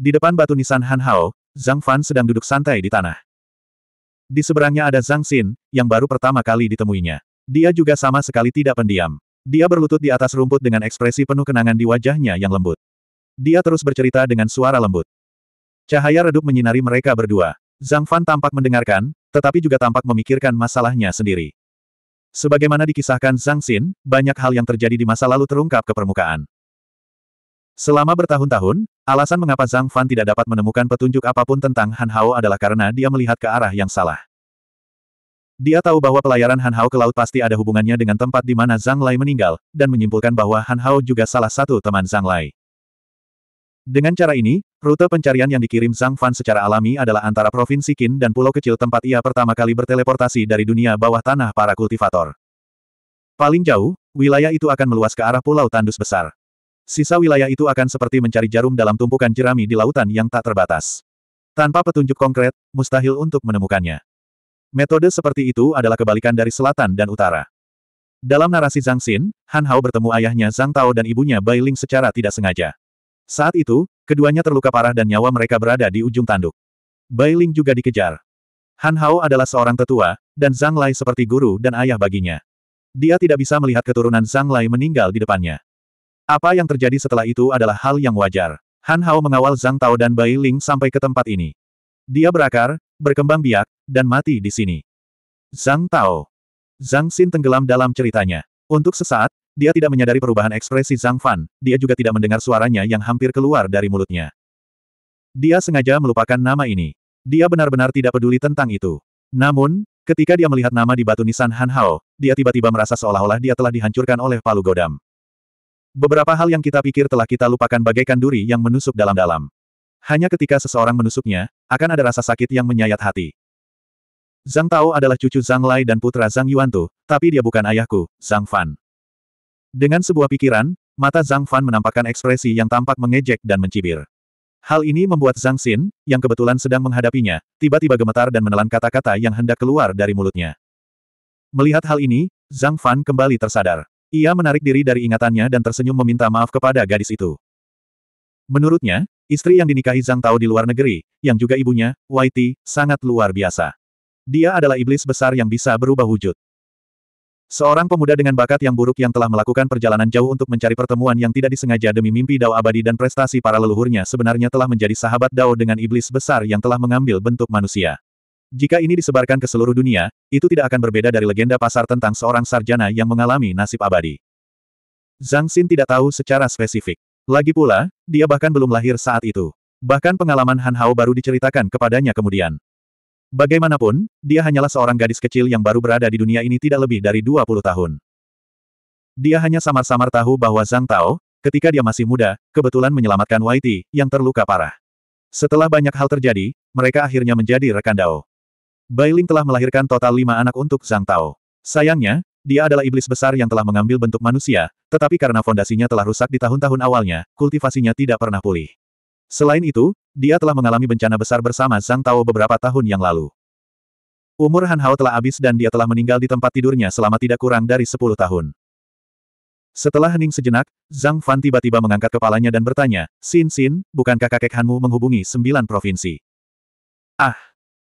Di depan batu nisan Han Hao, Zhang Fan sedang duduk santai di tanah. Di seberangnya ada Zhang Xin, yang baru pertama kali ditemuinya. Dia juga sama sekali tidak pendiam. Dia berlutut di atas rumput dengan ekspresi penuh kenangan di wajahnya yang lembut. Dia terus bercerita dengan suara lembut. Cahaya redup menyinari mereka berdua. Zhang Fan tampak mendengarkan, tetapi juga tampak memikirkan masalahnya sendiri. Sebagaimana dikisahkan Zhang Xin, banyak hal yang terjadi di masa lalu terungkap ke permukaan. Selama bertahun-tahun, Alasan mengapa Zhang Fan tidak dapat menemukan petunjuk apapun tentang Han Hao adalah karena dia melihat ke arah yang salah. Dia tahu bahwa pelayaran Han Hao ke laut pasti ada hubungannya dengan tempat di mana Zhang Lai meninggal, dan menyimpulkan bahwa Han Hao juga salah satu teman Zhang Lai. Dengan cara ini, rute pencarian yang dikirim Zhang Fan secara alami adalah antara Provinsi Qin dan pulau kecil tempat ia pertama kali berteleportasi dari dunia bawah tanah para kultivator. Paling jauh, wilayah itu akan meluas ke arah Pulau Tandus Besar. Sisa wilayah itu akan seperti mencari jarum dalam tumpukan jerami di lautan yang tak terbatas. Tanpa petunjuk konkret, mustahil untuk menemukannya. Metode seperti itu adalah kebalikan dari selatan dan utara. Dalam narasi Zhang Xin, Han Hao bertemu ayahnya Zhang Tao dan ibunya Bai Ling secara tidak sengaja. Saat itu, keduanya terluka parah dan nyawa mereka berada di ujung tanduk. Bai Ling juga dikejar. Han Hao adalah seorang tetua, dan Zhang Lai seperti guru dan ayah baginya. Dia tidak bisa melihat keturunan Zhang Lai meninggal di depannya. Apa yang terjadi setelah itu adalah hal yang wajar. Han Hao mengawal Zhang Tao dan Bai Ling sampai ke tempat ini. Dia berakar, berkembang biak, dan mati di sini. Zhang Tao. Zhang Xin tenggelam dalam ceritanya. Untuk sesaat, dia tidak menyadari perubahan ekspresi Zhang Fan, dia juga tidak mendengar suaranya yang hampir keluar dari mulutnya. Dia sengaja melupakan nama ini. Dia benar-benar tidak peduli tentang itu. Namun, ketika dia melihat nama di batu nisan Han Hao, dia tiba-tiba merasa seolah-olah dia telah dihancurkan oleh palu godam. Beberapa hal yang kita pikir telah kita lupakan bagaikan duri yang menusuk dalam-dalam. Hanya ketika seseorang menusuknya, akan ada rasa sakit yang menyayat hati. Zhang Tao adalah cucu Zhang Lai dan putra Zhang Yuantu, tapi dia bukan ayahku, Zhang Fan. Dengan sebuah pikiran, mata Zhang Fan menampakkan ekspresi yang tampak mengejek dan mencibir. Hal ini membuat Zhang Xin, yang kebetulan sedang menghadapinya, tiba-tiba gemetar dan menelan kata-kata yang hendak keluar dari mulutnya. Melihat hal ini, Zhang Fan kembali tersadar. Ia menarik diri dari ingatannya dan tersenyum meminta maaf kepada gadis itu. Menurutnya, istri yang dinikahi Zhang Tao di luar negeri, yang juga ibunya, Waiti, sangat luar biasa. Dia adalah iblis besar yang bisa berubah wujud. Seorang pemuda dengan bakat yang buruk yang telah melakukan perjalanan jauh untuk mencari pertemuan yang tidak disengaja demi mimpi Dao abadi dan prestasi para leluhurnya sebenarnya telah menjadi sahabat Dao dengan iblis besar yang telah mengambil bentuk manusia. Jika ini disebarkan ke seluruh dunia, itu tidak akan berbeda dari legenda pasar tentang seorang sarjana yang mengalami nasib abadi. Zhang Xin tidak tahu secara spesifik. Lagi pula, dia bahkan belum lahir saat itu. Bahkan pengalaman Han Hao baru diceritakan kepadanya kemudian. Bagaimanapun, dia hanyalah seorang gadis kecil yang baru berada di dunia ini tidak lebih dari 20 tahun. Dia hanya samar-samar tahu bahwa Zhang Tao, ketika dia masih muda, kebetulan menyelamatkan Whitey, yang terluka parah. Setelah banyak hal terjadi, mereka akhirnya menjadi rekan Dao. Bailing telah melahirkan total lima anak untuk Zhang Tao. Sayangnya, dia adalah iblis besar yang telah mengambil bentuk manusia, tetapi karena fondasinya telah rusak di tahun-tahun awalnya, kultivasinya tidak pernah pulih. Selain itu, dia telah mengalami bencana besar bersama Zhang Tao beberapa tahun yang lalu. Umur Han Hao telah habis dan dia telah meninggal di tempat tidurnya selama tidak kurang dari 10 tahun. Setelah hening sejenak, Zhang Fan tiba-tiba mengangkat kepalanya dan bertanya, Sin Sin, bukankah kakek Hanmu menghubungi sembilan provinsi? Ah!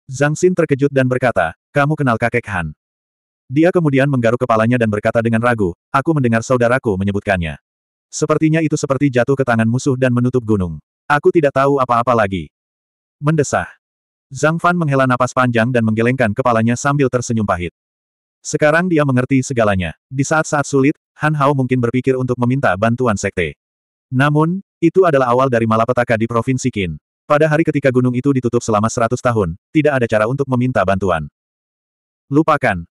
Zhang Xin terkejut dan berkata, kamu kenal kakek Han. Dia kemudian menggaruk kepalanya dan berkata dengan ragu, aku mendengar saudaraku menyebutkannya. Sepertinya itu seperti jatuh ke tangan musuh dan menutup gunung. Aku tidak tahu apa-apa lagi. Mendesah. Zhang Fan menghela napas panjang dan menggelengkan kepalanya sambil tersenyum pahit. Sekarang dia mengerti segalanya. Di saat-saat sulit, Han Hao mungkin berpikir untuk meminta bantuan sekte. Namun, itu adalah awal dari malapetaka di Provinsi Qin. Pada hari ketika gunung itu ditutup selama seratus tahun, tidak ada cara untuk meminta bantuan. Lupakan.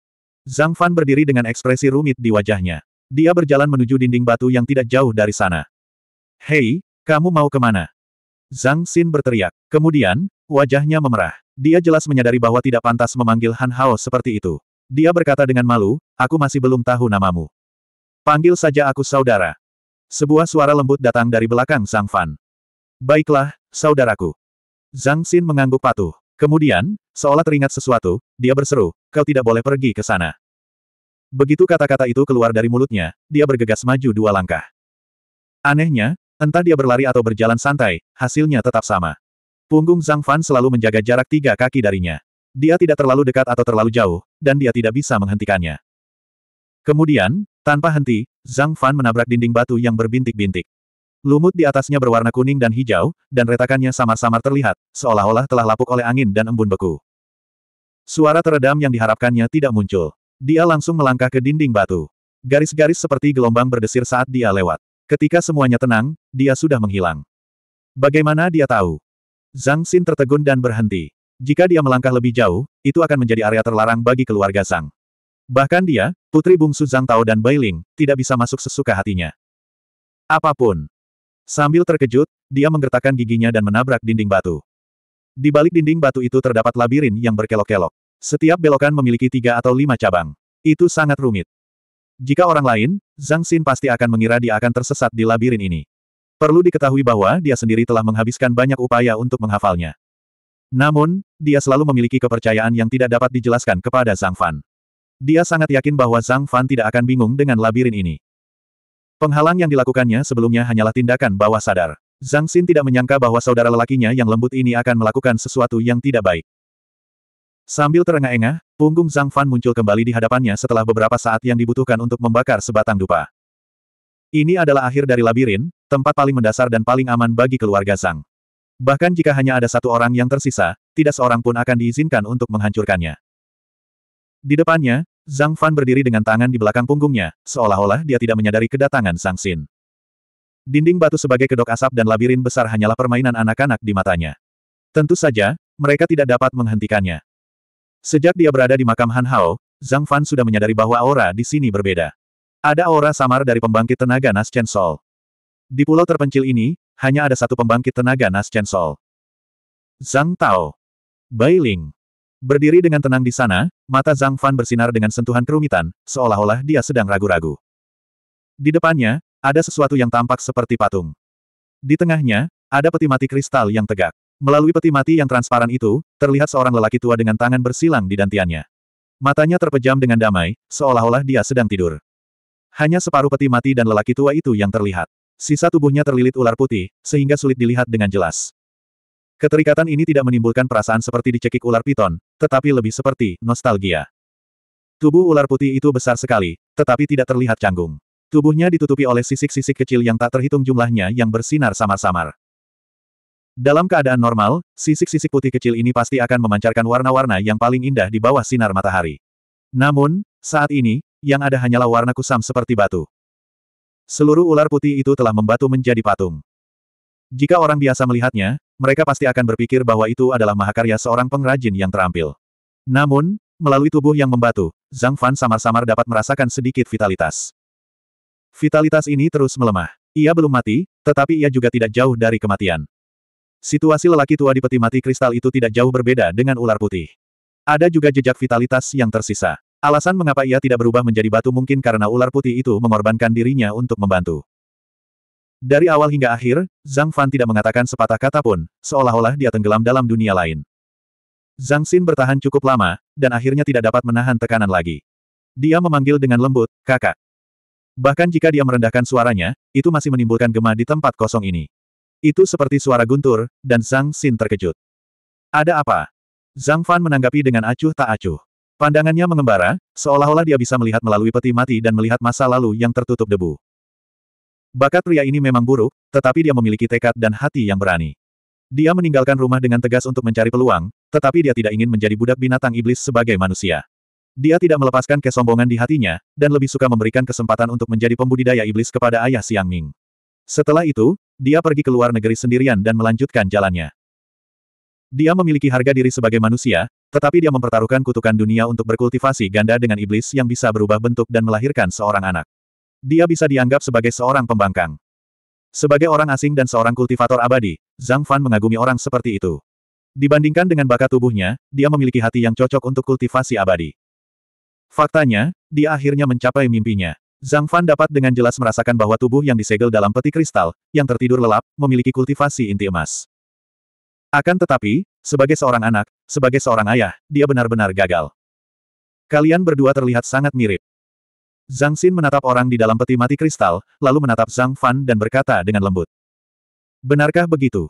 Zhang Fan berdiri dengan ekspresi rumit di wajahnya. Dia berjalan menuju dinding batu yang tidak jauh dari sana. Hei, kamu mau kemana? Zhang Xin berteriak. Kemudian, wajahnya memerah. Dia jelas menyadari bahwa tidak pantas memanggil Han Hao seperti itu. Dia berkata dengan malu, aku masih belum tahu namamu. Panggil saja aku saudara. Sebuah suara lembut datang dari belakang Zhang Fan. Baiklah, saudaraku. Zhang Xin mengangguk patuh. Kemudian, seolah teringat sesuatu, dia berseru, kau tidak boleh pergi ke sana. Begitu kata-kata itu keluar dari mulutnya, dia bergegas maju dua langkah. Anehnya, entah dia berlari atau berjalan santai, hasilnya tetap sama. Punggung Zhang Fan selalu menjaga jarak tiga kaki darinya. Dia tidak terlalu dekat atau terlalu jauh, dan dia tidak bisa menghentikannya. Kemudian, tanpa henti, Zhang Fan menabrak dinding batu yang berbintik-bintik. Lumut di atasnya berwarna kuning dan hijau, dan retakannya samar-samar terlihat, seolah-olah telah lapuk oleh angin dan embun beku. Suara teredam yang diharapkannya tidak muncul. Dia langsung melangkah ke dinding batu. Garis-garis seperti gelombang berdesir saat dia lewat. Ketika semuanya tenang, dia sudah menghilang. Bagaimana dia tahu? Zhang Xin tertegun dan berhenti. Jika dia melangkah lebih jauh, itu akan menjadi area terlarang bagi keluarga Zhang. Bahkan dia, putri bungsu Zhang Tao dan Bailing, tidak bisa masuk sesuka hatinya. Apapun, Sambil terkejut, dia menggertakkan giginya dan menabrak dinding batu. Di balik dinding batu itu terdapat labirin yang berkelok-kelok. Setiap belokan memiliki tiga atau lima cabang. Itu sangat rumit. Jika orang lain, Zhang Xin pasti akan mengira dia akan tersesat di labirin ini. Perlu diketahui bahwa dia sendiri telah menghabiskan banyak upaya untuk menghafalnya. Namun, dia selalu memiliki kepercayaan yang tidak dapat dijelaskan kepada Zhang Fan. Dia sangat yakin bahwa Zhang Fan tidak akan bingung dengan labirin ini. Penghalang yang dilakukannya sebelumnya hanyalah tindakan bawah sadar. Zhang Xin tidak menyangka bahwa saudara lelakinya yang lembut ini akan melakukan sesuatu yang tidak baik. Sambil terengah-engah, punggung Zhang Fan muncul kembali di hadapannya setelah beberapa saat yang dibutuhkan untuk membakar sebatang dupa. Ini adalah akhir dari labirin, tempat paling mendasar dan paling aman bagi keluarga Zhang. Bahkan jika hanya ada satu orang yang tersisa, tidak seorang pun akan diizinkan untuk menghancurkannya. Di depannya, Zhang Fan berdiri dengan tangan di belakang punggungnya, seolah-olah dia tidak menyadari kedatangan Sang Xin. Dinding batu sebagai kedok asap dan labirin besar hanyalah permainan anak-anak di matanya. Tentu saja, mereka tidak dapat menghentikannya. Sejak dia berada di makam Han Hao, Zhang Fan sudah menyadari bahwa aura di sini berbeda. Ada aura samar dari pembangkit tenaga Nas Chen Sol. Di pulau terpencil ini, hanya ada satu pembangkit tenaga Nas Chen Sol. Zhang Tao. Bai Ling. Berdiri dengan tenang di sana, mata Zhang Fan bersinar dengan sentuhan kerumitan, seolah-olah dia sedang ragu-ragu. Di depannya, ada sesuatu yang tampak seperti patung. Di tengahnya, ada peti mati kristal yang tegak. Melalui peti mati yang transparan itu, terlihat seorang lelaki tua dengan tangan bersilang di dantiannya. Matanya terpejam dengan damai, seolah-olah dia sedang tidur. Hanya separuh peti mati dan lelaki tua itu yang terlihat. Sisa tubuhnya terlilit ular putih, sehingga sulit dilihat dengan jelas. Keterikatan ini tidak menimbulkan perasaan seperti dicekik ular piton, tetapi lebih seperti nostalgia. Tubuh ular putih itu besar sekali, tetapi tidak terlihat canggung. Tubuhnya ditutupi oleh sisik-sisik kecil yang tak terhitung jumlahnya yang bersinar samar-samar. Dalam keadaan normal, sisik-sisik putih kecil ini pasti akan memancarkan warna-warna yang paling indah di bawah sinar matahari. Namun, saat ini, yang ada hanyalah warna kusam seperti batu. Seluruh ular putih itu telah membatu menjadi patung. Jika orang biasa melihatnya, mereka pasti akan berpikir bahwa itu adalah mahakarya seorang pengrajin yang terampil. Namun, melalui tubuh yang membatu, Zhang Fan samar-samar dapat merasakan sedikit vitalitas. Vitalitas ini terus melemah. Ia belum mati, tetapi ia juga tidak jauh dari kematian. Situasi lelaki tua di peti mati kristal itu tidak jauh berbeda dengan ular putih. Ada juga jejak vitalitas yang tersisa. Alasan mengapa ia tidak berubah menjadi batu mungkin karena ular putih itu mengorbankan dirinya untuk membantu. Dari awal hingga akhir, Zhang Fan tidak mengatakan sepatah kata pun, seolah-olah dia tenggelam dalam dunia lain. Zhang Xin bertahan cukup lama, dan akhirnya tidak dapat menahan tekanan lagi. Dia memanggil dengan lembut, kakak. Bahkan jika dia merendahkan suaranya, itu masih menimbulkan gema di tempat kosong ini. Itu seperti suara guntur, dan Zhang Xin terkejut. Ada apa? Zhang Fan menanggapi dengan acuh tak acuh. Pandangannya mengembara, seolah-olah dia bisa melihat melalui peti mati dan melihat masa lalu yang tertutup debu. Bakat pria ini memang buruk, tetapi dia memiliki tekad dan hati yang berani. Dia meninggalkan rumah dengan tegas untuk mencari peluang, tetapi dia tidak ingin menjadi budak binatang iblis sebagai manusia. Dia tidak melepaskan kesombongan di hatinya, dan lebih suka memberikan kesempatan untuk menjadi pembudidaya iblis kepada ayah Siang Ming. Setelah itu, dia pergi ke luar negeri sendirian dan melanjutkan jalannya. Dia memiliki harga diri sebagai manusia, tetapi dia mempertaruhkan kutukan dunia untuk berkultivasi ganda dengan iblis yang bisa berubah bentuk dan melahirkan seorang anak. Dia bisa dianggap sebagai seorang pembangkang. Sebagai orang asing dan seorang kultivator abadi, Zhang Fan mengagumi orang seperti itu. Dibandingkan dengan bakat tubuhnya, dia memiliki hati yang cocok untuk kultivasi abadi. Faktanya, dia akhirnya mencapai mimpinya. Zhang Fan dapat dengan jelas merasakan bahwa tubuh yang disegel dalam peti kristal, yang tertidur lelap, memiliki kultivasi inti emas. Akan tetapi, sebagai seorang anak, sebagai seorang ayah, dia benar-benar gagal. Kalian berdua terlihat sangat mirip. Zhang Xin menatap orang di dalam peti mati kristal, lalu menatap Zhang Fan dan berkata dengan lembut. Benarkah begitu?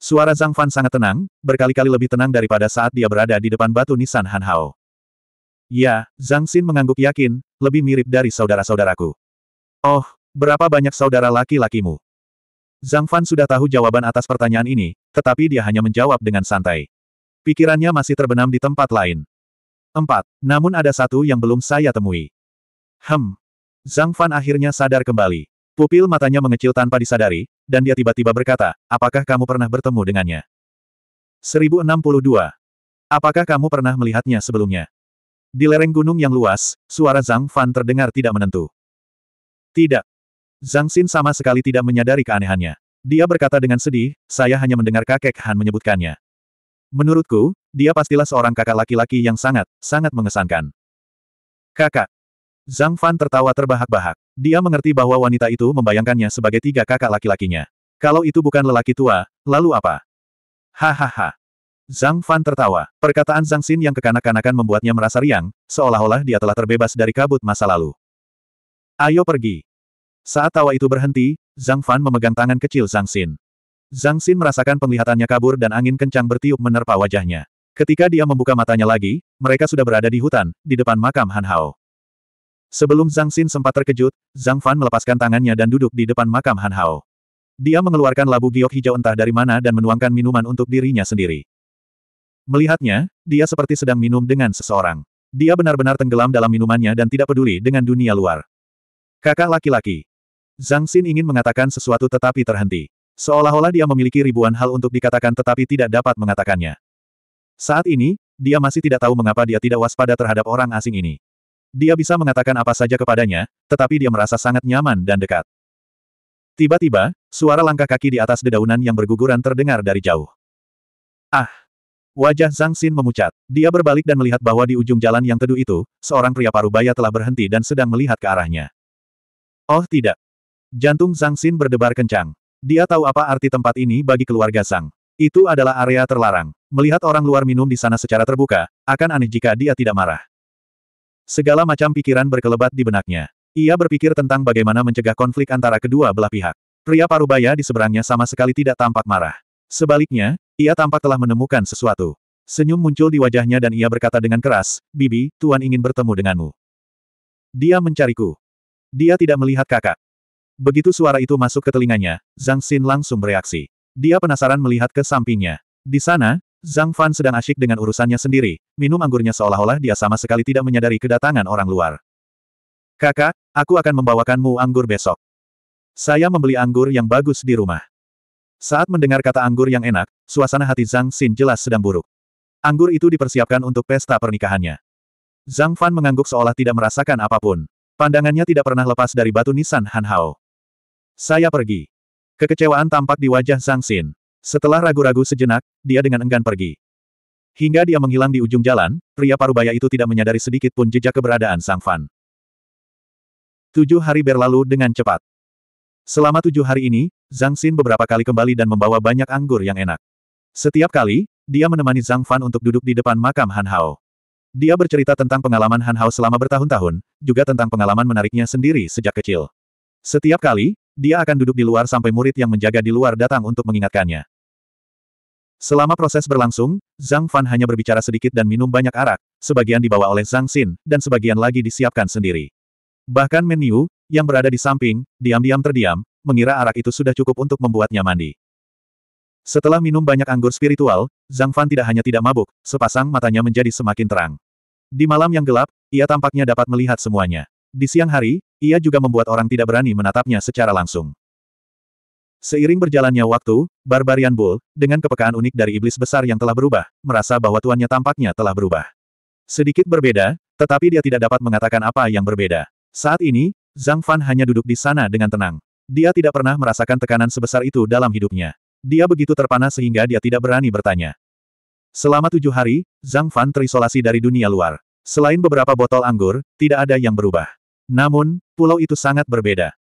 Suara Zhang Fan sangat tenang, berkali-kali lebih tenang daripada saat dia berada di depan batu nisan Han Hao. Ya, Zhang Xin mengangguk yakin, lebih mirip dari saudara-saudaraku. Oh, berapa banyak saudara laki-lakimu? Zhang Fan sudah tahu jawaban atas pertanyaan ini, tetapi dia hanya menjawab dengan santai. Pikirannya masih terbenam di tempat lain. Empat, Namun ada satu yang belum saya temui. Hem. Zhang Fan akhirnya sadar kembali. Pupil matanya mengecil tanpa disadari, dan dia tiba-tiba berkata, apakah kamu pernah bertemu dengannya? 1062. Apakah kamu pernah melihatnya sebelumnya? Di lereng gunung yang luas, suara Zhang Fan terdengar tidak menentu. Tidak. Zhang Xin sama sekali tidak menyadari keanehannya. Dia berkata dengan sedih, saya hanya mendengar kakek Han menyebutkannya. Menurutku, dia pastilah seorang kakak laki-laki yang sangat, sangat mengesankan. Kakak, Zhang Fan tertawa terbahak-bahak. Dia mengerti bahwa wanita itu membayangkannya sebagai tiga kakak laki-lakinya. Kalau itu bukan lelaki tua, lalu apa? Hahaha. Zhang Fan tertawa. Perkataan Zhang Xin yang kekanak-kanakan membuatnya merasa riang, seolah-olah dia telah terbebas dari kabut masa lalu. Ayo pergi. Saat tawa itu berhenti, Zhang Fan memegang tangan kecil Zhang Xin. Zhang Xin merasakan penglihatannya kabur dan angin kencang bertiup menerpa wajahnya. Ketika dia membuka matanya lagi, mereka sudah berada di hutan, di depan makam Han Hao. Sebelum Zhang Xin sempat terkejut, Zhang Fan melepaskan tangannya dan duduk di depan makam Han Hao. Dia mengeluarkan labu giok hijau entah dari mana dan menuangkan minuman untuk dirinya sendiri. Melihatnya, dia seperti sedang minum dengan seseorang. Dia benar-benar tenggelam dalam minumannya dan tidak peduli dengan dunia luar. Kakak laki-laki. Zhang Xin ingin mengatakan sesuatu tetapi terhenti. Seolah-olah dia memiliki ribuan hal untuk dikatakan tetapi tidak dapat mengatakannya. Saat ini, dia masih tidak tahu mengapa dia tidak waspada terhadap orang asing ini. Dia bisa mengatakan apa saja kepadanya, tetapi dia merasa sangat nyaman dan dekat. Tiba-tiba, suara langkah kaki di atas dedaunan yang berguguran terdengar dari jauh. Ah! Wajah Zhang Xin memucat. Dia berbalik dan melihat bahwa di ujung jalan yang teduh itu, seorang pria parubaya telah berhenti dan sedang melihat ke arahnya. Oh tidak. Jantung Zhang Xin berdebar kencang. Dia tahu apa arti tempat ini bagi keluarga Zhang. Itu adalah area terlarang. Melihat orang luar minum di sana secara terbuka, akan aneh jika dia tidak marah. Segala macam pikiran berkelebat di benaknya. Ia berpikir tentang bagaimana mencegah konflik antara kedua belah pihak. Pria parubaya di seberangnya sama sekali tidak tampak marah. Sebaliknya, ia tampak telah menemukan sesuatu. Senyum muncul di wajahnya dan ia berkata dengan keras, Bibi, Tuan ingin bertemu denganmu. Dia mencariku. Dia tidak melihat kakak. Begitu suara itu masuk ke telinganya, Zhang Xin langsung bereaksi. Dia penasaran melihat ke sampingnya. Di sana, Zhang Fan sedang asyik dengan urusannya sendiri, minum anggurnya seolah-olah dia sama sekali tidak menyadari kedatangan orang luar. Kakak, aku akan membawakanmu anggur besok. Saya membeli anggur yang bagus di rumah. Saat mendengar kata anggur yang enak, suasana hati Zhang Xin jelas sedang buruk. Anggur itu dipersiapkan untuk pesta pernikahannya. Zhang Fan mengangguk seolah tidak merasakan apapun. Pandangannya tidak pernah lepas dari batu nisan Han Hao. Saya pergi. Kekecewaan tampak di wajah Zhang Xin. Setelah ragu-ragu sejenak, dia dengan enggan pergi. Hingga dia menghilang di ujung jalan, pria parubaya itu tidak menyadari sedikit pun jejak keberadaan Sang Fan. Tujuh hari berlalu dengan cepat. Selama tujuh hari ini, Zhang Xin beberapa kali kembali dan membawa banyak anggur yang enak. Setiap kali, dia menemani Zhang Fan untuk duduk di depan makam Han Hao. Dia bercerita tentang pengalaman Han Hao selama bertahun-tahun, juga tentang pengalaman menariknya sendiri sejak kecil. Setiap kali, dia akan duduk di luar sampai murid yang menjaga di luar datang untuk mengingatkannya. Selama proses berlangsung, Zhang Fan hanya berbicara sedikit dan minum banyak arak, sebagian dibawa oleh Zhang Xin, dan sebagian lagi disiapkan sendiri. Bahkan menu, yang berada di samping, diam-diam terdiam, mengira arak itu sudah cukup untuk membuatnya mandi. Setelah minum banyak anggur spiritual, Zhang Fan tidak hanya tidak mabuk, sepasang matanya menjadi semakin terang. Di malam yang gelap, ia tampaknya dapat melihat semuanya. Di siang hari, ia juga membuat orang tidak berani menatapnya secara langsung. Seiring berjalannya waktu, Barbarian Bull, dengan kepekaan unik dari iblis besar yang telah berubah, merasa bahwa tuannya tampaknya telah berubah. Sedikit berbeda, tetapi dia tidak dapat mengatakan apa yang berbeda. Saat ini, Zhang Fan hanya duduk di sana dengan tenang. Dia tidak pernah merasakan tekanan sebesar itu dalam hidupnya. Dia begitu terpana sehingga dia tidak berani bertanya. Selama tujuh hari, Zhang Fan terisolasi dari dunia luar. Selain beberapa botol anggur, tidak ada yang berubah. Namun, pulau itu sangat berbeda.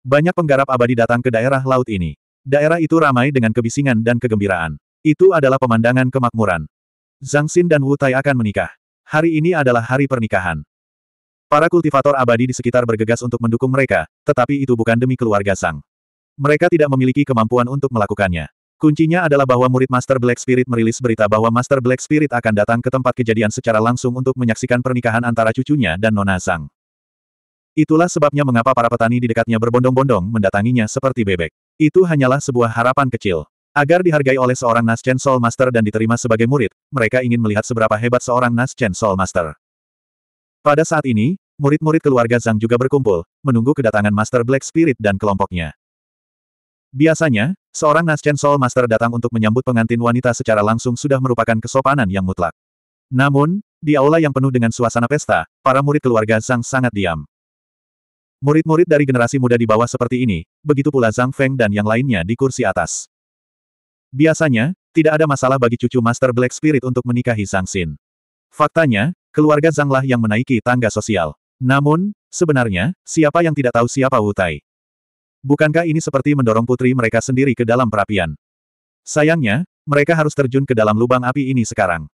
Banyak penggarap abadi datang ke daerah laut ini. Daerah itu ramai dengan kebisingan dan kegembiraan. Itu adalah pemandangan kemakmuran. Zhang Xin dan Wu Tai akan menikah. Hari ini adalah hari pernikahan. Para kultivator abadi di sekitar bergegas untuk mendukung mereka, tetapi itu bukan demi keluarga Sang. Mereka tidak memiliki kemampuan untuk melakukannya. Kuncinya adalah bahwa murid Master Black Spirit merilis berita bahwa Master Black Spirit akan datang ke tempat kejadian secara langsung untuk menyaksikan pernikahan antara cucunya dan Nona Sang. Itulah sebabnya mengapa para petani di dekatnya berbondong-bondong mendatanginya seperti bebek. Itu hanyalah sebuah harapan kecil. Agar dihargai oleh seorang Naschen Soul Master dan diterima sebagai murid, mereka ingin melihat seberapa hebat seorang Naschen Soul Master. Pada saat ini, murid-murid keluarga Zhang juga berkumpul, menunggu kedatangan Master Black Spirit dan kelompoknya. Biasanya, seorang Naschen Soul Master datang untuk menyambut pengantin wanita secara langsung sudah merupakan kesopanan yang mutlak. Namun, di aula yang penuh dengan suasana pesta, para murid keluarga Zhang sangat diam. Murid-murid dari generasi muda di bawah seperti ini, begitu pula Zhang Feng dan yang lainnya di kursi atas. Biasanya, tidak ada masalah bagi cucu Master Black Spirit untuk menikahi Zhang Xin. Faktanya, keluarga Zhang lah yang menaiki tangga sosial. Namun, sebenarnya, siapa yang tidak tahu siapa Wu Tai? Bukankah ini seperti mendorong putri mereka sendiri ke dalam perapian? Sayangnya, mereka harus terjun ke dalam lubang api ini sekarang.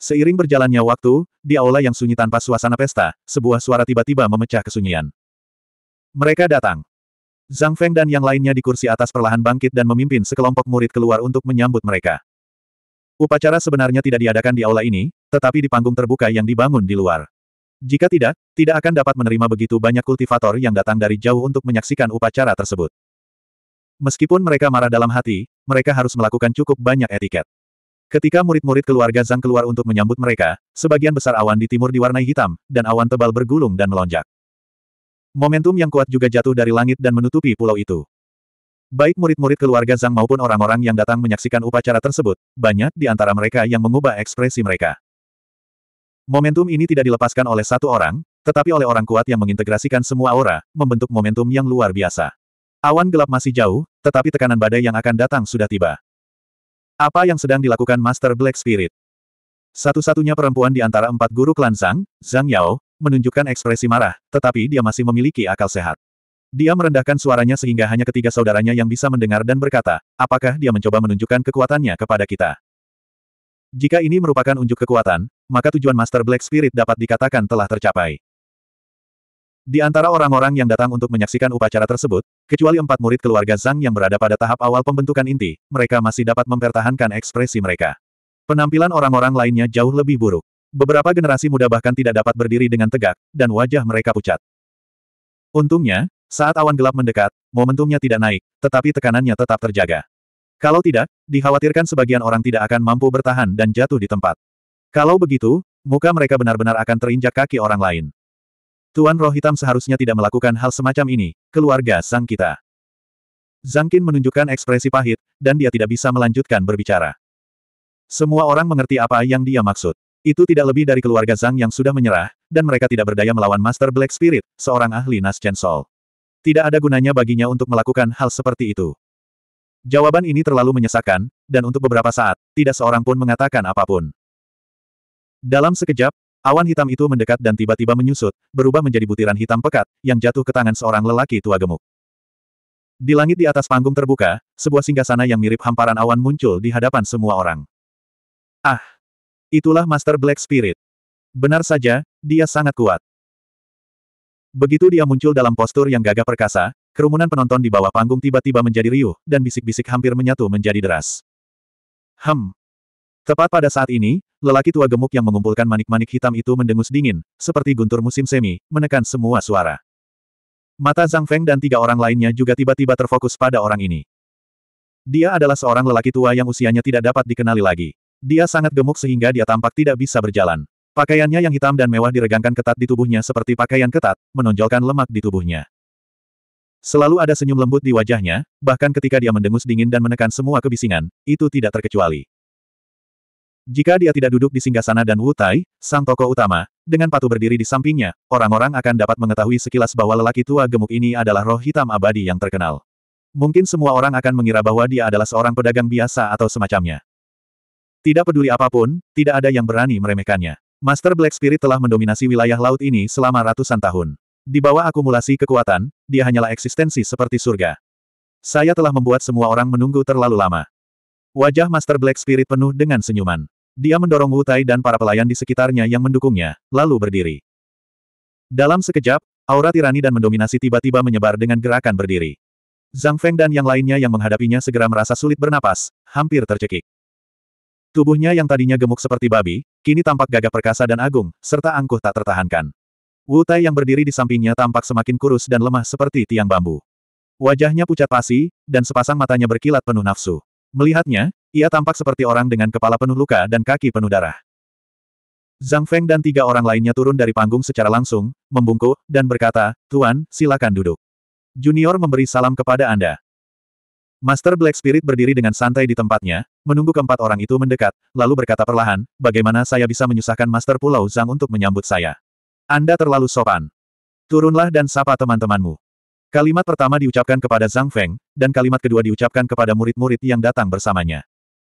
Seiring berjalannya waktu, di aula yang sunyi tanpa suasana pesta, sebuah suara tiba-tiba memecah kesunyian. Mereka datang. Zhang Feng dan yang lainnya di kursi atas perlahan bangkit dan memimpin sekelompok murid keluar untuk menyambut mereka. Upacara sebenarnya tidak diadakan di aula ini, tetapi di panggung terbuka yang dibangun di luar. Jika tidak, tidak akan dapat menerima begitu banyak kultivator yang datang dari jauh untuk menyaksikan upacara tersebut. Meskipun mereka marah dalam hati, mereka harus melakukan cukup banyak etiket. Ketika murid-murid keluarga Zhang keluar untuk menyambut mereka, sebagian besar awan di timur diwarnai hitam, dan awan tebal bergulung dan melonjak. Momentum yang kuat juga jatuh dari langit dan menutupi pulau itu. Baik murid-murid keluarga Zhang maupun orang-orang yang datang menyaksikan upacara tersebut, banyak di antara mereka yang mengubah ekspresi mereka. Momentum ini tidak dilepaskan oleh satu orang, tetapi oleh orang kuat yang mengintegrasikan semua aura, membentuk momentum yang luar biasa. Awan gelap masih jauh, tetapi tekanan badai yang akan datang sudah tiba. Apa yang sedang dilakukan Master Black Spirit? Satu-satunya perempuan di antara empat guru klan Zhang, Zhang Yao, menunjukkan ekspresi marah, tetapi dia masih memiliki akal sehat. Dia merendahkan suaranya sehingga hanya ketiga saudaranya yang bisa mendengar dan berkata, apakah dia mencoba menunjukkan kekuatannya kepada kita? Jika ini merupakan unjuk kekuatan, maka tujuan Master Black Spirit dapat dikatakan telah tercapai. Di antara orang-orang yang datang untuk menyaksikan upacara tersebut, kecuali empat murid keluarga Zhang yang berada pada tahap awal pembentukan inti, mereka masih dapat mempertahankan ekspresi mereka. Penampilan orang-orang lainnya jauh lebih buruk. Beberapa generasi muda bahkan tidak dapat berdiri dengan tegak, dan wajah mereka pucat. Untungnya, saat awan gelap mendekat, momentumnya tidak naik, tetapi tekanannya tetap terjaga. Kalau tidak, dikhawatirkan sebagian orang tidak akan mampu bertahan dan jatuh di tempat. Kalau begitu, muka mereka benar-benar akan terinjak kaki orang lain. Tuan Roh Hitam seharusnya tidak melakukan hal semacam ini, keluarga Sang kita. Zhang Qin menunjukkan ekspresi pahit, dan dia tidak bisa melanjutkan berbicara. Semua orang mengerti apa yang dia maksud. Itu tidak lebih dari keluarga Zhang yang sudah menyerah, dan mereka tidak berdaya melawan Master Black Spirit, seorang ahli Nas Sol. Tidak ada gunanya baginya untuk melakukan hal seperti itu. Jawaban ini terlalu menyesakkan, dan untuk beberapa saat, tidak seorang pun mengatakan apapun. Dalam sekejap, awan hitam itu mendekat dan tiba-tiba menyusut, berubah menjadi butiran hitam pekat, yang jatuh ke tangan seorang lelaki tua gemuk. Di langit di atas panggung terbuka, sebuah singgasana yang mirip hamparan awan muncul di hadapan semua orang. Ah! Itulah Master Black Spirit. Benar saja, dia sangat kuat. Begitu dia muncul dalam postur yang gagah perkasa, kerumunan penonton di bawah panggung tiba-tiba menjadi riuh, dan bisik-bisik hampir menyatu menjadi deras. Hem. Tepat pada saat ini, lelaki tua gemuk yang mengumpulkan manik-manik hitam itu mendengus dingin, seperti guntur musim semi, menekan semua suara. Mata Zhang Feng dan tiga orang lainnya juga tiba-tiba terfokus pada orang ini. Dia adalah seorang lelaki tua yang usianya tidak dapat dikenali lagi. Dia sangat gemuk sehingga dia tampak tidak bisa berjalan. Pakaiannya yang hitam dan mewah diregangkan ketat di tubuhnya seperti pakaian ketat, menonjolkan lemak di tubuhnya. Selalu ada senyum lembut di wajahnya, bahkan ketika dia mendengus dingin dan menekan semua kebisingan, itu tidak terkecuali. Jika dia tidak duduk di singgah sana dan Wu Tai, sang tokoh utama, dengan patuh berdiri di sampingnya, orang-orang akan dapat mengetahui sekilas bahwa lelaki tua gemuk ini adalah roh hitam abadi yang terkenal. Mungkin semua orang akan mengira bahwa dia adalah seorang pedagang biasa atau semacamnya. Tidak peduli apapun, tidak ada yang berani meremehkannya. Master Black Spirit telah mendominasi wilayah laut ini selama ratusan tahun. Di bawah akumulasi kekuatan, dia hanyalah eksistensi seperti surga. Saya telah membuat semua orang menunggu terlalu lama. Wajah Master Black Spirit penuh dengan senyuman. Dia mendorong Wu Tai dan para pelayan di sekitarnya yang mendukungnya, lalu berdiri. Dalam sekejap, aura tirani dan mendominasi tiba-tiba menyebar dengan gerakan berdiri. Zhang Feng dan yang lainnya yang menghadapinya segera merasa sulit bernapas, hampir tercekik. Tubuhnya yang tadinya gemuk seperti babi, kini tampak gagah perkasa dan agung, serta angkuh tak tertahankan. Wu Tai yang berdiri di sampingnya tampak semakin kurus dan lemah seperti tiang bambu. Wajahnya pucat pasi, dan sepasang matanya berkilat penuh nafsu. Melihatnya, ia tampak seperti orang dengan kepala penuh luka dan kaki penuh darah. Zhang Feng dan tiga orang lainnya turun dari panggung secara langsung, membungkuk, dan berkata, Tuan, silakan duduk. Junior memberi salam kepada Anda. Master Black Spirit berdiri dengan santai di tempatnya, menunggu keempat orang itu mendekat, lalu berkata perlahan, bagaimana saya bisa menyusahkan Master Pulau Zhang untuk menyambut saya? Anda terlalu sopan. Turunlah dan sapa teman-temanmu. Kalimat pertama diucapkan kepada Zhang Feng, dan kalimat kedua diucapkan kepada murid-murid yang datang bersamanya.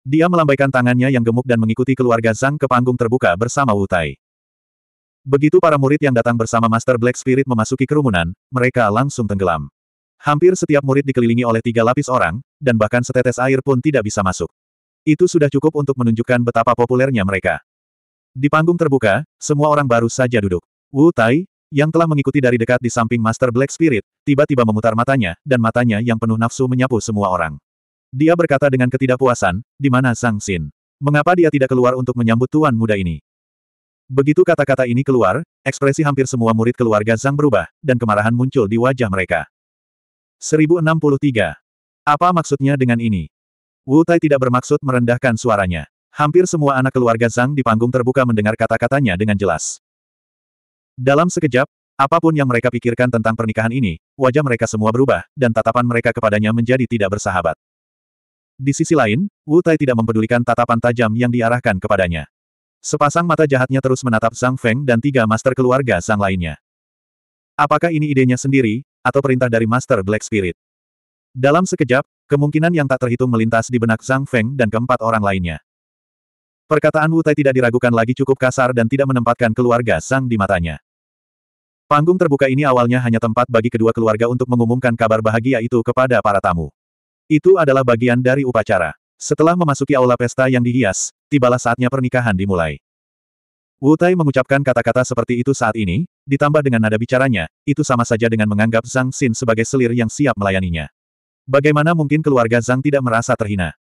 Dia melambaikan tangannya yang gemuk dan mengikuti keluarga Zhang ke panggung terbuka bersama Wu Tai. Begitu para murid yang datang bersama Master Black Spirit memasuki kerumunan, mereka langsung tenggelam. Hampir setiap murid dikelilingi oleh tiga lapis orang, dan bahkan setetes air pun tidak bisa masuk. Itu sudah cukup untuk menunjukkan betapa populernya mereka. Di panggung terbuka, semua orang baru saja duduk. Wu Tai, yang telah mengikuti dari dekat di samping Master Black Spirit, tiba-tiba memutar matanya, dan matanya yang penuh nafsu menyapu semua orang. Dia berkata dengan ketidakpuasan, di mana Sang Sin? Mengapa dia tidak keluar untuk menyambut tuan muda ini? Begitu kata-kata ini keluar, ekspresi hampir semua murid keluarga Zhang berubah, dan kemarahan muncul di wajah mereka. 1063. Apa maksudnya dengan ini? Wu Tai tidak bermaksud merendahkan suaranya. Hampir semua anak keluarga Zhang di panggung terbuka mendengar kata-katanya dengan jelas. Dalam sekejap, apapun yang mereka pikirkan tentang pernikahan ini, wajah mereka semua berubah, dan tatapan mereka kepadanya menjadi tidak bersahabat. Di sisi lain, Wu Tai tidak mempedulikan tatapan tajam yang diarahkan kepadanya. Sepasang mata jahatnya terus menatap Zhang Feng dan tiga master keluarga Zhang lainnya. Apakah ini idenya sendiri, atau perintah dari Master Black Spirit. Dalam sekejap, kemungkinan yang tak terhitung melintas di benak Zhang Feng dan keempat orang lainnya. Perkataan Wu Tai tidak diragukan lagi cukup kasar dan tidak menempatkan keluarga Zhang di matanya. Panggung terbuka ini awalnya hanya tempat bagi kedua keluarga untuk mengumumkan kabar bahagia itu kepada para tamu. Itu adalah bagian dari upacara. Setelah memasuki aula pesta yang dihias, tibalah saatnya pernikahan dimulai. Wu Tai mengucapkan kata-kata seperti itu saat ini, ditambah dengan nada bicaranya, itu sama saja dengan menganggap Zhang Xin sebagai selir yang siap melayaninya. Bagaimana mungkin keluarga Zhang tidak merasa terhina?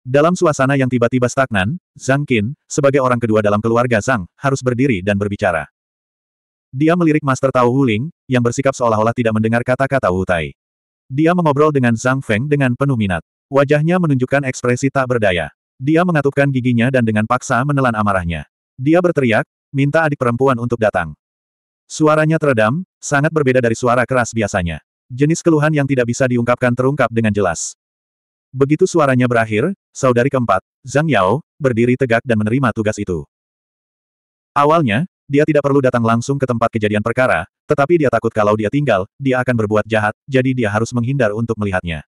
Dalam suasana yang tiba-tiba stagnan, Zhang Qin, sebagai orang kedua dalam keluarga Zhang, harus berdiri dan berbicara. Dia melirik Master Tao Huling, yang bersikap seolah-olah tidak mendengar kata-kata Wu Tai. Dia mengobrol dengan Zhang Feng dengan penuh minat. Wajahnya menunjukkan ekspresi tak berdaya. Dia mengatupkan giginya dan dengan paksa menelan amarahnya. Dia berteriak, minta adik perempuan untuk datang. Suaranya teredam, sangat berbeda dari suara keras biasanya. Jenis keluhan yang tidak bisa diungkapkan terungkap dengan jelas. Begitu suaranya berakhir, saudari keempat, Zhang Yao, berdiri tegak dan menerima tugas itu. Awalnya, dia tidak perlu datang langsung ke tempat kejadian perkara, tetapi dia takut kalau dia tinggal, dia akan berbuat jahat, jadi dia harus menghindar untuk melihatnya.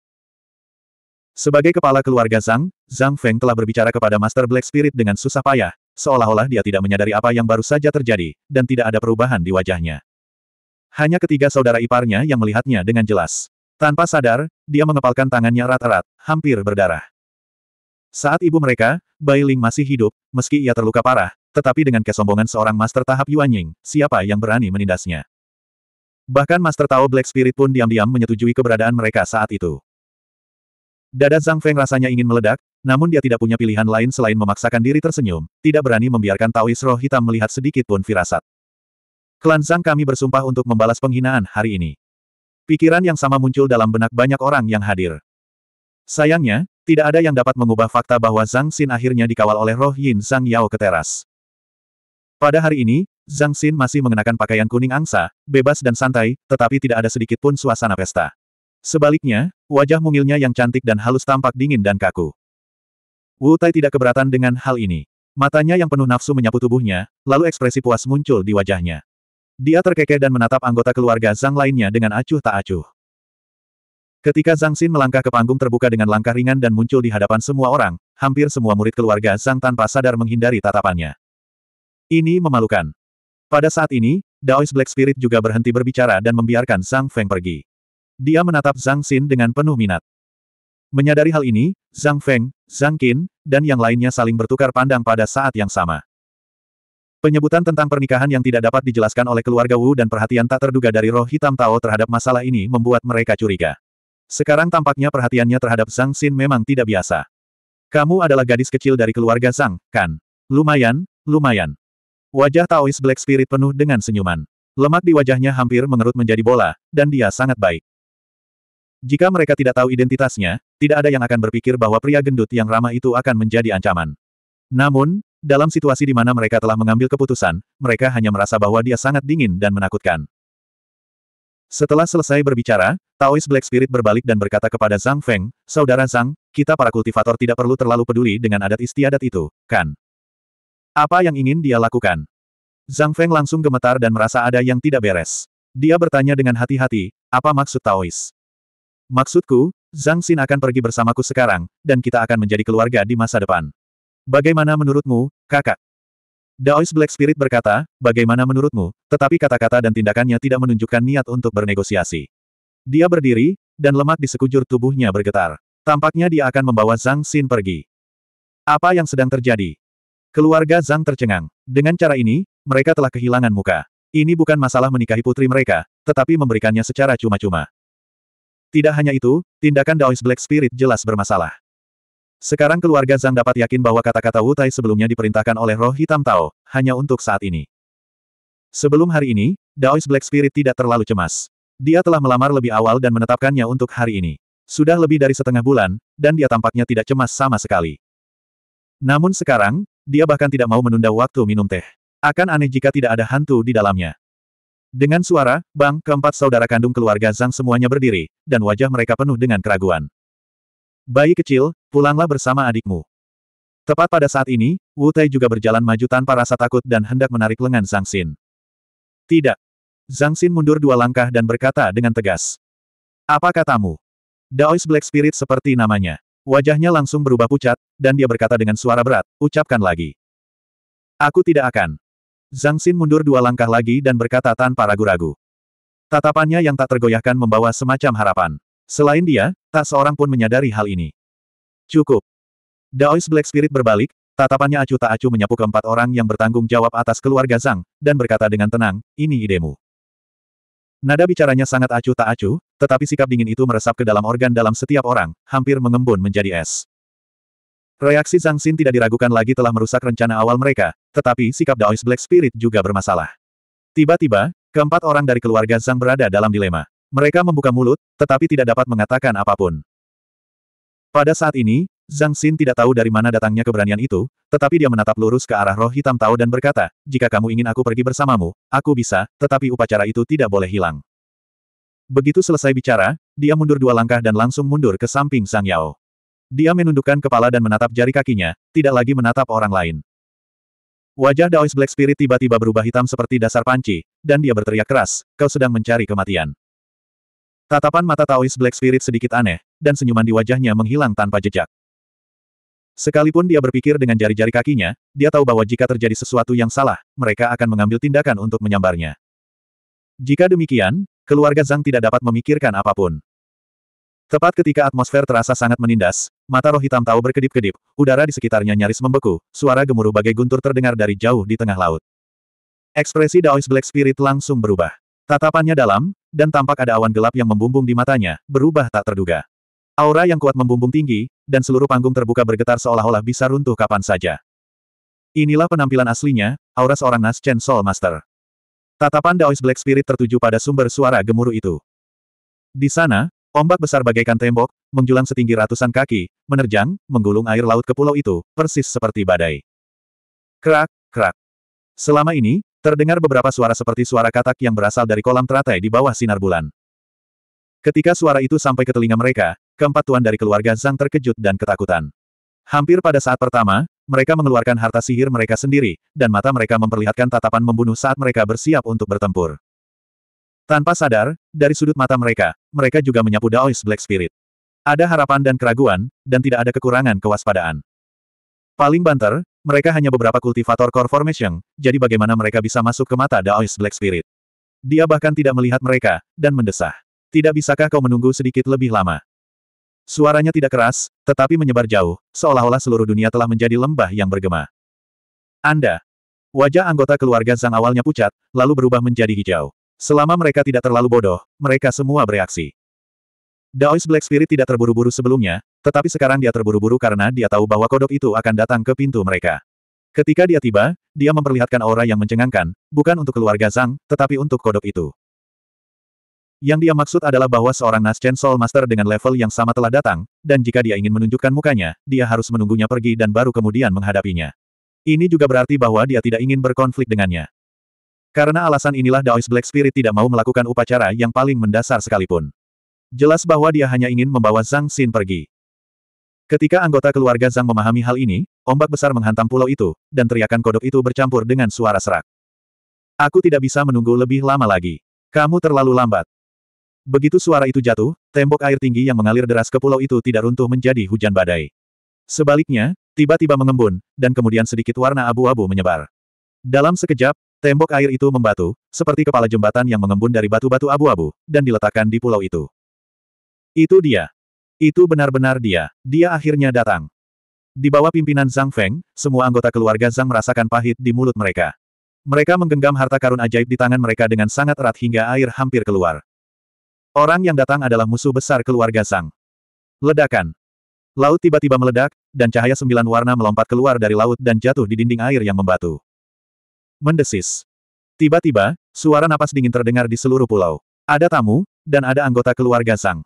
Sebagai kepala keluarga Zhang, Zhang Feng telah berbicara kepada Master Black Spirit dengan susah payah, seolah-olah dia tidak menyadari apa yang baru saja terjadi, dan tidak ada perubahan di wajahnya. Hanya ketiga saudara iparnya yang melihatnya dengan jelas. Tanpa sadar, dia mengepalkan tangannya erat-erat, hampir berdarah. Saat ibu mereka, Bai Ling masih hidup, meski ia terluka parah, tetapi dengan kesombongan seorang master tahap Yuan Ying, siapa yang berani menindasnya? Bahkan Master Tao Black Spirit pun diam-diam menyetujui keberadaan mereka saat itu. Dada Zhang Feng rasanya ingin meledak, namun dia tidak punya pilihan lain selain memaksakan diri tersenyum, tidak berani membiarkan Taois roh hitam melihat sedikit pun firasat. Klan Zhang kami bersumpah untuk membalas penghinaan hari ini. Pikiran yang sama muncul dalam benak banyak orang yang hadir. Sayangnya, tidak ada yang dapat mengubah fakta bahwa Zhang Xin akhirnya dikawal oleh roh Yin Zhang Yao ke teras. Pada hari ini, Zhang Xin masih mengenakan pakaian kuning angsa, bebas dan santai, tetapi tidak ada sedikit pun suasana pesta. Sebaliknya, wajah mungilnya yang cantik dan halus tampak dingin dan kaku. Wu Tai tidak keberatan dengan hal ini. Matanya yang penuh nafsu menyapu tubuhnya, lalu ekspresi puas muncul di wajahnya. Dia terkekeh dan menatap anggota keluarga Zhang lainnya dengan acuh tak acuh. Ketika Zhang Xin melangkah ke panggung terbuka dengan langkah ringan dan muncul di hadapan semua orang, hampir semua murid keluarga Zhang tanpa sadar menghindari tatapannya. Ini memalukan. Pada saat ini, Daois Black Spirit juga berhenti berbicara dan membiarkan Zhang Feng pergi. Dia menatap Zhang Xin dengan penuh minat. Menyadari hal ini, Zhang Feng, Zhang Qin, dan yang lainnya saling bertukar pandang pada saat yang sama. Penyebutan tentang pernikahan yang tidak dapat dijelaskan oleh keluarga Wu dan perhatian tak terduga dari roh hitam Tao terhadap masalah ini membuat mereka curiga. Sekarang tampaknya perhatiannya terhadap Zhang Xin memang tidak biasa. Kamu adalah gadis kecil dari keluarga Zhang, kan? Lumayan, lumayan. Wajah Taois Black Spirit penuh dengan senyuman. Lemak di wajahnya hampir mengerut menjadi bola, dan dia sangat baik. Jika mereka tidak tahu identitasnya, tidak ada yang akan berpikir bahwa pria gendut yang ramah itu akan menjadi ancaman. Namun, dalam situasi di mana mereka telah mengambil keputusan, mereka hanya merasa bahwa dia sangat dingin dan menakutkan. Setelah selesai berbicara, Taois Black Spirit berbalik dan berkata kepada Zhang Feng, Saudara Zhang, kita para kultivator tidak perlu terlalu peduli dengan adat istiadat itu, kan? Apa yang ingin dia lakukan? Zhang Feng langsung gemetar dan merasa ada yang tidak beres. Dia bertanya dengan hati-hati, apa maksud Taois? Maksudku, Zhang Xin akan pergi bersamaku sekarang, dan kita akan menjadi keluarga di masa depan. Bagaimana menurutmu, kakak? Daois Black Spirit berkata, bagaimana menurutmu, tetapi kata-kata dan tindakannya tidak menunjukkan niat untuk bernegosiasi. Dia berdiri, dan lemak di sekujur tubuhnya bergetar. Tampaknya dia akan membawa Zhang Xin pergi. Apa yang sedang terjadi? Keluarga Zhang tercengang. Dengan cara ini, mereka telah kehilangan muka. Ini bukan masalah menikahi putri mereka, tetapi memberikannya secara cuma-cuma. Tidak hanya itu, tindakan Daois Black Spirit jelas bermasalah. Sekarang keluarga Zhang dapat yakin bahwa kata-kata Wu Tai sebelumnya diperintahkan oleh roh hitam Tao, hanya untuk saat ini. Sebelum hari ini, Daois Black Spirit tidak terlalu cemas. Dia telah melamar lebih awal dan menetapkannya untuk hari ini. Sudah lebih dari setengah bulan, dan dia tampaknya tidak cemas sama sekali. Namun sekarang, dia bahkan tidak mau menunda waktu minum teh. Akan aneh jika tidak ada hantu di dalamnya. Dengan suara, bang, keempat saudara kandung keluarga Zhang semuanya berdiri, dan wajah mereka penuh dengan keraguan. Bayi kecil, pulanglah bersama adikmu. Tepat pada saat ini, Wu Tai juga berjalan maju tanpa rasa takut dan hendak menarik lengan Zhang Xin. Tidak. Zhang Xin mundur dua langkah dan berkata dengan tegas. Apa katamu? Daois Black Spirit seperti namanya. Wajahnya langsung berubah pucat, dan dia berkata dengan suara berat, ucapkan lagi. Aku tidak akan. Zhang Xin mundur dua langkah lagi dan berkata tanpa ragu-ragu. Tatapannya yang tak tergoyahkan membawa semacam harapan. Selain dia, tak seorang pun menyadari hal ini. Cukup. Daois Black Spirit berbalik, tatapannya acuh tak acuh menyapu keempat orang yang bertanggung jawab atas keluarga Zhang, dan berkata dengan tenang, ini idemu. Nada bicaranya sangat acuh tak acuh, tetapi sikap dingin itu meresap ke dalam organ dalam setiap orang, hampir mengembun menjadi es. Reaksi Zhang Xin tidak diragukan lagi telah merusak rencana awal mereka, tetapi sikap Daois Black Spirit juga bermasalah. Tiba-tiba, keempat orang dari keluarga Zhang berada dalam dilema. Mereka membuka mulut, tetapi tidak dapat mengatakan apapun. Pada saat ini, Zhang Xin tidak tahu dari mana datangnya keberanian itu, tetapi dia menatap lurus ke arah roh hitam Tao dan berkata, jika kamu ingin aku pergi bersamamu, aku bisa, tetapi upacara itu tidak boleh hilang. Begitu selesai bicara, dia mundur dua langkah dan langsung mundur ke samping Sang Yao. Dia menundukkan kepala dan menatap jari kakinya, tidak lagi menatap orang lain. Wajah Daois Black Spirit tiba-tiba berubah hitam seperti dasar panci, dan dia berteriak keras, kau sedang mencari kematian. Tatapan mata Taois Black Spirit sedikit aneh, dan senyuman di wajahnya menghilang tanpa jejak. Sekalipun dia berpikir dengan jari-jari kakinya, dia tahu bahwa jika terjadi sesuatu yang salah, mereka akan mengambil tindakan untuk menyambarnya. Jika demikian, keluarga Zhang tidak dapat memikirkan apapun. Tepat ketika atmosfer terasa sangat menindas, mata roh hitam tahu berkedip-kedip, udara di sekitarnya nyaris membeku, suara gemuruh bagai guntur terdengar dari jauh di tengah laut. Ekspresi Daois Black Spirit langsung berubah. Tatapannya dalam, dan tampak ada awan gelap yang membumbung di matanya, berubah tak terduga. Aura yang kuat membumbung tinggi, dan seluruh panggung terbuka bergetar seolah-olah bisa runtuh kapan saja. Inilah penampilan aslinya, aura seorang Nas Chen Soul Master. Tatapan Daois Black Spirit tertuju pada sumber suara gemuruh itu. Di sana, Ombak besar bagaikan tembok, menjulang setinggi ratusan kaki, menerjang, menggulung air laut ke pulau itu, persis seperti badai. Krak, krak. Selama ini, terdengar beberapa suara seperti suara katak yang berasal dari kolam teratai di bawah sinar bulan. Ketika suara itu sampai ke telinga mereka, keempat tuan dari keluarga Zhang terkejut dan ketakutan. Hampir pada saat pertama, mereka mengeluarkan harta sihir mereka sendiri, dan mata mereka memperlihatkan tatapan membunuh saat mereka bersiap untuk bertempur. Tanpa sadar, dari sudut mata mereka, mereka juga menyapu Daois Black Spirit. Ada harapan dan keraguan, dan tidak ada kekurangan kewaspadaan. Paling banter, mereka hanya beberapa kultivator core formation, jadi bagaimana mereka bisa masuk ke mata Daois Black Spirit? Dia bahkan tidak melihat mereka, dan mendesah. Tidak bisakah kau menunggu sedikit lebih lama? Suaranya tidak keras, tetapi menyebar jauh, seolah-olah seluruh dunia telah menjadi lembah yang bergema. Anda. Wajah anggota keluarga Zhang awalnya pucat, lalu berubah menjadi hijau. Selama mereka tidak terlalu bodoh, mereka semua bereaksi. Daois Black Spirit tidak terburu-buru sebelumnya, tetapi sekarang dia terburu-buru karena dia tahu bahwa kodok itu akan datang ke pintu mereka. Ketika dia tiba, dia memperlihatkan aura yang mencengangkan, bukan untuk keluarga Zhang, tetapi untuk kodok itu. Yang dia maksud adalah bahwa seorang Naschen Soul Master dengan level yang sama telah datang, dan jika dia ingin menunjukkan mukanya, dia harus menunggunya pergi dan baru kemudian menghadapinya. Ini juga berarti bahwa dia tidak ingin berkonflik dengannya. Karena alasan inilah Daois Black Spirit tidak mau melakukan upacara yang paling mendasar sekalipun. Jelas bahwa dia hanya ingin membawa Zhang Xin pergi. Ketika anggota keluarga Zhang memahami hal ini, ombak besar menghantam pulau itu, dan teriakan kodok itu bercampur dengan suara serak. Aku tidak bisa menunggu lebih lama lagi. Kamu terlalu lambat. Begitu suara itu jatuh, tembok air tinggi yang mengalir deras ke pulau itu tidak runtuh menjadi hujan badai. Sebaliknya, tiba-tiba mengembun, dan kemudian sedikit warna abu-abu menyebar. Dalam sekejap, Tembok air itu membatu, seperti kepala jembatan yang mengembun dari batu-batu abu-abu, dan diletakkan di pulau itu. Itu dia. Itu benar-benar dia. Dia akhirnya datang. Di bawah pimpinan Zhang Feng, semua anggota keluarga Zhang merasakan pahit di mulut mereka. Mereka menggenggam harta karun ajaib di tangan mereka dengan sangat erat hingga air hampir keluar. Orang yang datang adalah musuh besar keluarga Zhang. Ledakan. Laut tiba-tiba meledak, dan cahaya sembilan warna melompat keluar dari laut dan jatuh di dinding air yang membatu. Mendesis. Tiba-tiba, suara napas dingin terdengar di seluruh pulau. Ada tamu, dan ada anggota keluarga Sang.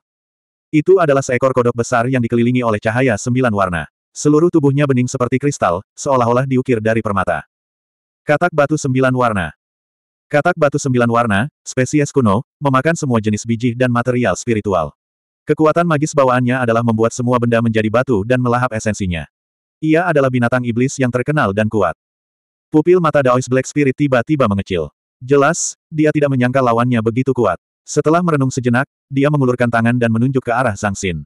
Itu adalah seekor kodok besar yang dikelilingi oleh cahaya sembilan warna. Seluruh tubuhnya bening seperti kristal, seolah-olah diukir dari permata. Katak batu sembilan warna. Katak batu sembilan warna, spesies kuno, memakan semua jenis biji dan material spiritual. Kekuatan magis bawaannya adalah membuat semua benda menjadi batu dan melahap esensinya. Ia adalah binatang iblis yang terkenal dan kuat. Pupil mata Daois Black Spirit tiba-tiba mengecil. Jelas, dia tidak menyangka lawannya begitu kuat. Setelah merenung sejenak, dia mengulurkan tangan dan menunjuk ke arah Zhang Xin.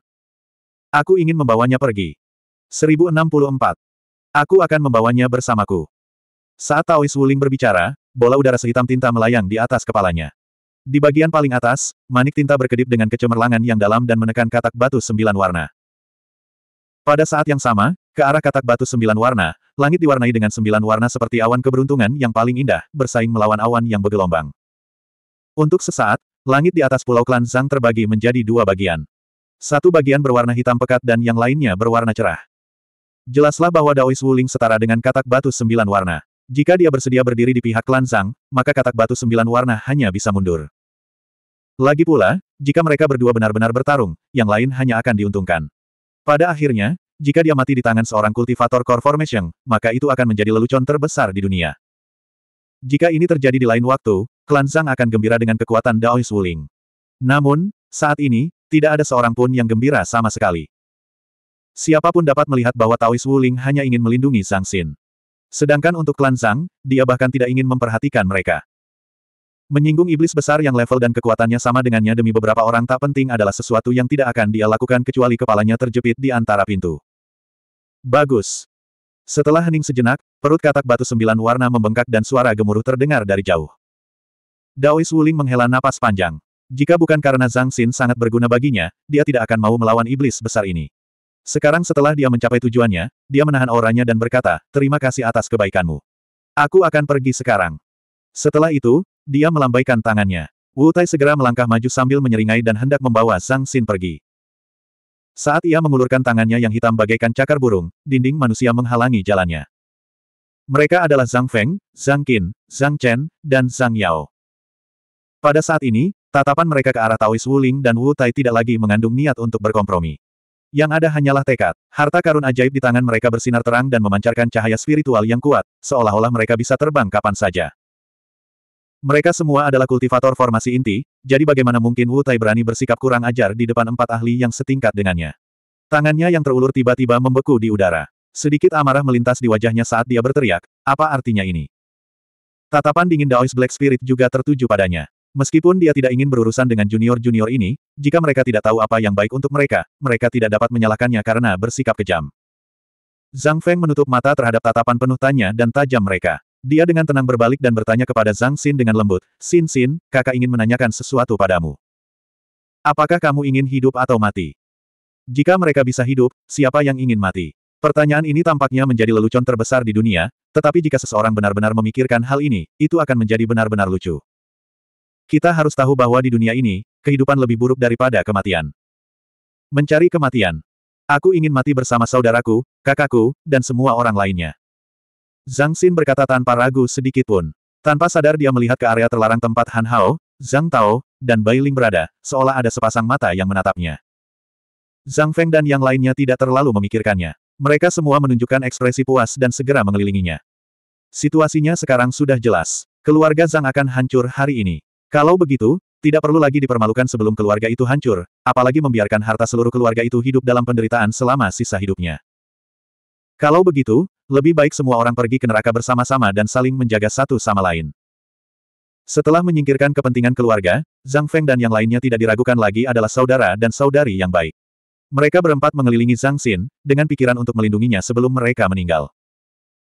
Aku ingin membawanya pergi. 1064. Aku akan membawanya bersamaku. Saat Taois Wuling berbicara, bola udara sehitam tinta melayang di atas kepalanya. Di bagian paling atas, manik tinta berkedip dengan kecemerlangan yang dalam dan menekan katak batu sembilan warna. Pada saat yang sama, ke arah katak batu sembilan warna, langit diwarnai dengan sembilan warna seperti awan keberuntungan yang paling indah, bersaing melawan awan yang bergelombang. Untuk sesaat, langit di atas pulau Klan Zhang terbagi menjadi dua bagian. Satu bagian berwarna hitam pekat dan yang lainnya berwarna cerah. Jelaslah bahwa Daois Wuling setara dengan katak batu sembilan warna. Jika dia bersedia berdiri di pihak Klan Zhang, maka katak batu sembilan warna hanya bisa mundur. Lagi pula, jika mereka berdua benar-benar bertarung, yang lain hanya akan diuntungkan. Pada akhirnya, jika dia mati di tangan seorang kultivator Core Formation, maka itu akan menjadi lelucon terbesar di dunia. Jika ini terjadi di lain waktu, klan Zhang akan gembira dengan kekuatan Dao Wuling. Namun, saat ini, tidak ada seorang pun yang gembira sama sekali. Siapapun dapat melihat bahwa Taois Wuling hanya ingin melindungi Zhang Xin. Sedangkan untuk klan Zhang, dia bahkan tidak ingin memperhatikan mereka. Menyinggung iblis besar yang level dan kekuatannya sama dengannya demi beberapa orang tak penting adalah sesuatu yang tidak akan dia lakukan kecuali kepalanya terjepit di antara pintu. Bagus. Setelah hening sejenak, perut katak batu sembilan warna membengkak dan suara gemuruh terdengar dari jauh. Daois Wuling menghela napas panjang. Jika bukan karena Zhang Xin sangat berguna baginya, dia tidak akan mau melawan iblis besar ini. Sekarang setelah dia mencapai tujuannya, dia menahan auranya dan berkata, terima kasih atas kebaikanmu. Aku akan pergi sekarang. Setelah itu, dia melambaikan tangannya. Wu Tai segera melangkah maju sambil menyeringai dan hendak membawa Zhang Xin pergi. Saat ia mengulurkan tangannya yang hitam bagaikan cakar burung, dinding manusia menghalangi jalannya. Mereka adalah Zhang Feng, Zhang Qin, Zhang Chen, dan Zhang Yao. Pada saat ini, tatapan mereka ke arah Taois Ling dan Wu Tai tidak lagi mengandung niat untuk berkompromi. Yang ada hanyalah tekad. Harta karun ajaib di tangan mereka bersinar terang dan memancarkan cahaya spiritual yang kuat, seolah-olah mereka bisa terbang kapan saja. Mereka semua adalah kultivator formasi inti, jadi bagaimana mungkin Wu Tai berani bersikap kurang ajar di depan empat ahli yang setingkat dengannya. Tangannya yang terulur tiba-tiba membeku di udara. Sedikit amarah melintas di wajahnya saat dia berteriak, apa artinya ini? Tatapan dingin Daois Black Spirit juga tertuju padanya. Meskipun dia tidak ingin berurusan dengan junior-junior ini, jika mereka tidak tahu apa yang baik untuk mereka, mereka tidak dapat menyalahkannya karena bersikap kejam. Zhang Feng menutup mata terhadap tatapan penuh tanya dan tajam mereka. Dia dengan tenang berbalik dan bertanya kepada Zhang Xin dengan lembut, Xin Xin, kakak ingin menanyakan sesuatu padamu. Apakah kamu ingin hidup atau mati? Jika mereka bisa hidup, siapa yang ingin mati? Pertanyaan ini tampaknya menjadi lelucon terbesar di dunia, tetapi jika seseorang benar-benar memikirkan hal ini, itu akan menjadi benar-benar lucu. Kita harus tahu bahwa di dunia ini, kehidupan lebih buruk daripada kematian. Mencari kematian. Aku ingin mati bersama saudaraku, kakakku, dan semua orang lainnya. Zhang Xin berkata tanpa ragu sedikit pun. Tanpa sadar dia melihat ke area terlarang tempat Han Hao, Zhang Tao, dan Bai Ling berada, seolah ada sepasang mata yang menatapnya. Zhang Feng dan yang lainnya tidak terlalu memikirkannya. Mereka semua menunjukkan ekspresi puas dan segera mengelilinginya. Situasinya sekarang sudah jelas. Keluarga Zhang akan hancur hari ini. Kalau begitu, tidak perlu lagi dipermalukan sebelum keluarga itu hancur, apalagi membiarkan harta seluruh keluarga itu hidup dalam penderitaan selama sisa hidupnya. Kalau begitu, lebih baik semua orang pergi ke neraka bersama-sama dan saling menjaga satu sama lain. Setelah menyingkirkan kepentingan keluarga, Zhang Feng dan yang lainnya tidak diragukan lagi adalah saudara dan saudari yang baik. Mereka berempat mengelilingi Zhang Xin, dengan pikiran untuk melindunginya sebelum mereka meninggal.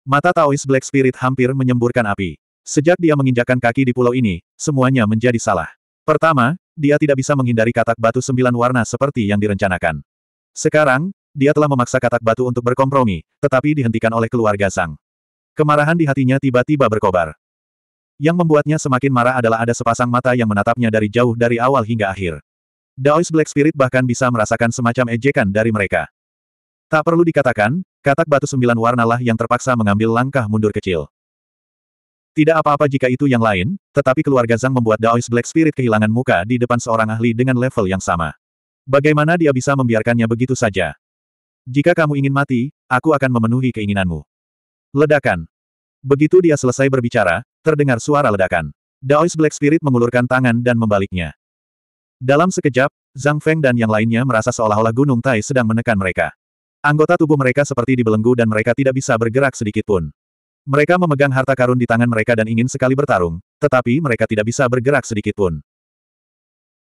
Mata Taois Black Spirit hampir menyemburkan api. Sejak dia menginjakan kaki di pulau ini, semuanya menjadi salah. Pertama, dia tidak bisa menghindari katak batu sembilan warna seperti yang direncanakan. Sekarang, dia telah memaksa katak batu untuk berkompromi, tetapi dihentikan oleh keluarga Sang. Kemarahan di hatinya tiba-tiba berkobar. Yang membuatnya semakin marah adalah ada sepasang mata yang menatapnya dari jauh dari awal hingga akhir. Daois Black Spirit bahkan bisa merasakan semacam ejekan dari mereka. Tak perlu dikatakan, katak batu sembilan warnalah yang terpaksa mengambil langkah mundur kecil. Tidak apa-apa jika itu yang lain, tetapi keluarga Zhang membuat Daois Black Spirit kehilangan muka di depan seorang ahli dengan level yang sama. Bagaimana dia bisa membiarkannya begitu saja? Jika kamu ingin mati, aku akan memenuhi keinginanmu. Ledakan. Begitu dia selesai berbicara, terdengar suara ledakan. Daois Black Spirit mengulurkan tangan dan membaliknya. Dalam sekejap, Zhang Feng dan yang lainnya merasa seolah-olah Gunung Tai sedang menekan mereka. Anggota tubuh mereka seperti dibelenggu dan mereka tidak bisa bergerak sedikit pun. Mereka memegang harta karun di tangan mereka dan ingin sekali bertarung, tetapi mereka tidak bisa bergerak sedikit pun.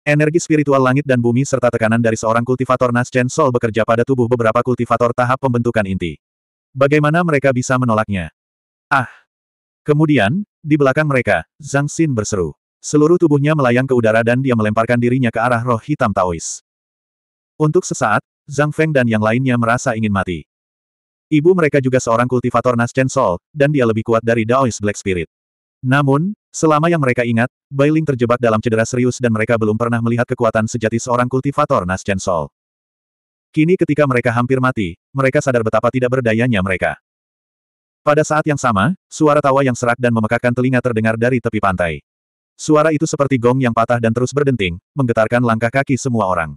Energi spiritual langit dan bumi serta tekanan dari seorang kultivator naschen Sol bekerja pada tubuh beberapa kultivator tahap pembentukan inti. Bagaimana mereka bisa menolaknya? Ah! Kemudian, di belakang mereka, Zhang Xin berseru. Seluruh tubuhnya melayang ke udara dan dia melemparkan dirinya ke arah roh hitam Taois. Untuk sesaat, Zhang Feng dan yang lainnya merasa ingin mati. Ibu mereka juga seorang kultivator naschen Sol, dan dia lebih kuat dari Daois Black Spirit. Namun, selama yang mereka ingat, Bailing terjebak dalam cedera serius dan mereka belum pernah melihat kekuatan sejati seorang kultivator Chen Sol. Kini ketika mereka hampir mati, mereka sadar betapa tidak berdayanya mereka. Pada saat yang sama, suara tawa yang serak dan memekakan telinga terdengar dari tepi pantai. Suara itu seperti gong yang patah dan terus berdenting, menggetarkan langkah kaki semua orang.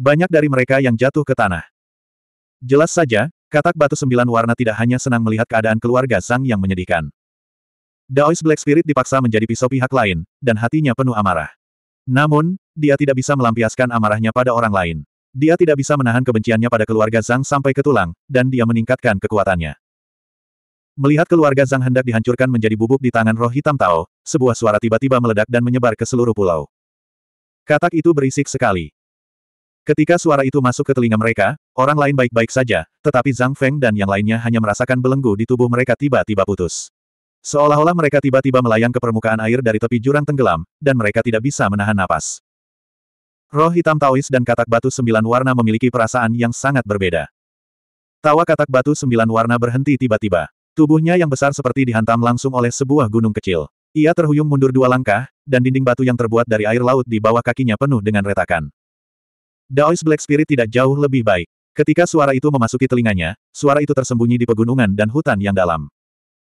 Banyak dari mereka yang jatuh ke tanah. Jelas saja, katak batu sembilan warna tidak hanya senang melihat keadaan keluarga Sang yang menyedihkan. Daois Black Spirit dipaksa menjadi pisau pihak lain, dan hatinya penuh amarah. Namun, dia tidak bisa melampiaskan amarahnya pada orang lain. Dia tidak bisa menahan kebenciannya pada keluarga Zhang sampai ke tulang, dan dia meningkatkan kekuatannya. Melihat keluarga Zhang hendak dihancurkan menjadi bubuk di tangan roh hitam Tao, sebuah suara tiba-tiba meledak dan menyebar ke seluruh pulau. Katak itu berisik sekali. Ketika suara itu masuk ke telinga mereka, orang lain baik-baik saja, tetapi Zhang Feng dan yang lainnya hanya merasakan belenggu di tubuh mereka tiba-tiba putus. Seolah-olah mereka tiba-tiba melayang ke permukaan air dari tepi jurang tenggelam, dan mereka tidak bisa menahan napas. Roh hitam Taois dan katak batu sembilan warna memiliki perasaan yang sangat berbeda. Tawa katak batu sembilan warna berhenti tiba-tiba. Tubuhnya yang besar seperti dihantam langsung oleh sebuah gunung kecil. Ia terhuyung mundur dua langkah, dan dinding batu yang terbuat dari air laut di bawah kakinya penuh dengan retakan. Daois Black Spirit tidak jauh lebih baik. Ketika suara itu memasuki telinganya, suara itu tersembunyi di pegunungan dan hutan yang dalam.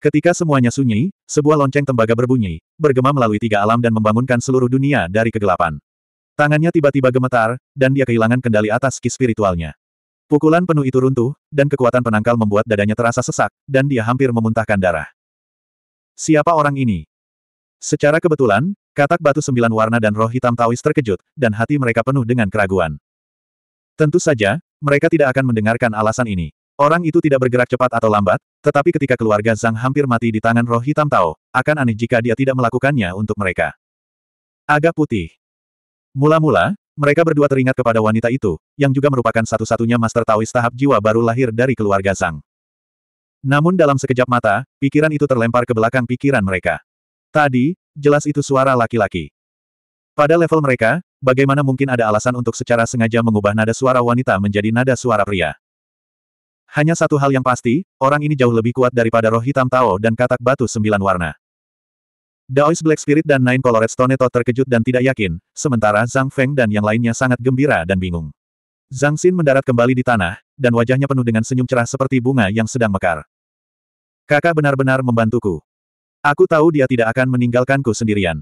Ketika semuanya sunyi, sebuah lonceng tembaga berbunyi, bergema melalui tiga alam dan membangunkan seluruh dunia dari kegelapan. Tangannya tiba-tiba gemetar, dan dia kehilangan kendali atas ki spiritualnya. Pukulan penuh itu runtuh, dan kekuatan penangkal membuat dadanya terasa sesak, dan dia hampir memuntahkan darah. Siapa orang ini? Secara kebetulan, katak batu sembilan warna dan roh hitam tawis terkejut, dan hati mereka penuh dengan keraguan. Tentu saja, mereka tidak akan mendengarkan alasan ini. Orang itu tidak bergerak cepat atau lambat, tetapi ketika keluarga Zhang hampir mati di tangan roh hitam Tao, akan aneh jika dia tidak melakukannya untuk mereka. Agak putih. Mula-mula, mereka berdua teringat kepada wanita itu, yang juga merupakan satu-satunya Master Taois tahap jiwa baru lahir dari keluarga Zhang. Namun dalam sekejap mata, pikiran itu terlempar ke belakang pikiran mereka. Tadi, jelas itu suara laki-laki. Pada level mereka, bagaimana mungkin ada alasan untuk secara sengaja mengubah nada suara wanita menjadi nada suara pria? Hanya satu hal yang pasti, orang ini jauh lebih kuat daripada roh hitam Tao dan katak batu sembilan warna. Daois Black Spirit dan Nine Colored Stone Neto terkejut dan tidak yakin, sementara Zhang Feng dan yang lainnya sangat gembira dan bingung. Zhang Xin mendarat kembali di tanah, dan wajahnya penuh dengan senyum cerah seperti bunga yang sedang mekar. Kakak benar-benar membantuku. Aku tahu dia tidak akan meninggalkanku sendirian.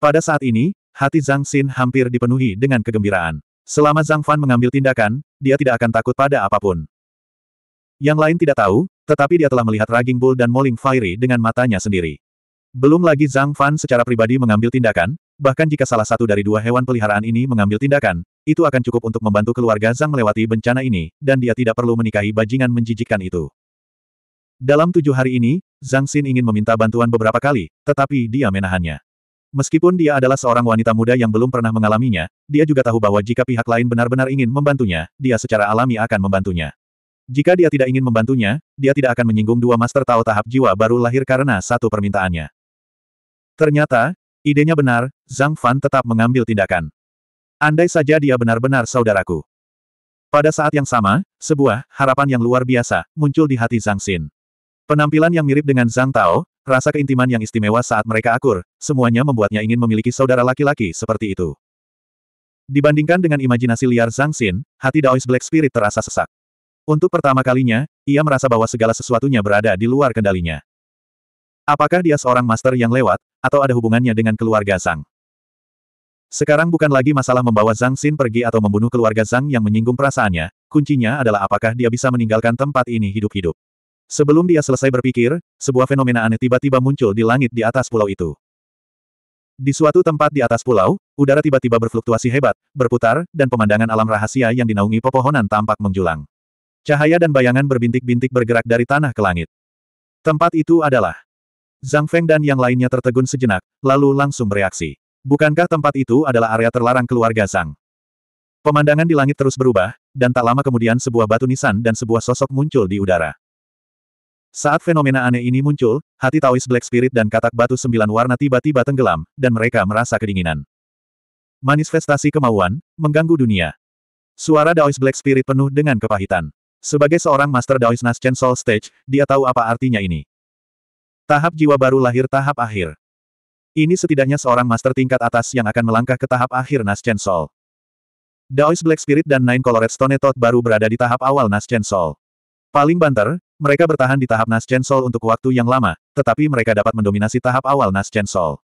Pada saat ini, hati Zhang Xin hampir dipenuhi dengan kegembiraan. Selama Zhang Fan mengambil tindakan, dia tidak akan takut pada apapun. Yang lain tidak tahu, tetapi dia telah melihat Raging Bull dan Moling Fiery dengan matanya sendiri. Belum lagi Zhang Fan secara pribadi mengambil tindakan, bahkan jika salah satu dari dua hewan peliharaan ini mengambil tindakan, itu akan cukup untuk membantu keluarga Zhang melewati bencana ini, dan dia tidak perlu menikahi bajingan menjijikkan itu. Dalam tujuh hari ini, Zhang Xin ingin meminta bantuan beberapa kali, tetapi dia menahannya. Meskipun dia adalah seorang wanita muda yang belum pernah mengalaminya, dia juga tahu bahwa jika pihak lain benar-benar ingin membantunya, dia secara alami akan membantunya. Jika dia tidak ingin membantunya, dia tidak akan menyinggung dua master Tao tahap jiwa baru lahir karena satu permintaannya. Ternyata, idenya benar, Zhang Fan tetap mengambil tindakan. Andai saja dia benar-benar saudaraku. Pada saat yang sama, sebuah harapan yang luar biasa muncul di hati Zhang Xin. Penampilan yang mirip dengan Zhang Tao, rasa keintiman yang istimewa saat mereka akur, semuanya membuatnya ingin memiliki saudara laki-laki seperti itu. Dibandingkan dengan imajinasi liar Zhang Xin, hati Daois Black Spirit terasa sesak. Untuk pertama kalinya, ia merasa bahwa segala sesuatunya berada di luar kendalinya. Apakah dia seorang master yang lewat, atau ada hubungannya dengan keluarga Zhang? Sekarang bukan lagi masalah membawa Zhang Xin pergi atau membunuh keluarga Zhang yang menyinggung perasaannya, kuncinya adalah apakah dia bisa meninggalkan tempat ini hidup-hidup. Sebelum dia selesai berpikir, sebuah fenomena aneh tiba-tiba muncul di langit di atas pulau itu. Di suatu tempat di atas pulau, udara tiba-tiba berfluktuasi hebat, berputar, dan pemandangan alam rahasia yang dinaungi pepohonan tampak menjulang. Cahaya dan bayangan berbintik-bintik bergerak dari tanah ke langit. Tempat itu adalah Zhang Feng dan yang lainnya tertegun sejenak, lalu langsung bereaksi. Bukankah tempat itu adalah area terlarang keluarga Zhang? Pemandangan di langit terus berubah, dan tak lama kemudian sebuah batu nisan dan sebuah sosok muncul di udara. Saat fenomena aneh ini muncul, hati Taois Black Spirit dan katak batu sembilan warna tiba-tiba tenggelam, dan mereka merasa kedinginan. Manifestasi kemauan, mengganggu dunia. Suara Taois Black Spirit penuh dengan kepahitan. Sebagai seorang Master Daoist Chen Soul Stage, dia tahu apa artinya ini. Tahap jiwa baru lahir tahap akhir. Ini setidaknya seorang master tingkat atas yang akan melangkah ke tahap akhir Nascent Soul. Daoist Black Spirit dan Nine Colored Stone Toad baru berada di tahap awal Nascent Soul. Paling banter, mereka bertahan di tahap Nascent Soul untuk waktu yang lama, tetapi mereka dapat mendominasi tahap awal Nascent Soul.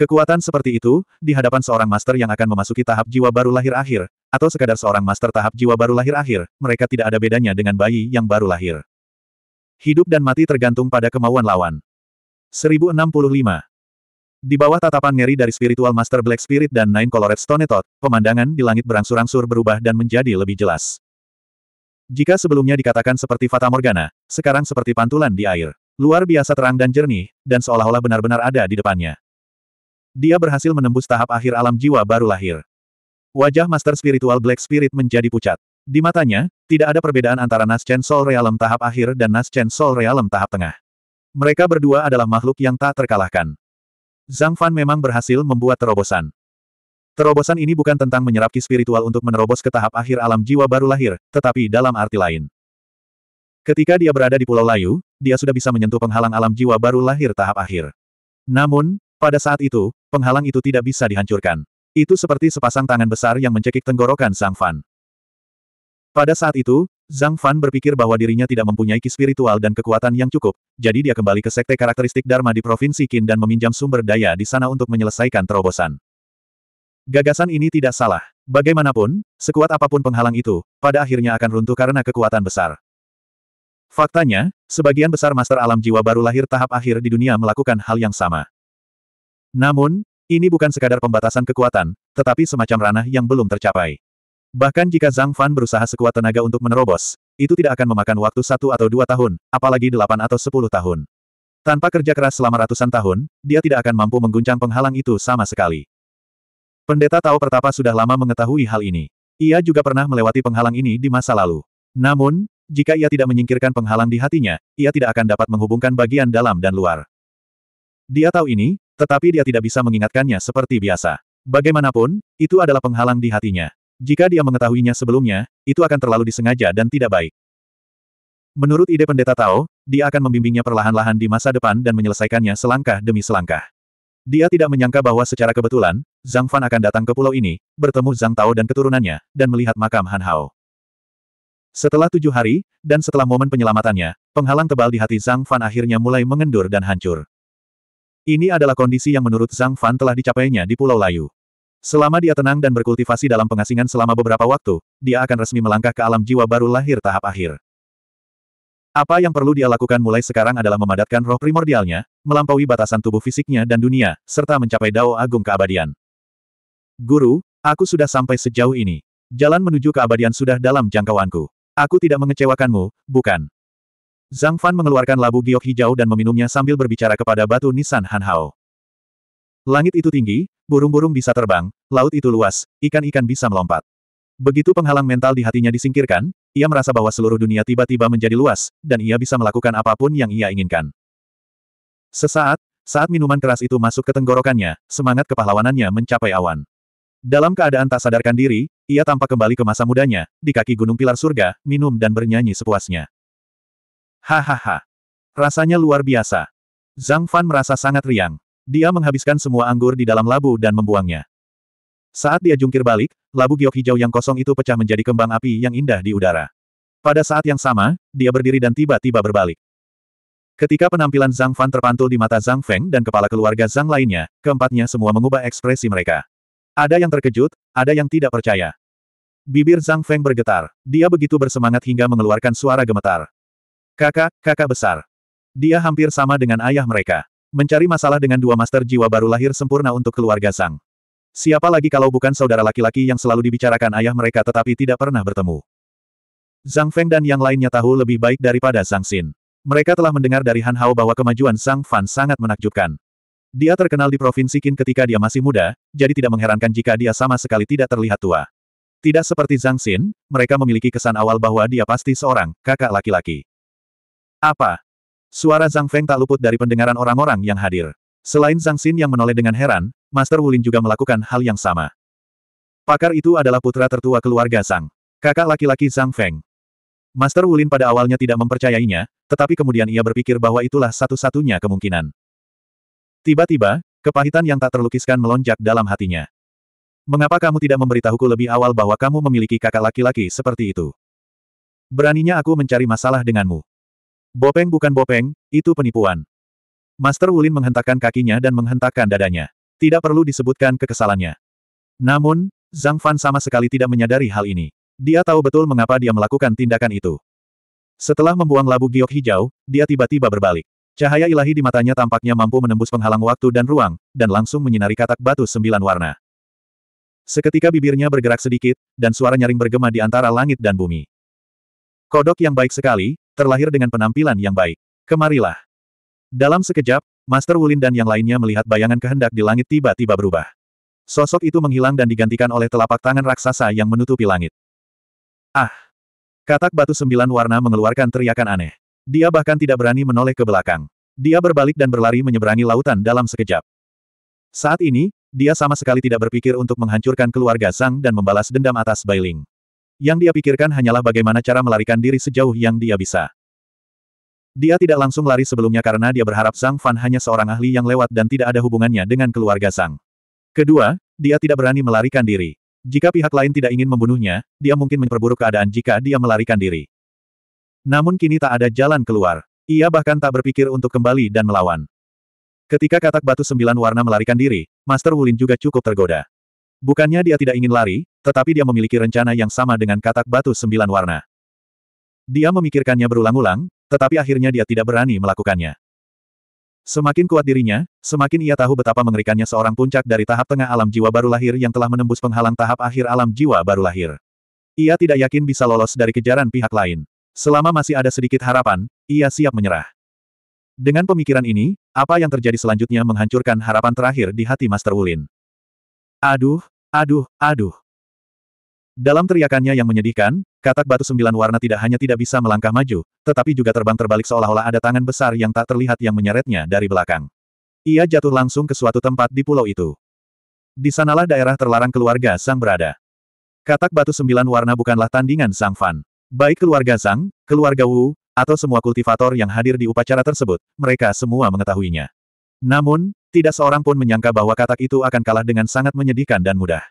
Kekuatan seperti itu, di hadapan seorang master yang akan memasuki tahap jiwa baru lahir akhir, atau sekadar seorang master tahap jiwa baru lahir akhir, mereka tidak ada bedanya dengan bayi yang baru lahir. Hidup dan mati tergantung pada kemauan lawan. 1065. Di bawah tatapan ngeri dari spiritual master Black Spirit dan Nine Colored Stone Tot, pemandangan di langit berangsur-angsur berubah dan menjadi lebih jelas. Jika sebelumnya dikatakan seperti Fata Morgana, sekarang seperti pantulan di air. Luar biasa terang dan jernih, dan seolah-olah benar-benar ada di depannya. Dia berhasil menembus tahap akhir alam jiwa baru lahir. Wajah Master Spiritual Black Spirit menjadi pucat. Di matanya, tidak ada perbedaan antara naschen Soul Realm tahap akhir dan naschen Soul Realm tahap tengah. Mereka berdua adalah makhluk yang tak terkalahkan. Zhang Fan memang berhasil membuat terobosan. Terobosan ini bukan tentang menyerap ki spiritual untuk menerobos ke tahap akhir alam jiwa baru lahir, tetapi dalam arti lain. Ketika dia berada di Pulau Layu, dia sudah bisa menyentuh penghalang alam jiwa baru lahir tahap akhir. Namun, pada saat itu, penghalang itu tidak bisa dihancurkan. Itu seperti sepasang tangan besar yang mencekik tenggorokan Zhang Fan. Pada saat itu, Zhang Fan berpikir bahwa dirinya tidak mempunyai ki spiritual dan kekuatan yang cukup, jadi dia kembali ke sekte karakteristik Dharma di Provinsi Qin dan meminjam sumber daya di sana untuk menyelesaikan terobosan. Gagasan ini tidak salah. Bagaimanapun, sekuat apapun penghalang itu, pada akhirnya akan runtuh karena kekuatan besar. Faktanya, sebagian besar Master Alam Jiwa baru lahir tahap akhir di dunia melakukan hal yang sama. Namun, ini bukan sekadar pembatasan kekuatan, tetapi semacam ranah yang belum tercapai. Bahkan jika Zhang Fan berusaha sekuat tenaga untuk menerobos, itu tidak akan memakan waktu satu atau dua tahun, apalagi delapan atau sepuluh tahun. Tanpa kerja keras selama ratusan tahun, dia tidak akan mampu mengguncang penghalang itu sama sekali. Pendeta Tao Pertapa sudah lama mengetahui hal ini. Ia juga pernah melewati penghalang ini di masa lalu. Namun, jika ia tidak menyingkirkan penghalang di hatinya, ia tidak akan dapat menghubungkan bagian dalam dan luar. Dia tahu ini, tetapi dia tidak bisa mengingatkannya seperti biasa. Bagaimanapun, itu adalah penghalang di hatinya. Jika dia mengetahuinya sebelumnya, itu akan terlalu disengaja dan tidak baik. Menurut ide pendeta Tao, dia akan membimbingnya perlahan-lahan di masa depan dan menyelesaikannya selangkah demi selangkah. Dia tidak menyangka bahwa secara kebetulan, Zhang Fan akan datang ke pulau ini, bertemu Zhang Tao dan keturunannya, dan melihat makam Han Hao. Setelah tujuh hari, dan setelah momen penyelamatannya, penghalang tebal di hati Zhang Fan akhirnya mulai mengendur dan hancur. Ini adalah kondisi yang menurut Zhang Fan telah dicapainya di Pulau Layu. Selama dia tenang dan berkultivasi dalam pengasingan selama beberapa waktu, dia akan resmi melangkah ke alam jiwa baru lahir tahap akhir. Apa yang perlu dia lakukan mulai sekarang adalah memadatkan roh primordialnya, melampaui batasan tubuh fisiknya dan dunia, serta mencapai dao agung keabadian. Guru, aku sudah sampai sejauh ini. Jalan menuju keabadian sudah dalam jangkauanku. Aku tidak mengecewakanmu, bukan? Zhang Fan mengeluarkan labu giok hijau dan meminumnya sambil berbicara kepada batu nisan Han Hao. Langit itu tinggi, burung-burung bisa terbang, laut itu luas, ikan-ikan bisa melompat. Begitu penghalang mental di hatinya disingkirkan, ia merasa bahwa seluruh dunia tiba-tiba menjadi luas, dan ia bisa melakukan apapun yang ia inginkan. Sesaat, saat minuman keras itu masuk ke tenggorokannya, semangat kepahlawanannya mencapai awan. Dalam keadaan tak sadarkan diri, ia tampak kembali ke masa mudanya, di kaki gunung pilar surga, minum dan bernyanyi sepuasnya. Hahaha. Rasanya luar biasa. Zhang Fan merasa sangat riang. Dia menghabiskan semua anggur di dalam labu dan membuangnya. Saat dia jungkir balik, labu giok hijau yang kosong itu pecah menjadi kembang api yang indah di udara. Pada saat yang sama, dia berdiri dan tiba-tiba berbalik. Ketika penampilan Zhang Fan terpantul di mata Zhang Feng dan kepala keluarga Zhang lainnya, keempatnya semua mengubah ekspresi mereka. Ada yang terkejut, ada yang tidak percaya. Bibir Zhang Feng bergetar. Dia begitu bersemangat hingga mengeluarkan suara gemetar. Kakak, kakak besar. Dia hampir sama dengan ayah mereka. Mencari masalah dengan dua master jiwa baru lahir sempurna untuk keluarga Sang. Siapa lagi kalau bukan saudara laki-laki yang selalu dibicarakan ayah mereka tetapi tidak pernah bertemu. Zhang Feng dan yang lainnya tahu lebih baik daripada Zhang Xin. Mereka telah mendengar dari Han Hao bahwa kemajuan Zhang Fan sangat menakjubkan. Dia terkenal di Provinsi Qin ketika dia masih muda, jadi tidak mengherankan jika dia sama sekali tidak terlihat tua. Tidak seperti Zhang Xin, mereka memiliki kesan awal bahwa dia pasti seorang kakak laki-laki. Apa? Suara Zhang Feng tak luput dari pendengaran orang-orang yang hadir. Selain Zhang Xin yang menoleh dengan heran, Master Wulin juga melakukan hal yang sama. Pakar itu adalah putra tertua keluarga Zhang. Kakak laki-laki Zhang Feng. Master Wulin pada awalnya tidak mempercayainya, tetapi kemudian ia berpikir bahwa itulah satu-satunya kemungkinan. Tiba-tiba, kepahitan yang tak terlukiskan melonjak dalam hatinya. Mengapa kamu tidak memberitahuku lebih awal bahwa kamu memiliki kakak laki-laki seperti itu? Beraninya aku mencari masalah denganmu. Bopeng bukan bopeng, itu penipuan. Master Wulin menghentakkan kakinya dan menghentakkan dadanya. Tidak perlu disebutkan kekesalannya. Namun, Zhang Fan sama sekali tidak menyadari hal ini. Dia tahu betul mengapa dia melakukan tindakan itu. Setelah membuang labu giok hijau, dia tiba-tiba berbalik. Cahaya ilahi di matanya tampaknya mampu menembus penghalang waktu dan ruang, dan langsung menyinari katak batu sembilan warna. Seketika bibirnya bergerak sedikit, dan suara nyaring bergema di antara langit dan bumi. Kodok yang baik sekali, terlahir dengan penampilan yang baik. Kemarilah. Dalam sekejap, Master Wulin dan yang lainnya melihat bayangan kehendak di langit tiba-tiba berubah. Sosok itu menghilang dan digantikan oleh telapak tangan raksasa yang menutupi langit. Ah! Katak batu sembilan warna mengeluarkan teriakan aneh. Dia bahkan tidak berani menoleh ke belakang. Dia berbalik dan berlari menyeberangi lautan dalam sekejap. Saat ini, dia sama sekali tidak berpikir untuk menghancurkan keluarga Sang dan membalas dendam atas Bailing. Yang dia pikirkan hanyalah bagaimana cara melarikan diri sejauh yang dia bisa. Dia tidak langsung lari sebelumnya karena dia berharap Sang Fan hanya seorang ahli yang lewat dan tidak ada hubungannya dengan keluarga Sang. Kedua, dia tidak berani melarikan diri. Jika pihak lain tidak ingin membunuhnya, dia mungkin memperburuk keadaan jika dia melarikan diri. Namun kini tak ada jalan keluar. Ia bahkan tak berpikir untuk kembali dan melawan. Ketika katak batu sembilan warna melarikan diri, Master Wulin juga cukup tergoda. Bukannya dia tidak ingin lari, tetapi dia memiliki rencana yang sama dengan katak batu sembilan warna. Dia memikirkannya berulang-ulang, tetapi akhirnya dia tidak berani melakukannya. Semakin kuat dirinya, semakin ia tahu betapa mengerikannya seorang puncak dari tahap tengah alam jiwa baru lahir yang telah menembus penghalang tahap akhir alam jiwa baru lahir. Ia tidak yakin bisa lolos dari kejaran pihak lain. Selama masih ada sedikit harapan, ia siap menyerah. Dengan pemikiran ini, apa yang terjadi selanjutnya menghancurkan harapan terakhir di hati Master Wulin. Aduh, aduh, aduh. Dalam teriakannya yang menyedihkan, katak batu sembilan warna tidak hanya tidak bisa melangkah maju, tetapi juga terbang terbalik seolah-olah ada tangan besar yang tak terlihat yang menyeretnya dari belakang. Ia jatuh langsung ke suatu tempat di pulau itu. Di sanalah daerah terlarang keluarga Sang berada. Katak batu sembilan warna bukanlah tandingan Sang Fan. Baik keluarga Sang, keluarga Wu, atau semua kultivator yang hadir di upacara tersebut, mereka semua mengetahuinya. Namun, tidak seorang pun menyangka bahwa katak itu akan kalah dengan sangat menyedihkan dan mudah.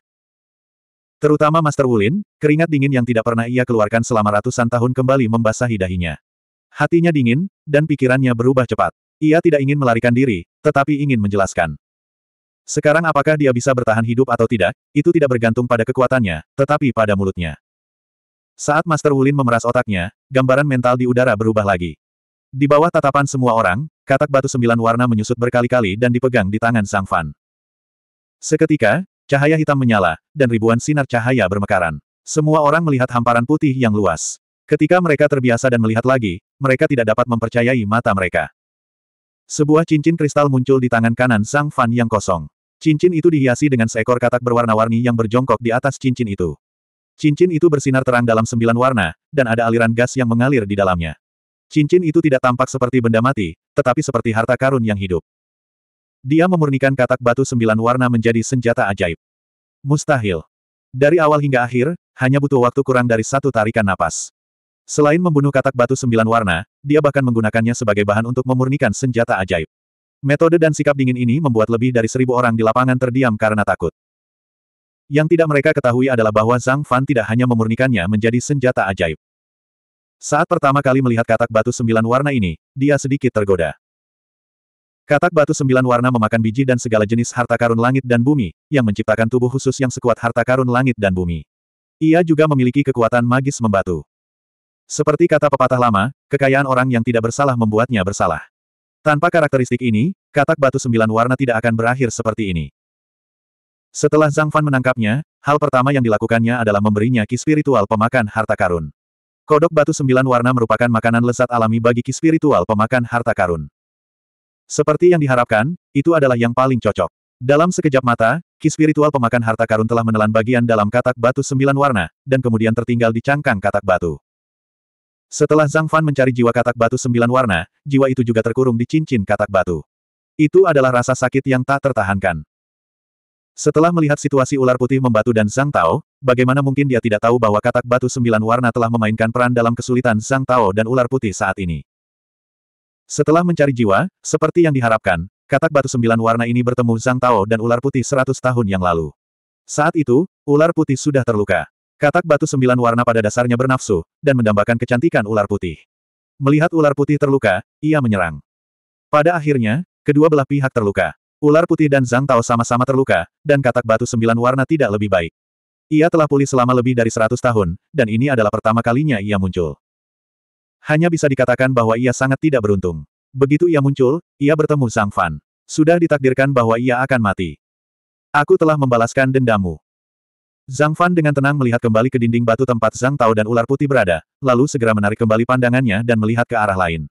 Terutama Master Wulin, keringat dingin yang tidak pernah ia keluarkan selama ratusan tahun kembali membasahi dahinya. Hatinya dingin, dan pikirannya berubah cepat. Ia tidak ingin melarikan diri, tetapi ingin menjelaskan. Sekarang apakah dia bisa bertahan hidup atau tidak, itu tidak bergantung pada kekuatannya, tetapi pada mulutnya. Saat Master Wulin memeras otaknya, gambaran mental di udara berubah lagi. Di bawah tatapan semua orang, katak batu sembilan warna menyusut berkali-kali dan dipegang di tangan Sang Fan. Seketika, Cahaya hitam menyala, dan ribuan sinar cahaya bermekaran. Semua orang melihat hamparan putih yang luas. Ketika mereka terbiasa dan melihat lagi, mereka tidak dapat mempercayai mata mereka. Sebuah cincin kristal muncul di tangan kanan Sang Fan yang kosong. Cincin itu dihiasi dengan seekor katak berwarna-warni yang berjongkok di atas cincin itu. Cincin itu bersinar terang dalam sembilan warna, dan ada aliran gas yang mengalir di dalamnya. Cincin itu tidak tampak seperti benda mati, tetapi seperti harta karun yang hidup. Dia memurnikan katak batu sembilan warna menjadi senjata ajaib. Mustahil. Dari awal hingga akhir, hanya butuh waktu kurang dari satu tarikan napas. Selain membunuh katak batu sembilan warna, dia bahkan menggunakannya sebagai bahan untuk memurnikan senjata ajaib. Metode dan sikap dingin ini membuat lebih dari seribu orang di lapangan terdiam karena takut. Yang tidak mereka ketahui adalah bahwa Zhang Fan tidak hanya memurnikannya menjadi senjata ajaib. Saat pertama kali melihat katak batu sembilan warna ini, dia sedikit tergoda. Katak batu sembilan warna memakan biji dan segala jenis harta karun langit dan bumi, yang menciptakan tubuh khusus yang sekuat harta karun langit dan bumi. Ia juga memiliki kekuatan magis membatu. Seperti kata pepatah lama, kekayaan orang yang tidak bersalah membuatnya bersalah. Tanpa karakteristik ini, katak batu sembilan warna tidak akan berakhir seperti ini. Setelah Zhang Fan menangkapnya, hal pertama yang dilakukannya adalah memberinya ki spiritual pemakan harta karun. Kodok batu sembilan warna merupakan makanan lezat alami bagi ki spiritual pemakan harta karun. Seperti yang diharapkan, itu adalah yang paling cocok. Dalam sekejap mata, ki spiritual pemakan harta karun telah menelan bagian dalam katak batu sembilan warna, dan kemudian tertinggal di cangkang katak batu. Setelah Zhang Fan mencari jiwa katak batu sembilan warna, jiwa itu juga terkurung di cincin katak batu. Itu adalah rasa sakit yang tak tertahankan. Setelah melihat situasi ular putih membatu dan Zhang Tao, bagaimana mungkin dia tidak tahu bahwa katak batu sembilan warna telah memainkan peran dalam kesulitan Zhang Tao dan ular putih saat ini. Setelah mencari jiwa, seperti yang diharapkan, katak batu sembilan warna ini bertemu Zhang Tao dan ular putih seratus tahun yang lalu. Saat itu, ular putih sudah terluka. Katak batu sembilan warna pada dasarnya bernafsu, dan mendambakan kecantikan ular putih. Melihat ular putih terluka, ia menyerang. Pada akhirnya, kedua belah pihak terluka. Ular putih dan Zhang Tao sama-sama terluka, dan katak batu sembilan warna tidak lebih baik. Ia telah pulih selama lebih dari seratus tahun, dan ini adalah pertama kalinya ia muncul. Hanya bisa dikatakan bahwa ia sangat tidak beruntung. Begitu ia muncul, ia bertemu Zhang Fan. Sudah ditakdirkan bahwa ia akan mati. Aku telah membalaskan dendamu. Zhang Fan dengan tenang melihat kembali ke dinding batu tempat Zhang Tao dan ular putih berada, lalu segera menarik kembali pandangannya dan melihat ke arah lain.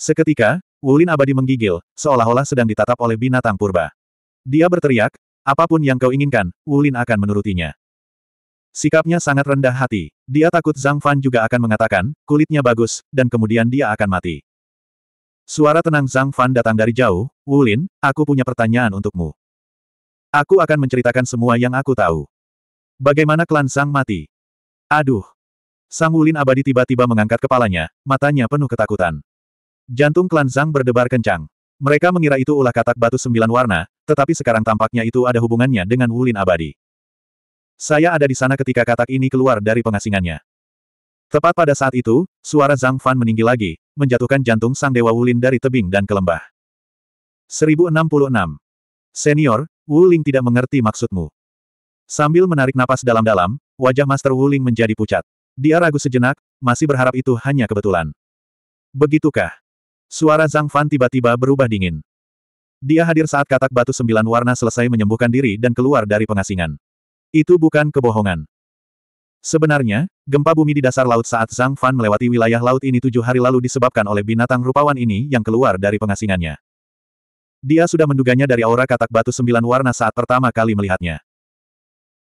Seketika, Wulin abadi menggigil, seolah-olah sedang ditatap oleh binatang purba. Dia berteriak, apapun yang kau inginkan, Wulin akan menurutinya. Sikapnya sangat rendah hati. Dia takut Zhang Fan juga akan mengatakan, kulitnya bagus, dan kemudian dia akan mati. Suara tenang Zhang Fan datang dari jauh, Wulin, aku punya pertanyaan untukmu. Aku akan menceritakan semua yang aku tahu. Bagaimana klan Zhang mati? Aduh. Sang Wulin abadi tiba-tiba mengangkat kepalanya, matanya penuh ketakutan. Jantung klan Zhang berdebar kencang. Mereka mengira itu ulah katak batu sembilan warna, tetapi sekarang tampaknya itu ada hubungannya dengan Wulin abadi. Saya ada di sana ketika katak ini keluar dari pengasingannya. Tepat pada saat itu, suara Zhang Fan meninggi lagi, menjatuhkan jantung sang Dewa Wulin dari tebing dan ke lembah. 1066. Senior, Wuling tidak mengerti maksudmu. Sambil menarik napas dalam-dalam, wajah Master Wuling menjadi pucat. Dia ragu sejenak, masih berharap itu hanya kebetulan. Begitukah? Suara Zhang Fan tiba-tiba berubah dingin. Dia hadir saat katak batu sembilan warna selesai menyembuhkan diri dan keluar dari pengasingan. Itu bukan kebohongan. Sebenarnya, gempa bumi di dasar laut saat Zhang Fan melewati wilayah laut ini tujuh hari lalu disebabkan oleh binatang rupawan ini yang keluar dari pengasingannya. Dia sudah menduganya dari aura katak batu sembilan warna saat pertama kali melihatnya.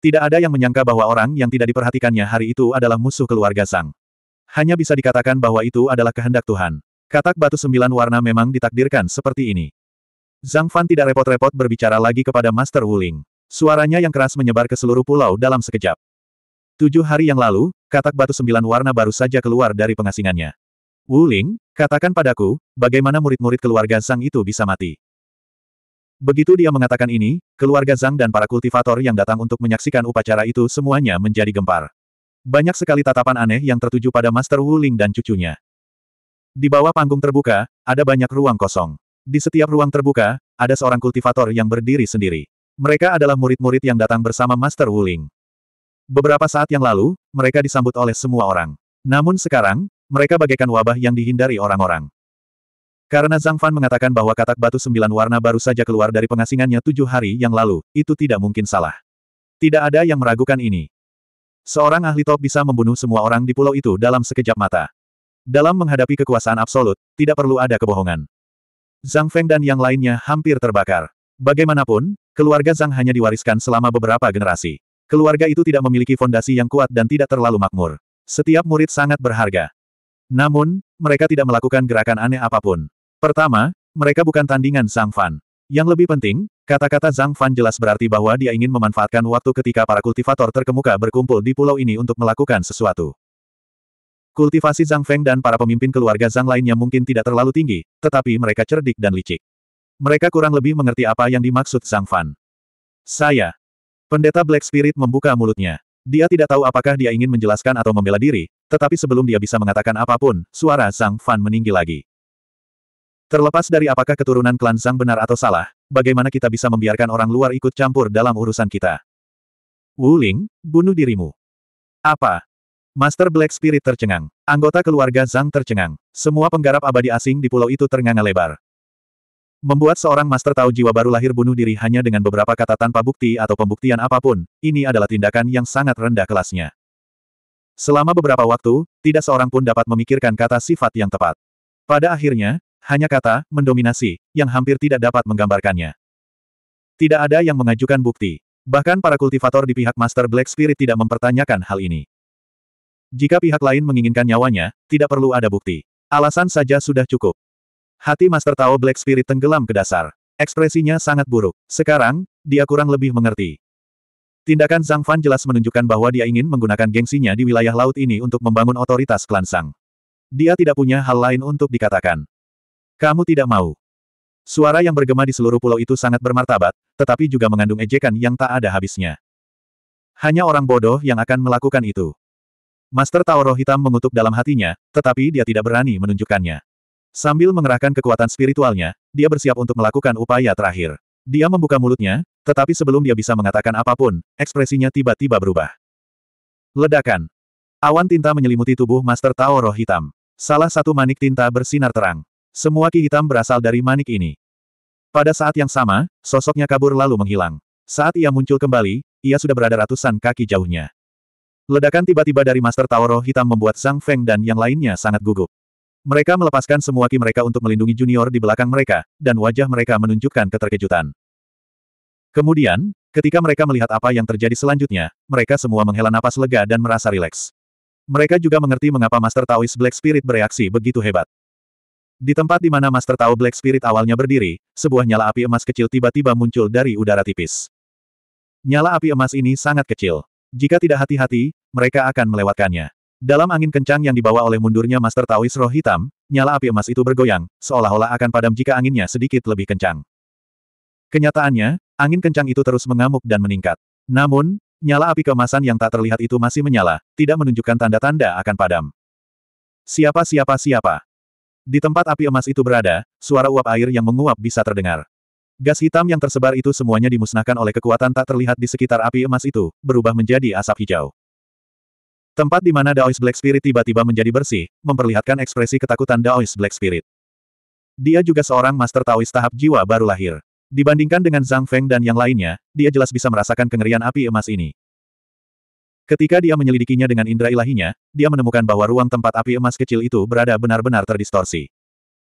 Tidak ada yang menyangka bahwa orang yang tidak diperhatikannya hari itu adalah musuh keluarga Zhang. Hanya bisa dikatakan bahwa itu adalah kehendak Tuhan. Katak batu sembilan warna memang ditakdirkan seperti ini. Zhang Fan tidak repot-repot berbicara lagi kepada Master Wuling. Suaranya yang keras menyebar ke seluruh pulau dalam sekejap. Tujuh hari yang lalu, katak batu sembilan warna baru saja keluar dari pengasingannya. Wu Ling, katakan padaku, bagaimana murid-murid keluarga Zhang itu bisa mati. Begitu dia mengatakan ini, keluarga Zhang dan para kultivator yang datang untuk menyaksikan upacara itu semuanya menjadi gempar. Banyak sekali tatapan aneh yang tertuju pada Master Wu Ling dan cucunya. Di bawah panggung terbuka, ada banyak ruang kosong. Di setiap ruang terbuka, ada seorang kultivator yang berdiri sendiri. Mereka adalah murid-murid yang datang bersama Master Wuling. Beberapa saat yang lalu, mereka disambut oleh semua orang. Namun sekarang, mereka bagaikan wabah yang dihindari orang-orang. Karena Zhang Fan mengatakan bahwa katak batu sembilan warna baru saja keluar dari pengasingannya tujuh hari yang lalu, itu tidak mungkin salah. Tidak ada yang meragukan ini. Seorang ahli top bisa membunuh semua orang di pulau itu dalam sekejap mata. Dalam menghadapi kekuasaan absolut, tidak perlu ada kebohongan. Zhang Feng dan yang lainnya hampir terbakar. Bagaimanapun, Keluarga Zhang hanya diwariskan selama beberapa generasi. Keluarga itu tidak memiliki fondasi yang kuat dan tidak terlalu makmur. Setiap murid sangat berharga. Namun, mereka tidak melakukan gerakan aneh apapun. Pertama, mereka bukan tandingan Zhang Fan. Yang lebih penting, kata-kata Zhang Fan jelas berarti bahwa dia ingin memanfaatkan waktu ketika para kultivator terkemuka berkumpul di pulau ini untuk melakukan sesuatu. Kultivasi Zhang Feng dan para pemimpin keluarga Zhang lainnya mungkin tidak terlalu tinggi, tetapi mereka cerdik dan licik. Mereka kurang lebih mengerti apa yang dimaksud Zhang Fan. Saya. Pendeta Black Spirit membuka mulutnya. Dia tidak tahu apakah dia ingin menjelaskan atau membela diri, tetapi sebelum dia bisa mengatakan apapun, suara Zhang Fan meninggi lagi. Terlepas dari apakah keturunan klan Zhang benar atau salah, bagaimana kita bisa membiarkan orang luar ikut campur dalam urusan kita? Wu Ling, bunuh dirimu. Apa? Master Black Spirit tercengang. Anggota keluarga Zhang tercengang. Semua penggarap abadi asing di pulau itu ternganga lebar. Membuat seorang master tahu jiwa baru lahir bunuh diri hanya dengan beberapa kata tanpa bukti atau pembuktian apapun, ini adalah tindakan yang sangat rendah kelasnya. Selama beberapa waktu, tidak seorang pun dapat memikirkan kata sifat yang tepat. Pada akhirnya, hanya kata, mendominasi, yang hampir tidak dapat menggambarkannya. Tidak ada yang mengajukan bukti. Bahkan para kultivator di pihak Master Black Spirit tidak mempertanyakan hal ini. Jika pihak lain menginginkan nyawanya, tidak perlu ada bukti. Alasan saja sudah cukup. Hati Master Tao Black Spirit tenggelam ke dasar. Ekspresinya sangat buruk. Sekarang, dia kurang lebih mengerti. Tindakan Zhang Fan jelas menunjukkan bahwa dia ingin menggunakan gengsinya di wilayah laut ini untuk membangun otoritas klan Sang. Dia tidak punya hal lain untuk dikatakan. Kamu tidak mau. Suara yang bergema di seluruh pulau itu sangat bermartabat, tetapi juga mengandung ejekan yang tak ada habisnya. Hanya orang bodoh yang akan melakukan itu. Master Tao Roh Hitam mengutuk dalam hatinya, tetapi dia tidak berani menunjukkannya. Sambil mengerahkan kekuatan spiritualnya, dia bersiap untuk melakukan upaya terakhir. Dia membuka mulutnya, tetapi sebelum dia bisa mengatakan apapun, ekspresinya tiba-tiba berubah. Ledakan. Awan tinta menyelimuti tubuh Master Tao Roh Hitam. Salah satu manik tinta bersinar terang. Semua ki hitam berasal dari manik ini. Pada saat yang sama, sosoknya kabur lalu menghilang. Saat ia muncul kembali, ia sudah berada ratusan kaki jauhnya. Ledakan tiba-tiba dari Master Tao Roh Hitam membuat Zhang Feng dan yang lainnya sangat gugup. Mereka melepaskan semua ki mereka untuk melindungi junior di belakang mereka, dan wajah mereka menunjukkan keterkejutan. Kemudian, ketika mereka melihat apa yang terjadi selanjutnya, mereka semua menghela napas lega dan merasa rileks. Mereka juga mengerti mengapa Master Taois Black Spirit bereaksi begitu hebat. Di tempat di mana Master Tao Black Spirit awalnya berdiri, sebuah nyala api emas kecil tiba-tiba muncul dari udara tipis. Nyala api emas ini sangat kecil. Jika tidak hati-hati, mereka akan melewatkannya. Dalam angin kencang yang dibawa oleh mundurnya Master Taois Roh Hitam, nyala api emas itu bergoyang, seolah-olah akan padam jika anginnya sedikit lebih kencang. Kenyataannya, angin kencang itu terus mengamuk dan meningkat. Namun, nyala api kemasan yang tak terlihat itu masih menyala, tidak menunjukkan tanda-tanda akan padam. Siapa siapa siapa? Di tempat api emas itu berada, suara uap air yang menguap bisa terdengar. Gas hitam yang tersebar itu semuanya dimusnahkan oleh kekuatan tak terlihat di sekitar api emas itu, berubah menjadi asap hijau. Tempat di mana Daois Black Spirit tiba-tiba menjadi bersih, memperlihatkan ekspresi ketakutan Daois Black Spirit. Dia juga seorang Master Taoist tahap jiwa baru lahir. Dibandingkan dengan Zhang Feng dan yang lainnya, dia jelas bisa merasakan kengerian api emas ini. Ketika dia menyelidikinya dengan indera ilahinya, dia menemukan bahwa ruang tempat api emas kecil itu berada benar-benar terdistorsi.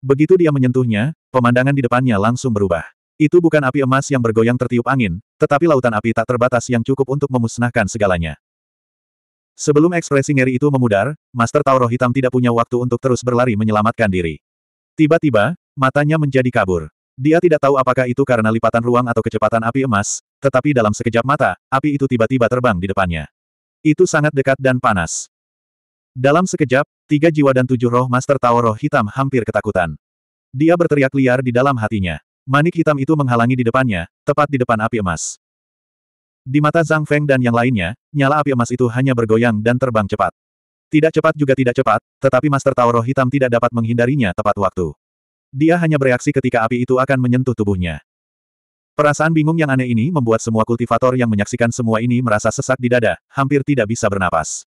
Begitu dia menyentuhnya, pemandangan di depannya langsung berubah. Itu bukan api emas yang bergoyang tertiup angin, tetapi lautan api tak terbatas yang cukup untuk memusnahkan segalanya. Sebelum ekspresi ngeri itu memudar, Master Tauro Hitam tidak punya waktu untuk terus berlari menyelamatkan diri. Tiba-tiba, matanya menjadi kabur. Dia tidak tahu apakah itu karena lipatan ruang atau kecepatan api emas, tetapi dalam sekejap mata, api itu tiba-tiba terbang di depannya. Itu sangat dekat dan panas. Dalam sekejap, tiga jiwa dan tujuh roh Master Tauro Hitam hampir ketakutan. Dia berteriak liar di dalam hatinya. Manik hitam itu menghalangi di depannya, tepat di depan api emas. Di mata Zhang Feng dan yang lainnya, nyala api emas itu hanya bergoyang dan terbang cepat. Tidak cepat juga tidak cepat, tetapi Master Tauroh Hitam tidak dapat menghindarinya tepat waktu. Dia hanya bereaksi ketika api itu akan menyentuh tubuhnya. Perasaan bingung yang aneh ini membuat semua kultivator yang menyaksikan semua ini merasa sesak di dada, hampir tidak bisa bernapas.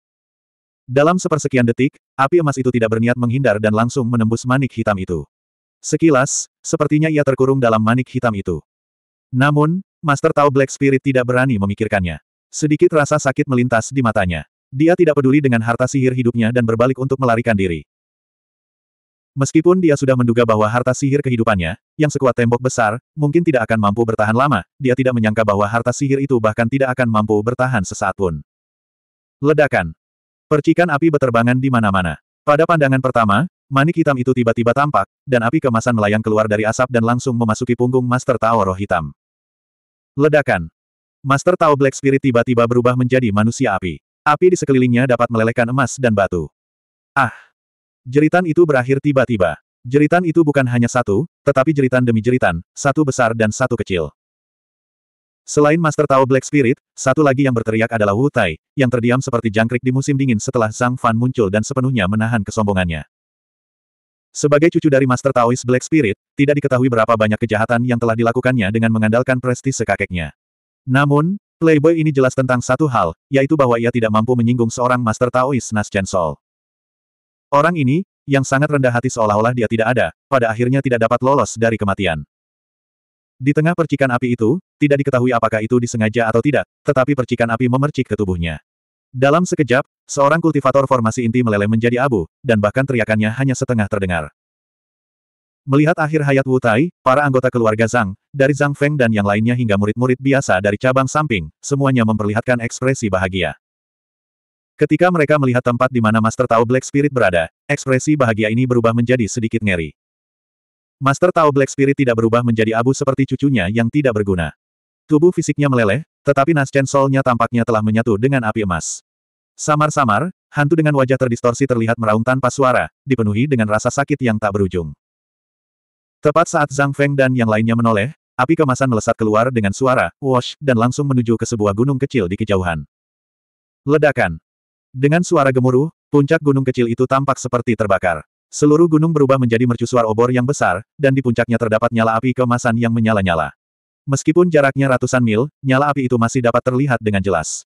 Dalam sepersekian detik, api emas itu tidak berniat menghindar dan langsung menembus manik hitam itu. Sekilas, sepertinya ia terkurung dalam manik hitam itu. Namun, Master Tao Black Spirit tidak berani memikirkannya. Sedikit rasa sakit melintas di matanya. Dia tidak peduli dengan harta sihir hidupnya dan berbalik untuk melarikan diri. Meskipun dia sudah menduga bahwa harta sihir kehidupannya, yang sekuat tembok besar, mungkin tidak akan mampu bertahan lama, dia tidak menyangka bahwa harta sihir itu bahkan tidak akan mampu bertahan sesaat pun. Ledakan. Percikan api beterbangan di mana-mana. Pada pandangan pertama, manik hitam itu tiba-tiba tampak, dan api kemasan melayang keluar dari asap dan langsung memasuki punggung Master Tao Roh Hitam. Ledakan. Master Tao Black Spirit tiba-tiba berubah menjadi manusia api. Api di sekelilingnya dapat melelehkan emas dan batu. Ah! Jeritan itu berakhir tiba-tiba. Jeritan itu bukan hanya satu, tetapi jeritan demi jeritan, satu besar dan satu kecil. Selain Master Tao Black Spirit, satu lagi yang berteriak adalah Wu Tai, yang terdiam seperti jangkrik di musim dingin setelah Zhang Fan muncul dan sepenuhnya menahan kesombongannya. Sebagai cucu dari Master Taoist Black Spirit, tidak diketahui berapa banyak kejahatan yang telah dilakukannya dengan mengandalkan prestise kakeknya. Namun, Playboy ini jelas tentang satu hal, yaitu bahwa ia tidak mampu menyinggung seorang Master Taoist Nas Chen Sol. Orang ini, yang sangat rendah hati seolah-olah dia tidak ada, pada akhirnya tidak dapat lolos dari kematian. Di tengah percikan api itu, tidak diketahui apakah itu disengaja atau tidak, tetapi percikan api memercik ke tubuhnya. Dalam sekejap, seorang kultivator formasi inti meleleh menjadi abu, dan bahkan teriakannya hanya setengah terdengar. Melihat akhir hayat Wu Tai, para anggota keluarga Zhang, dari Zhang Feng dan yang lainnya hingga murid-murid biasa dari cabang samping, semuanya memperlihatkan ekspresi bahagia. Ketika mereka melihat tempat di mana Master Tao Black Spirit berada, ekspresi bahagia ini berubah menjadi sedikit ngeri. Master Tao Black Spirit tidak berubah menjadi abu seperti cucunya yang tidak berguna. Tubuh fisiknya meleleh, tetapi soul-nya tampaknya telah menyatu dengan api emas. Samar-samar, hantu dengan wajah terdistorsi terlihat meraung tanpa suara, dipenuhi dengan rasa sakit yang tak berujung. Tepat saat Zhang Feng dan yang lainnya menoleh, api kemasan melesat keluar dengan suara, wash, dan langsung menuju ke sebuah gunung kecil di kejauhan. Ledakan. Dengan suara gemuruh, puncak gunung kecil itu tampak seperti terbakar. Seluruh gunung berubah menjadi mercusuar obor yang besar, dan di puncaknya terdapat nyala api kemasan yang menyala-nyala. Meskipun jaraknya ratusan mil, nyala api itu masih dapat terlihat dengan jelas.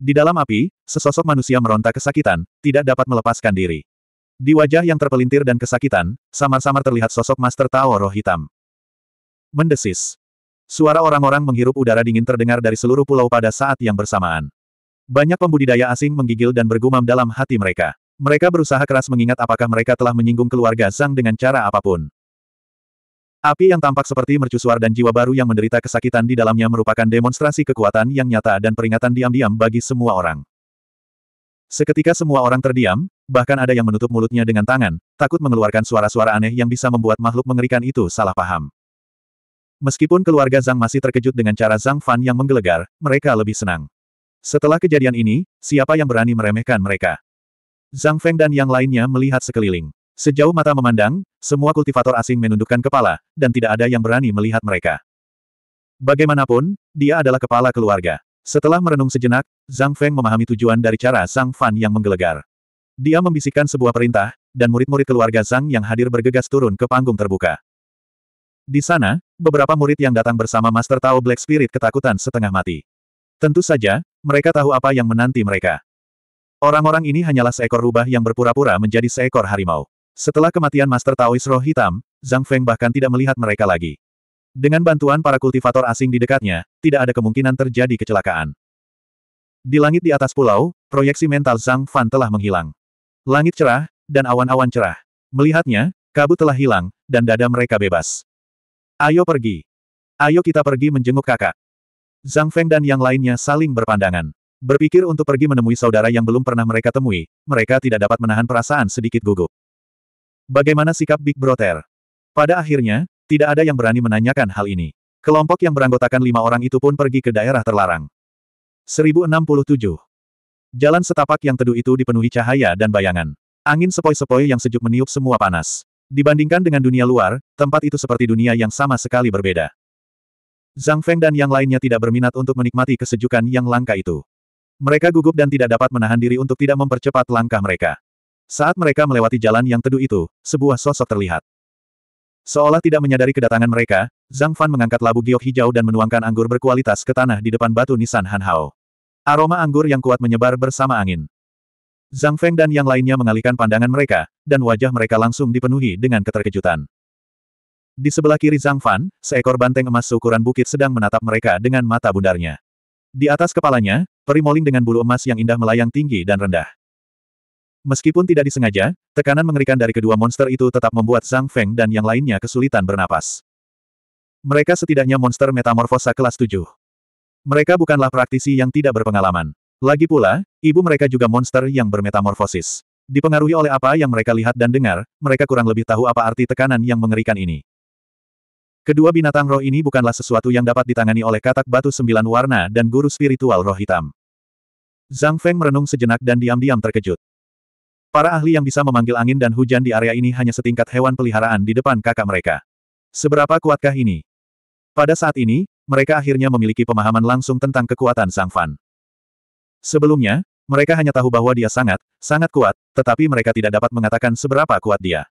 Di dalam api, sesosok manusia meronta kesakitan, tidak dapat melepaskan diri. Di wajah yang terpelintir dan kesakitan, samar-samar terlihat sosok Master Tao roh hitam. Mendesis. Suara orang-orang menghirup udara dingin terdengar dari seluruh pulau pada saat yang bersamaan. Banyak pembudidaya asing menggigil dan bergumam dalam hati mereka. Mereka berusaha keras mengingat apakah mereka telah menyinggung keluarga Zhang dengan cara apapun. Api yang tampak seperti mercusuar dan jiwa baru yang menderita kesakitan di dalamnya merupakan demonstrasi kekuatan yang nyata dan peringatan diam-diam bagi semua orang. Seketika semua orang terdiam, bahkan ada yang menutup mulutnya dengan tangan, takut mengeluarkan suara-suara aneh yang bisa membuat makhluk mengerikan itu salah paham. Meskipun keluarga Zhang masih terkejut dengan cara Zhang Fan yang menggelegar, mereka lebih senang. Setelah kejadian ini, siapa yang berani meremehkan mereka? Zhang Feng dan yang lainnya melihat sekeliling. Sejauh mata memandang, semua kultivator asing menundukkan kepala, dan tidak ada yang berani melihat mereka. Bagaimanapun, dia adalah kepala keluarga. Setelah merenung sejenak, Zhang Feng memahami tujuan dari cara Zhang Fan yang menggelegar. Dia membisikkan sebuah perintah, dan murid-murid keluarga Zhang yang hadir bergegas turun ke panggung terbuka. Di sana, beberapa murid yang datang bersama Master Tao Black Spirit ketakutan setengah mati. Tentu saja, mereka tahu apa yang menanti mereka. Orang-orang ini hanyalah seekor rubah yang berpura-pura menjadi seekor harimau. Setelah kematian Master Taois Roh Hitam, Zhang Feng bahkan tidak melihat mereka lagi. Dengan bantuan para kultivator asing di dekatnya, tidak ada kemungkinan terjadi kecelakaan. Di langit di atas pulau, proyeksi mental Zhang Fan telah menghilang. Langit cerah, dan awan-awan cerah. Melihatnya, kabut telah hilang, dan dada mereka bebas. Ayo pergi. Ayo kita pergi menjenguk kakak. Zhang Feng dan yang lainnya saling berpandangan. Berpikir untuk pergi menemui saudara yang belum pernah mereka temui, mereka tidak dapat menahan perasaan sedikit gugup. Bagaimana sikap Big Brother? Pada akhirnya, tidak ada yang berani menanyakan hal ini. Kelompok yang beranggotakan lima orang itu pun pergi ke daerah terlarang. 1067. Jalan setapak yang teduh itu dipenuhi cahaya dan bayangan. Angin sepoi-sepoi yang sejuk meniup semua panas. Dibandingkan dengan dunia luar, tempat itu seperti dunia yang sama sekali berbeda. Zhang Feng dan yang lainnya tidak berminat untuk menikmati kesejukan yang langka itu. Mereka gugup dan tidak dapat menahan diri untuk tidak mempercepat langkah mereka. Saat mereka melewati jalan yang teduh itu, sebuah sosok terlihat. Seolah tidak menyadari kedatangan mereka, Zhang Fan mengangkat labu giok hijau dan menuangkan anggur berkualitas ke tanah di depan batu nisan Han Hao. Aroma anggur yang kuat menyebar bersama angin. Zhang Feng dan yang lainnya mengalihkan pandangan mereka, dan wajah mereka langsung dipenuhi dengan keterkejutan. Di sebelah kiri Zhang Fan, seekor banteng emas seukuran bukit sedang menatap mereka dengan mata bundarnya. Di atas kepalanya, perimoling dengan bulu emas yang indah melayang tinggi dan rendah. Meskipun tidak disengaja, tekanan mengerikan dari kedua monster itu tetap membuat Zhang Feng dan yang lainnya kesulitan bernapas. Mereka setidaknya monster metamorfosa kelas 7. Mereka bukanlah praktisi yang tidak berpengalaman. Lagi pula, ibu mereka juga monster yang bermetamorfosis. Dipengaruhi oleh apa yang mereka lihat dan dengar, mereka kurang lebih tahu apa arti tekanan yang mengerikan ini. Kedua binatang roh ini bukanlah sesuatu yang dapat ditangani oleh katak batu sembilan warna dan guru spiritual roh hitam. Zhang Feng merenung sejenak dan diam-diam terkejut. Para ahli yang bisa memanggil angin dan hujan di area ini hanya setingkat hewan peliharaan di depan kakak mereka. Seberapa kuatkah ini? Pada saat ini, mereka akhirnya memiliki pemahaman langsung tentang kekuatan Sang Fan. Sebelumnya, mereka hanya tahu bahwa dia sangat, sangat kuat, tetapi mereka tidak dapat mengatakan seberapa kuat dia.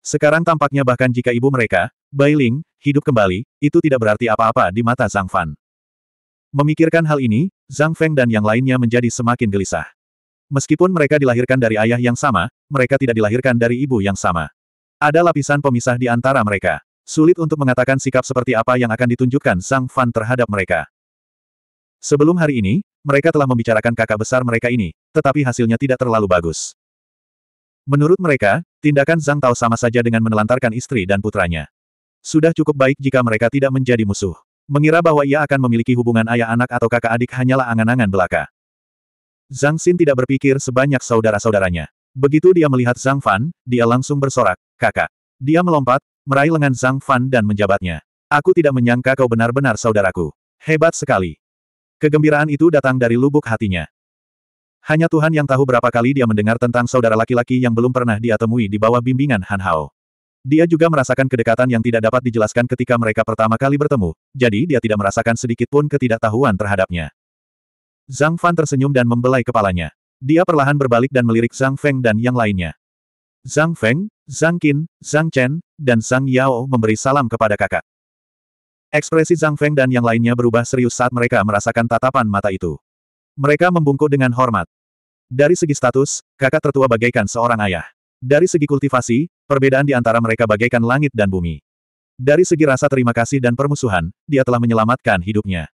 Sekarang tampaknya bahkan jika ibu mereka, Bai Ling, hidup kembali, itu tidak berarti apa-apa di mata Zhang Fan. Memikirkan hal ini, Zhang Feng dan yang lainnya menjadi semakin gelisah. Meskipun mereka dilahirkan dari ayah yang sama, mereka tidak dilahirkan dari ibu yang sama. Ada lapisan pemisah di antara mereka. Sulit untuk mengatakan sikap seperti apa yang akan ditunjukkan Sang Fan terhadap mereka. Sebelum hari ini, mereka telah membicarakan kakak besar mereka ini, tetapi hasilnya tidak terlalu bagus. Menurut mereka, tindakan Zhang Tao sama saja dengan menelantarkan istri dan putranya. Sudah cukup baik jika mereka tidak menjadi musuh. Mengira bahwa ia akan memiliki hubungan ayah anak atau kakak adik hanyalah angan-angan belaka. Zhang Xin tidak berpikir sebanyak saudara-saudaranya. Begitu dia melihat Zhang Fan, dia langsung bersorak, kakak. Dia melompat, meraih lengan Zhang Fan dan menjabatnya. Aku tidak menyangka kau benar-benar saudaraku. Hebat sekali. Kegembiraan itu datang dari lubuk hatinya. Hanya Tuhan yang tahu berapa kali dia mendengar tentang saudara laki-laki yang belum pernah dia temui di bawah bimbingan Han Hao. Dia juga merasakan kedekatan yang tidak dapat dijelaskan ketika mereka pertama kali bertemu, jadi dia tidak merasakan sedikit pun ketidaktahuan terhadapnya. Zhang Fan tersenyum dan membelai kepalanya. Dia perlahan berbalik dan melirik Zhang Feng dan yang lainnya. Zhang Feng, Zhang Qin, Zhang Chen, dan Zhang Yao memberi salam kepada kakak. Ekspresi Zhang Feng dan yang lainnya berubah serius saat mereka merasakan tatapan mata itu. Mereka membungkuk dengan hormat. Dari segi status, kakak tertua bagaikan seorang ayah. Dari segi kultivasi, perbedaan di antara mereka bagaikan langit dan bumi. Dari segi rasa terima kasih dan permusuhan, dia telah menyelamatkan hidupnya.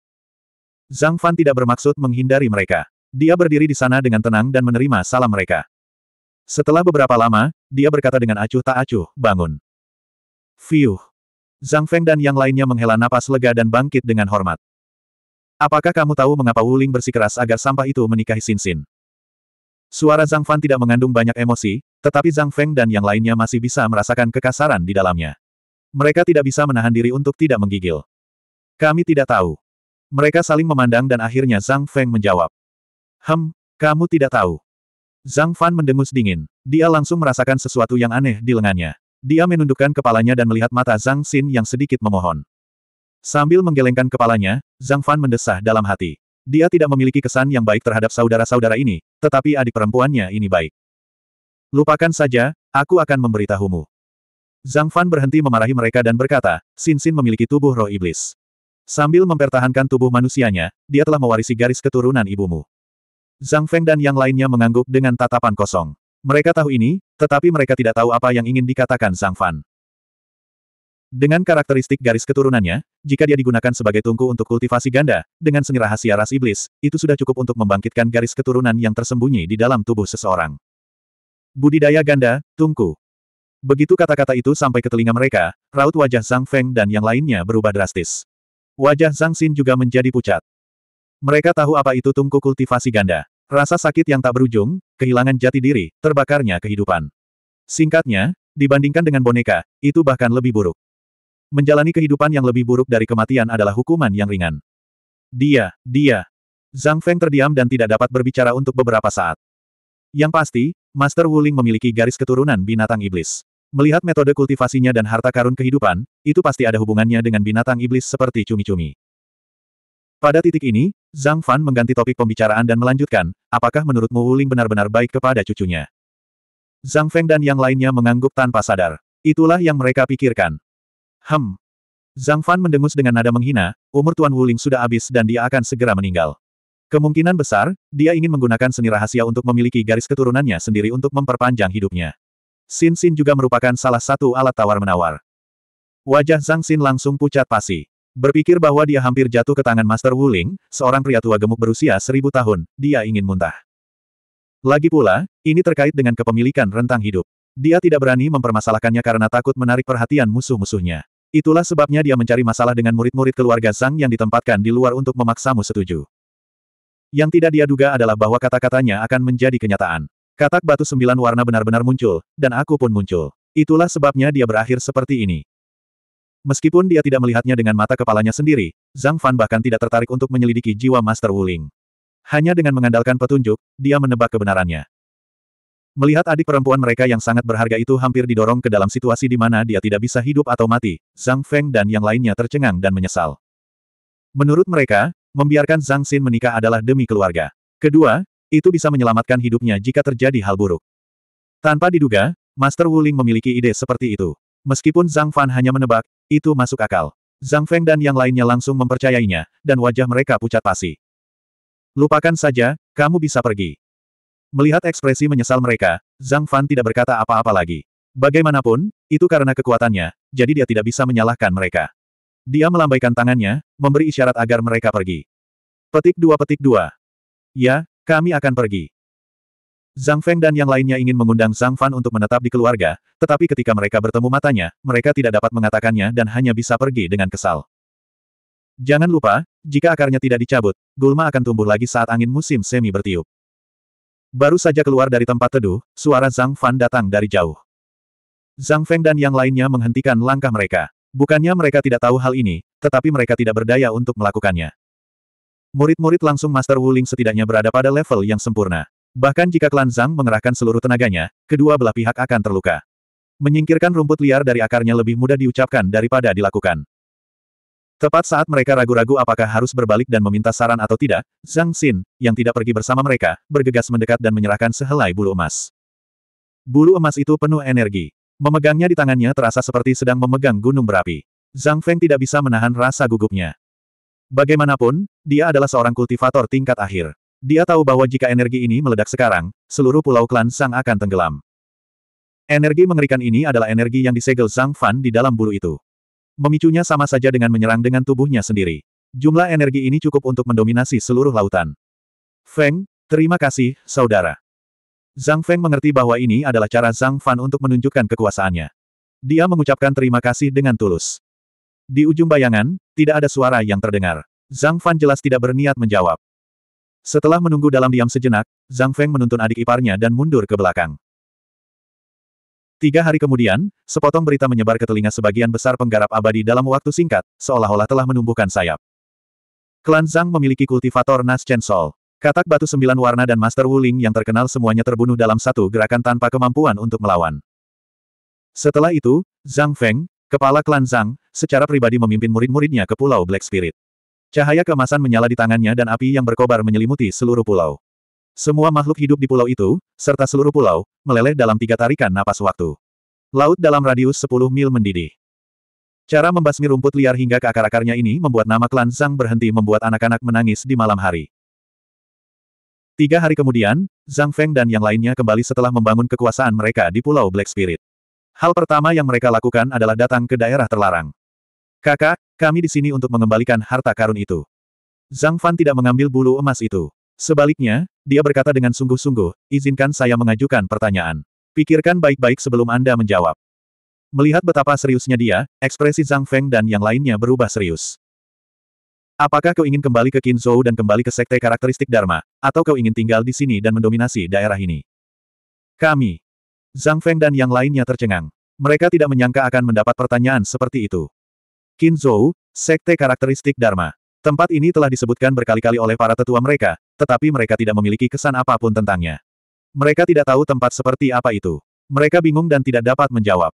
Zhang Fan tidak bermaksud menghindari mereka. Dia berdiri di sana dengan tenang dan menerima salam mereka. Setelah beberapa lama, dia berkata dengan acuh tak acuh, bangun. Fiuh. Zhang Feng dan yang lainnya menghela napas lega dan bangkit dengan hormat. Apakah kamu tahu mengapa Wuling bersikeras agar sampah itu menikahi Sinsin? Suara Zhang Fan tidak mengandung banyak emosi, tetapi Zhang Feng dan yang lainnya masih bisa merasakan kekasaran di dalamnya. Mereka tidak bisa menahan diri untuk tidak menggigil. Kami tidak tahu. Mereka saling memandang dan akhirnya Zhang Feng menjawab. Hem, kamu tidak tahu. Zhang Fan mendengus dingin. Dia langsung merasakan sesuatu yang aneh di lengannya. Dia menundukkan kepalanya dan melihat mata Zhang Xin yang sedikit memohon. Sambil menggelengkan kepalanya, Zhang Fan mendesah dalam hati. Dia tidak memiliki kesan yang baik terhadap saudara-saudara ini, tetapi adik perempuannya ini baik. Lupakan saja, aku akan memberitahumu. Zhang Fan berhenti memarahi mereka dan berkata, Xin Xin memiliki tubuh roh iblis. Sambil mempertahankan tubuh manusianya, dia telah mewarisi garis keturunan ibumu. Zhang Feng dan yang lainnya mengangguk dengan tatapan kosong. Mereka tahu ini, tetapi mereka tidak tahu apa yang ingin dikatakan Zhang Fan. Dengan karakteristik garis keturunannya, jika dia digunakan sebagai tungku untuk kultivasi ganda, dengan seni rahasia ras iblis, itu sudah cukup untuk membangkitkan garis keturunan yang tersembunyi di dalam tubuh seseorang. Budidaya ganda, tungku. Begitu kata-kata itu sampai ke telinga mereka, raut wajah Zhang Feng dan yang lainnya berubah drastis. Wajah Zhang Xin juga menjadi pucat. Mereka tahu apa itu tungku kultivasi ganda. Rasa sakit yang tak berujung, kehilangan jati diri, terbakarnya kehidupan. Singkatnya, dibandingkan dengan boneka, itu bahkan lebih buruk. Menjalani kehidupan yang lebih buruk dari kematian adalah hukuman yang ringan. Dia, dia. Zhang Feng terdiam dan tidak dapat berbicara untuk beberapa saat. Yang pasti, Master Wuling memiliki garis keturunan binatang iblis. Melihat metode kultivasinya dan harta karun kehidupan, itu pasti ada hubungannya dengan binatang iblis seperti cumi-cumi. Pada titik ini, Zhang Fan mengganti topik pembicaraan dan melanjutkan, apakah menurutmu Wuling benar-benar baik kepada cucunya? Zhang Feng dan yang lainnya mengangguk tanpa sadar. Itulah yang mereka pikirkan. Hem. Zhang Fan mendengus dengan nada menghina, umur Tuan Wuling sudah habis dan dia akan segera meninggal. Kemungkinan besar, dia ingin menggunakan seni rahasia untuk memiliki garis keturunannya sendiri untuk memperpanjang hidupnya. Xin Xin juga merupakan salah satu alat tawar-menawar. Wajah Zhang Xin langsung pucat pasi. Berpikir bahwa dia hampir jatuh ke tangan Master Wuling, seorang pria tua gemuk berusia seribu tahun, dia ingin muntah. Lagi pula, ini terkait dengan kepemilikan rentang hidup. Dia tidak berani mempermasalahkannya karena takut menarik perhatian musuh-musuhnya. Itulah sebabnya dia mencari masalah dengan murid-murid keluarga Zhang yang ditempatkan di luar untuk memaksamu setuju. Yang tidak dia duga adalah bahwa kata-katanya akan menjadi kenyataan. Katak batu sembilan warna benar-benar muncul, dan aku pun muncul. Itulah sebabnya dia berakhir seperti ini. Meskipun dia tidak melihatnya dengan mata kepalanya sendiri, Zhang Fan bahkan tidak tertarik untuk menyelidiki jiwa Master Wuling. Hanya dengan mengandalkan petunjuk, dia menebak kebenarannya. Melihat adik perempuan mereka yang sangat berharga itu hampir didorong ke dalam situasi di mana dia tidak bisa hidup atau mati, Zhang Feng dan yang lainnya tercengang dan menyesal. Menurut mereka, membiarkan Zhang Xin menikah adalah demi keluarga. Kedua, itu bisa menyelamatkan hidupnya jika terjadi hal buruk. Tanpa diduga, Master Wuling memiliki ide seperti itu. Meskipun Zhang Fan hanya menebak, itu masuk akal. Zhang Feng dan yang lainnya langsung mempercayainya, dan wajah mereka pucat pasi. Lupakan saja, kamu bisa pergi. Melihat ekspresi menyesal mereka, Zhang Fan tidak berkata apa-apa lagi. Bagaimanapun, itu karena kekuatannya, jadi dia tidak bisa menyalahkan mereka. Dia melambaikan tangannya, memberi isyarat agar mereka pergi. Petik dua petik dua. Ya, kami akan pergi. Zhang Feng dan yang lainnya ingin mengundang Zhang Fan untuk menetap di keluarga, tetapi ketika mereka bertemu matanya, mereka tidak dapat mengatakannya dan hanya bisa pergi dengan kesal. Jangan lupa, jika akarnya tidak dicabut, gulma akan tumbuh lagi saat angin musim semi bertiup. Baru saja keluar dari tempat teduh, suara Zhang Fan datang dari jauh. Zhang Feng dan yang lainnya menghentikan langkah mereka. Bukannya mereka tidak tahu hal ini, tetapi mereka tidak berdaya untuk melakukannya. Murid-murid langsung Master Wuling setidaknya berada pada level yang sempurna. Bahkan jika klan Zhang mengerahkan seluruh tenaganya, kedua belah pihak akan terluka. Menyingkirkan rumput liar dari akarnya lebih mudah diucapkan daripada dilakukan. Tepat saat mereka ragu-ragu apakah harus berbalik dan meminta saran atau tidak, Zhang Xin, yang tidak pergi bersama mereka, bergegas mendekat dan menyerahkan sehelai bulu emas. Bulu emas itu penuh energi. Memegangnya di tangannya terasa seperti sedang memegang gunung berapi. Zhang Feng tidak bisa menahan rasa gugupnya. Bagaimanapun, dia adalah seorang kultivator tingkat akhir. Dia tahu bahwa jika energi ini meledak sekarang, seluruh pulau klan Sang akan tenggelam. Energi mengerikan ini adalah energi yang disegel Zhang Fan di dalam bulu itu. Memicunya sama saja dengan menyerang dengan tubuhnya sendiri. Jumlah energi ini cukup untuk mendominasi seluruh lautan. Feng, terima kasih, saudara. Zhang Feng mengerti bahwa ini adalah cara Zhang Fan untuk menunjukkan kekuasaannya. Dia mengucapkan terima kasih dengan tulus. Di ujung bayangan, tidak ada suara yang terdengar. Zhang Fan jelas tidak berniat menjawab. Setelah menunggu dalam diam sejenak, Zhang Feng menuntun adik iparnya dan mundur ke belakang. Tiga hari kemudian, sepotong berita menyebar ke telinga sebagian besar penggarap abadi dalam waktu singkat, seolah-olah telah menumbuhkan sayap. Klan Zhang memiliki kultivator Nas Chen Sol. Katak batu sembilan warna dan Master Wuling yang terkenal semuanya terbunuh dalam satu gerakan tanpa kemampuan untuk melawan. Setelah itu, Zhang Feng, Kepala klan Zhang, secara pribadi memimpin murid-muridnya ke Pulau Black Spirit. Cahaya kemasan menyala di tangannya dan api yang berkobar menyelimuti seluruh pulau. Semua makhluk hidup di pulau itu, serta seluruh pulau, meleleh dalam tiga tarikan napas waktu. Laut dalam radius 10 mil mendidih. Cara membasmi rumput liar hingga ke akar-akarnya ini membuat nama klan Zhang berhenti membuat anak-anak menangis di malam hari. Tiga hari kemudian, Zhang Feng dan yang lainnya kembali setelah membangun kekuasaan mereka di Pulau Black Spirit. Hal pertama yang mereka lakukan adalah datang ke daerah terlarang. Kakak, kami di sini untuk mengembalikan harta karun itu. Zhang Fan tidak mengambil bulu emas itu. Sebaliknya, dia berkata dengan sungguh-sungguh, izinkan saya mengajukan pertanyaan. Pikirkan baik-baik sebelum Anda menjawab. Melihat betapa seriusnya dia, ekspresi Zhang Feng dan yang lainnya berubah serius. Apakah kau ingin kembali ke Qinzhou dan kembali ke sekte karakteristik Dharma, atau kau ingin tinggal di sini dan mendominasi daerah ini? Kami, Zhang Feng dan yang lainnya tercengang. Mereka tidak menyangka akan mendapat pertanyaan seperti itu. Qin Zhou, Sekte Karakteristik Dharma. Tempat ini telah disebutkan berkali-kali oleh para tetua mereka, tetapi mereka tidak memiliki kesan apapun tentangnya. Mereka tidak tahu tempat seperti apa itu. Mereka bingung dan tidak dapat menjawab.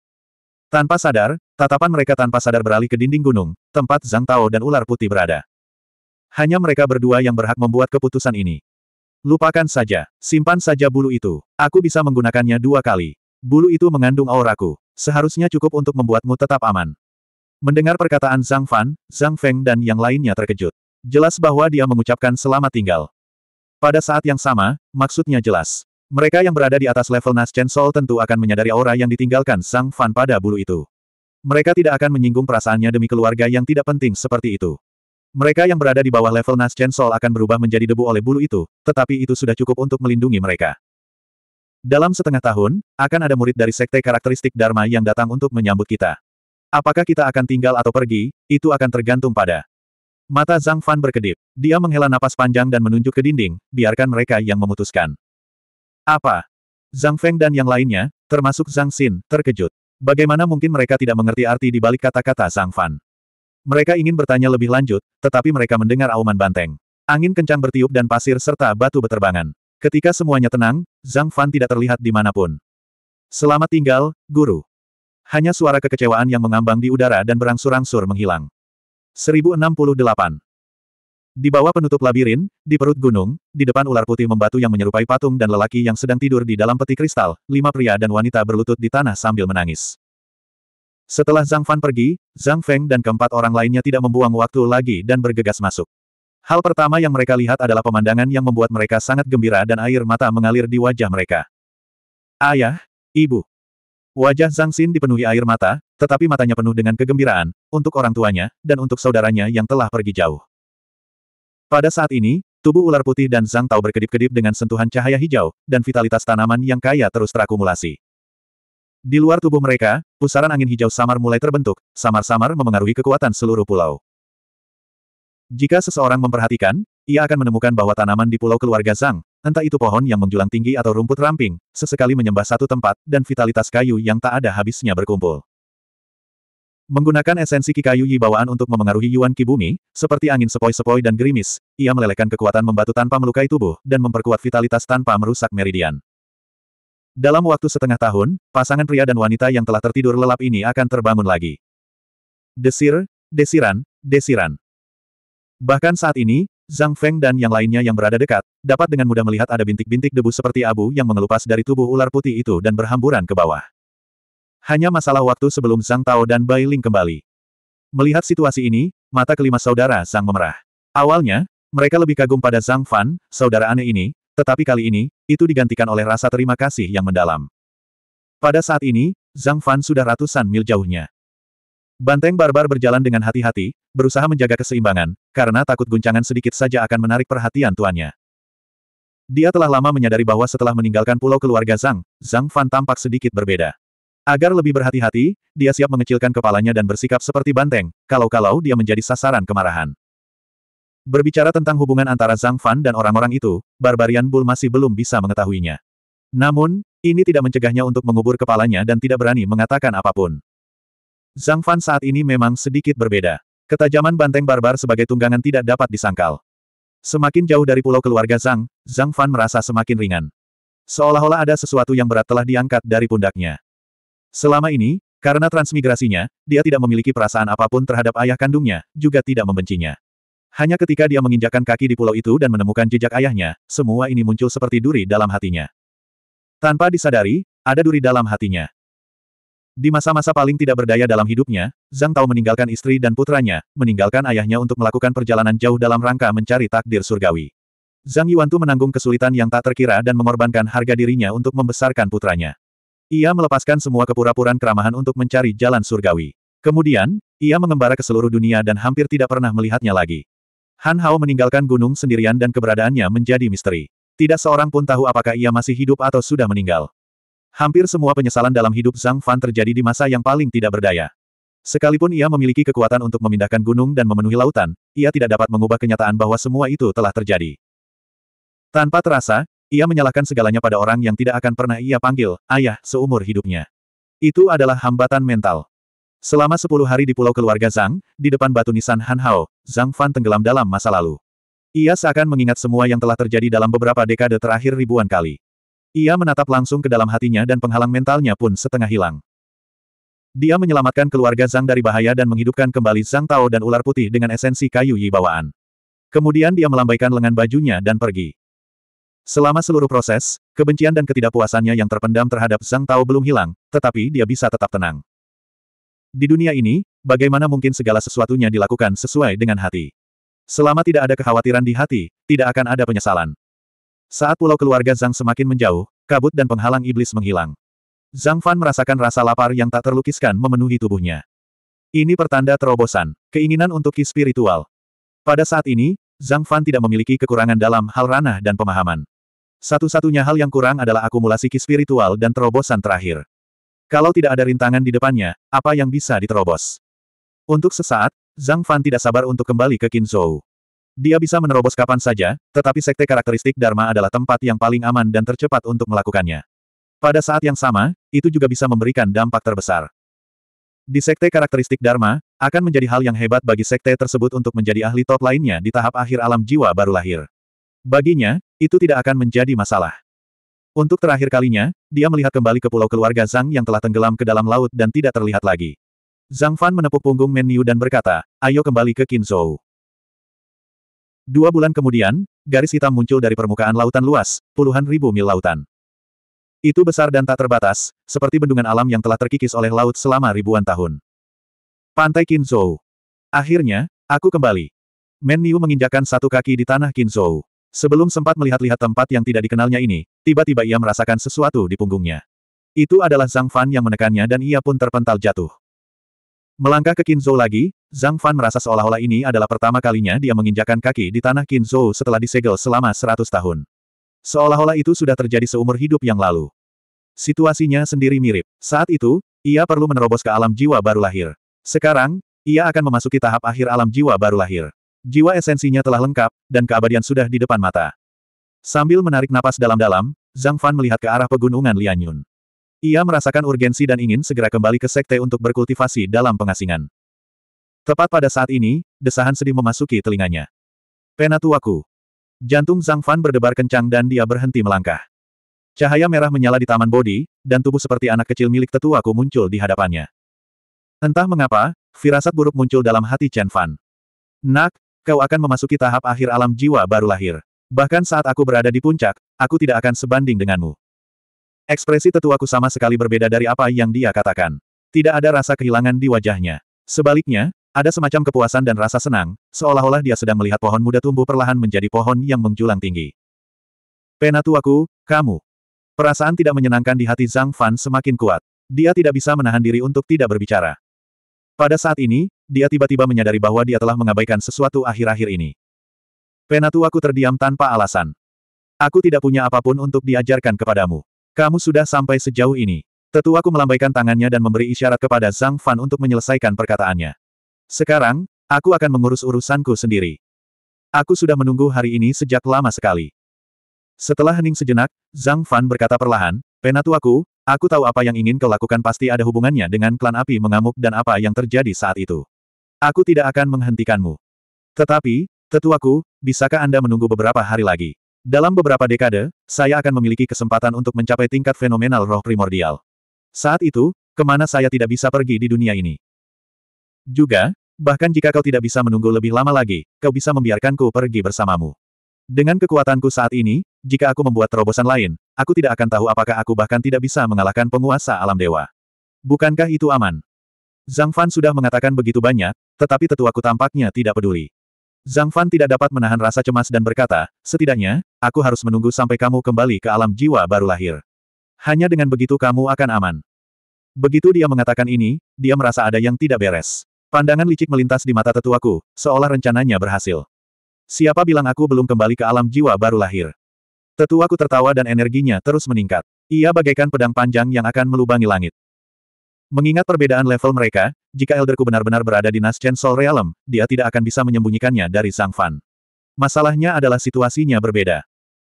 Tanpa sadar, tatapan mereka tanpa sadar beralih ke dinding gunung, tempat Zhang Tao dan ular putih berada. Hanya mereka berdua yang berhak membuat keputusan ini. Lupakan saja, simpan saja bulu itu. Aku bisa menggunakannya dua kali. Bulu itu mengandung auraku. Seharusnya cukup untuk membuatmu tetap aman. Mendengar perkataan Zhang Fan, Zhang Feng dan yang lainnya terkejut. Jelas bahwa dia mengucapkan selamat tinggal. Pada saat yang sama, maksudnya jelas. Mereka yang berada di atas level Naschen Sol tentu akan menyadari aura yang ditinggalkan Zhang Fan pada bulu itu. Mereka tidak akan menyinggung perasaannya demi keluarga yang tidak penting seperti itu. Mereka yang berada di bawah level Naschen Sol akan berubah menjadi debu oleh bulu itu, tetapi itu sudah cukup untuk melindungi mereka. Dalam setengah tahun, akan ada murid dari sekte karakteristik Dharma yang datang untuk menyambut kita. Apakah kita akan tinggal atau pergi, itu akan tergantung pada. Mata Zhang Fan berkedip. Dia menghela napas panjang dan menunjuk ke dinding, biarkan mereka yang memutuskan. Apa? Zhang Feng dan yang lainnya, termasuk Zhang Xin, terkejut. Bagaimana mungkin mereka tidak mengerti arti di balik kata-kata Zhang Fan? Mereka ingin bertanya lebih lanjut, tetapi mereka mendengar auman banteng. Angin kencang bertiup dan pasir serta batu beterbangan. Ketika semuanya tenang, Zhang Fan tidak terlihat di manapun. Selamat tinggal, guru. Hanya suara kekecewaan yang mengambang di udara dan berangsur-angsur menghilang. 1068 di bawah penutup labirin, di perut gunung, di depan ular putih membatu yang menyerupai patung dan lelaki yang sedang tidur di dalam peti kristal, lima pria dan wanita berlutut di tanah sambil menangis. Setelah Zhang Fan pergi, Zhang Feng dan keempat orang lainnya tidak membuang waktu lagi dan bergegas masuk. Hal pertama yang mereka lihat adalah pemandangan yang membuat mereka sangat gembira dan air mata mengalir di wajah mereka. Ayah, ibu. Wajah Zhang Xin dipenuhi air mata, tetapi matanya penuh dengan kegembiraan, untuk orang tuanya, dan untuk saudaranya yang telah pergi jauh. Pada saat ini, tubuh ular putih dan Zhang Tao berkedip-kedip dengan sentuhan cahaya hijau, dan vitalitas tanaman yang kaya terus terakumulasi. Di luar tubuh mereka, pusaran angin hijau samar mulai terbentuk, samar-samar memengaruhi kekuatan seluruh pulau. Jika seseorang memperhatikan, ia akan menemukan bahwa tanaman di pulau keluarga Zhang, entah itu pohon yang menjulang tinggi atau rumput ramping, sesekali menyembah satu tempat, dan vitalitas kayu yang tak ada habisnya berkumpul. Menggunakan esensi kikayu Yi untuk memengaruhi Yuan Bumi, seperti angin sepoi-sepoi dan gerimis, ia melelehkan kekuatan membatu tanpa melukai tubuh, dan memperkuat vitalitas tanpa merusak meridian. Dalam waktu setengah tahun, pasangan pria dan wanita yang telah tertidur lelap ini akan terbangun lagi. Desir, desiran, desiran. Bahkan saat ini, Zhang Feng dan yang lainnya yang berada dekat, dapat dengan mudah melihat ada bintik-bintik debu seperti abu yang mengelupas dari tubuh ular putih itu dan berhamburan ke bawah. Hanya masalah waktu sebelum Zhang Tao dan Bai Ling kembali. Melihat situasi ini, mata kelima saudara Zhang memerah. Awalnya, mereka lebih kagum pada Zhang Fan, saudara aneh ini, tetapi kali ini, itu digantikan oleh rasa terima kasih yang mendalam. Pada saat ini, Zhang Fan sudah ratusan mil jauhnya. Banteng barbar berjalan dengan hati-hati, berusaha menjaga keseimbangan, karena takut guncangan sedikit saja akan menarik perhatian tuannya. Dia telah lama menyadari bahwa setelah meninggalkan pulau keluarga Zhang, Zhang Fan tampak sedikit berbeda. Agar lebih berhati-hati, dia siap mengecilkan kepalanya dan bersikap seperti banteng, kalau-kalau dia menjadi sasaran kemarahan. Berbicara tentang hubungan antara Zhang Fan dan orang-orang itu, Barbarian Bull masih belum bisa mengetahuinya. Namun, ini tidak mencegahnya untuk mengubur kepalanya dan tidak berani mengatakan apapun. Zhang Fan saat ini memang sedikit berbeda. Ketajaman banteng barbar sebagai tunggangan tidak dapat disangkal. Semakin jauh dari pulau keluarga Zhang, Zhang Fan merasa semakin ringan. Seolah-olah ada sesuatu yang berat telah diangkat dari pundaknya. Selama ini, karena transmigrasinya, dia tidak memiliki perasaan apapun terhadap ayah kandungnya, juga tidak membencinya. Hanya ketika dia menginjakan kaki di pulau itu dan menemukan jejak ayahnya, semua ini muncul seperti duri dalam hatinya. Tanpa disadari, ada duri dalam hatinya. Di masa-masa paling tidak berdaya dalam hidupnya, Zhang Tao meninggalkan istri dan putranya, meninggalkan ayahnya untuk melakukan perjalanan jauh dalam rangka mencari takdir surgawi. Zhang Yuantu menanggung kesulitan yang tak terkira dan mengorbankan harga dirinya untuk membesarkan putranya. Ia melepaskan semua kepura-puraan keramahan untuk mencari jalan surgawi. Kemudian, ia mengembara ke seluruh dunia dan hampir tidak pernah melihatnya lagi. Han Hao meninggalkan gunung sendirian dan keberadaannya menjadi misteri. Tidak seorang pun tahu apakah ia masih hidup atau sudah meninggal. Hampir semua penyesalan dalam hidup Zhang Fan terjadi di masa yang paling tidak berdaya. Sekalipun ia memiliki kekuatan untuk memindahkan gunung dan memenuhi lautan, ia tidak dapat mengubah kenyataan bahwa semua itu telah terjadi. Tanpa terasa, ia menyalahkan segalanya pada orang yang tidak akan pernah ia panggil, ayah, seumur hidupnya. Itu adalah hambatan mental. Selama sepuluh hari di pulau keluarga Zhang, di depan batu nisan Han Hao, Zhang Fan tenggelam dalam masa lalu. Ia seakan mengingat semua yang telah terjadi dalam beberapa dekade terakhir ribuan kali. Ia menatap langsung ke dalam hatinya dan penghalang mentalnya pun setengah hilang. Dia menyelamatkan keluarga Zhang dari bahaya dan menghidupkan kembali Zhang Tao dan ular putih dengan esensi kayu Yi bawaan. Kemudian dia melambaikan lengan bajunya dan pergi. Selama seluruh proses, kebencian dan ketidakpuasannya yang terpendam terhadap Zhang Tao belum hilang, tetapi dia bisa tetap tenang. Di dunia ini, bagaimana mungkin segala sesuatunya dilakukan sesuai dengan hati. Selama tidak ada kekhawatiran di hati, tidak akan ada penyesalan. Saat pulau keluarga Zhang semakin menjauh, kabut dan penghalang iblis menghilang. Zhang Fan merasakan rasa lapar yang tak terlukiskan memenuhi tubuhnya. Ini pertanda terobosan, keinginan untuk ki spiritual. Pada saat ini, Zhang Fan tidak memiliki kekurangan dalam hal ranah dan pemahaman. Satu-satunya hal yang kurang adalah akumulasi ki spiritual dan terobosan terakhir. Kalau tidak ada rintangan di depannya, apa yang bisa diterobos? Untuk sesaat, Zhang Fan tidak sabar untuk kembali ke Qinzhou. Dia bisa menerobos kapan saja, tetapi sekte karakteristik Dharma adalah tempat yang paling aman dan tercepat untuk melakukannya. Pada saat yang sama, itu juga bisa memberikan dampak terbesar. Di sekte karakteristik Dharma, akan menjadi hal yang hebat bagi sekte tersebut untuk menjadi ahli top lainnya di tahap akhir alam jiwa baru lahir. Baginya, itu tidak akan menjadi masalah. Untuk terakhir kalinya, dia melihat kembali ke pulau keluarga Zhang yang telah tenggelam ke dalam laut dan tidak terlihat lagi. Zhang Fan menepuk punggung Men Niu dan berkata, ayo kembali ke Qinzhou. Dua bulan kemudian, garis hitam muncul dari permukaan lautan luas, puluhan ribu mil lautan. Itu besar dan tak terbatas, seperti bendungan alam yang telah terkikis oleh laut selama ribuan tahun. Pantai Qinzhou. Akhirnya, aku kembali. Men Niu menginjakan satu kaki di tanah Qinzhou. Sebelum sempat melihat-lihat tempat yang tidak dikenalnya ini, tiba-tiba ia merasakan sesuatu di punggungnya. Itu adalah Zhang Fan yang menekannya dan ia pun terpental jatuh. Melangkah ke Kinzhou lagi, Zhang Fan merasa seolah-olah ini adalah pertama kalinya dia menginjakan kaki di tanah Kinzhou setelah disegel selama seratus tahun. Seolah-olah itu sudah terjadi seumur hidup yang lalu. Situasinya sendiri mirip. Saat itu, ia perlu menerobos ke alam jiwa baru lahir. Sekarang, ia akan memasuki tahap akhir alam jiwa baru lahir. Jiwa esensinya telah lengkap, dan keabadian sudah di depan mata. Sambil menarik napas dalam-dalam, Zhang Fan melihat ke arah pegunungan Lianyun. Ia merasakan urgensi dan ingin segera kembali ke sekte untuk berkultivasi dalam pengasingan. Tepat pada saat ini, desahan sedih memasuki telinganya. Penatuaku. Jantung Zhang Fan berdebar kencang dan dia berhenti melangkah. Cahaya merah menyala di taman bodi, dan tubuh seperti anak kecil milik tetuaku muncul di hadapannya. Entah mengapa, firasat buruk muncul dalam hati Chen Fan. Nak, kau akan memasuki tahap akhir alam jiwa baru lahir. Bahkan saat aku berada di puncak, aku tidak akan sebanding denganmu. Ekspresi tetuaku sama sekali berbeda dari apa yang dia katakan. Tidak ada rasa kehilangan di wajahnya. Sebaliknya, ada semacam kepuasan dan rasa senang, seolah-olah dia sedang melihat pohon muda tumbuh perlahan menjadi pohon yang menjulang tinggi. Penatuaku, kamu. Perasaan tidak menyenangkan di hati Zhang Fan semakin kuat. Dia tidak bisa menahan diri untuk tidak berbicara. Pada saat ini, dia tiba-tiba menyadari bahwa dia telah mengabaikan sesuatu akhir-akhir ini. Penatu aku terdiam tanpa alasan. Aku tidak punya apapun untuk diajarkan kepadamu. Kamu sudah sampai sejauh ini. aku melambaikan tangannya dan memberi isyarat kepada Zhang Fan untuk menyelesaikan perkataannya. Sekarang, aku akan mengurus urusanku sendiri. Aku sudah menunggu hari ini sejak lama sekali. Setelah hening sejenak, Zhang Fan berkata perlahan, Penatuaku, aku tahu apa yang ingin kau lakukan pasti ada hubungannya dengan klan api mengamuk dan apa yang terjadi saat itu. Aku tidak akan menghentikanmu. Tetapi, tetuaku, bisakah Anda menunggu beberapa hari lagi? Dalam beberapa dekade, saya akan memiliki kesempatan untuk mencapai tingkat fenomenal roh primordial. Saat itu, kemana saya tidak bisa pergi di dunia ini? Juga, bahkan jika kau tidak bisa menunggu lebih lama lagi, kau bisa membiarkanku pergi bersamamu. Dengan kekuatanku saat ini, jika aku membuat terobosan lain, aku tidak akan tahu apakah aku bahkan tidak bisa mengalahkan penguasa alam dewa. Bukankah itu aman? Zhang Fan sudah mengatakan begitu banyak, tetapi tetuaku tampaknya tidak peduli. Zhang Fan tidak dapat menahan rasa cemas dan berkata, setidaknya, aku harus menunggu sampai kamu kembali ke alam jiwa baru lahir. Hanya dengan begitu kamu akan aman. Begitu dia mengatakan ini, dia merasa ada yang tidak beres. Pandangan licik melintas di mata tetuaku, seolah rencananya berhasil. Siapa bilang aku belum kembali ke alam jiwa baru lahir? Tetuaku tertawa dan energinya terus meningkat. Ia bagaikan pedang panjang yang akan melubangi langit. Mengingat perbedaan level mereka, jika elderku benar-benar berada di Nascent Soul Realm, dia tidak akan bisa menyembunyikannya dari Sang Fan. Masalahnya adalah situasinya berbeda.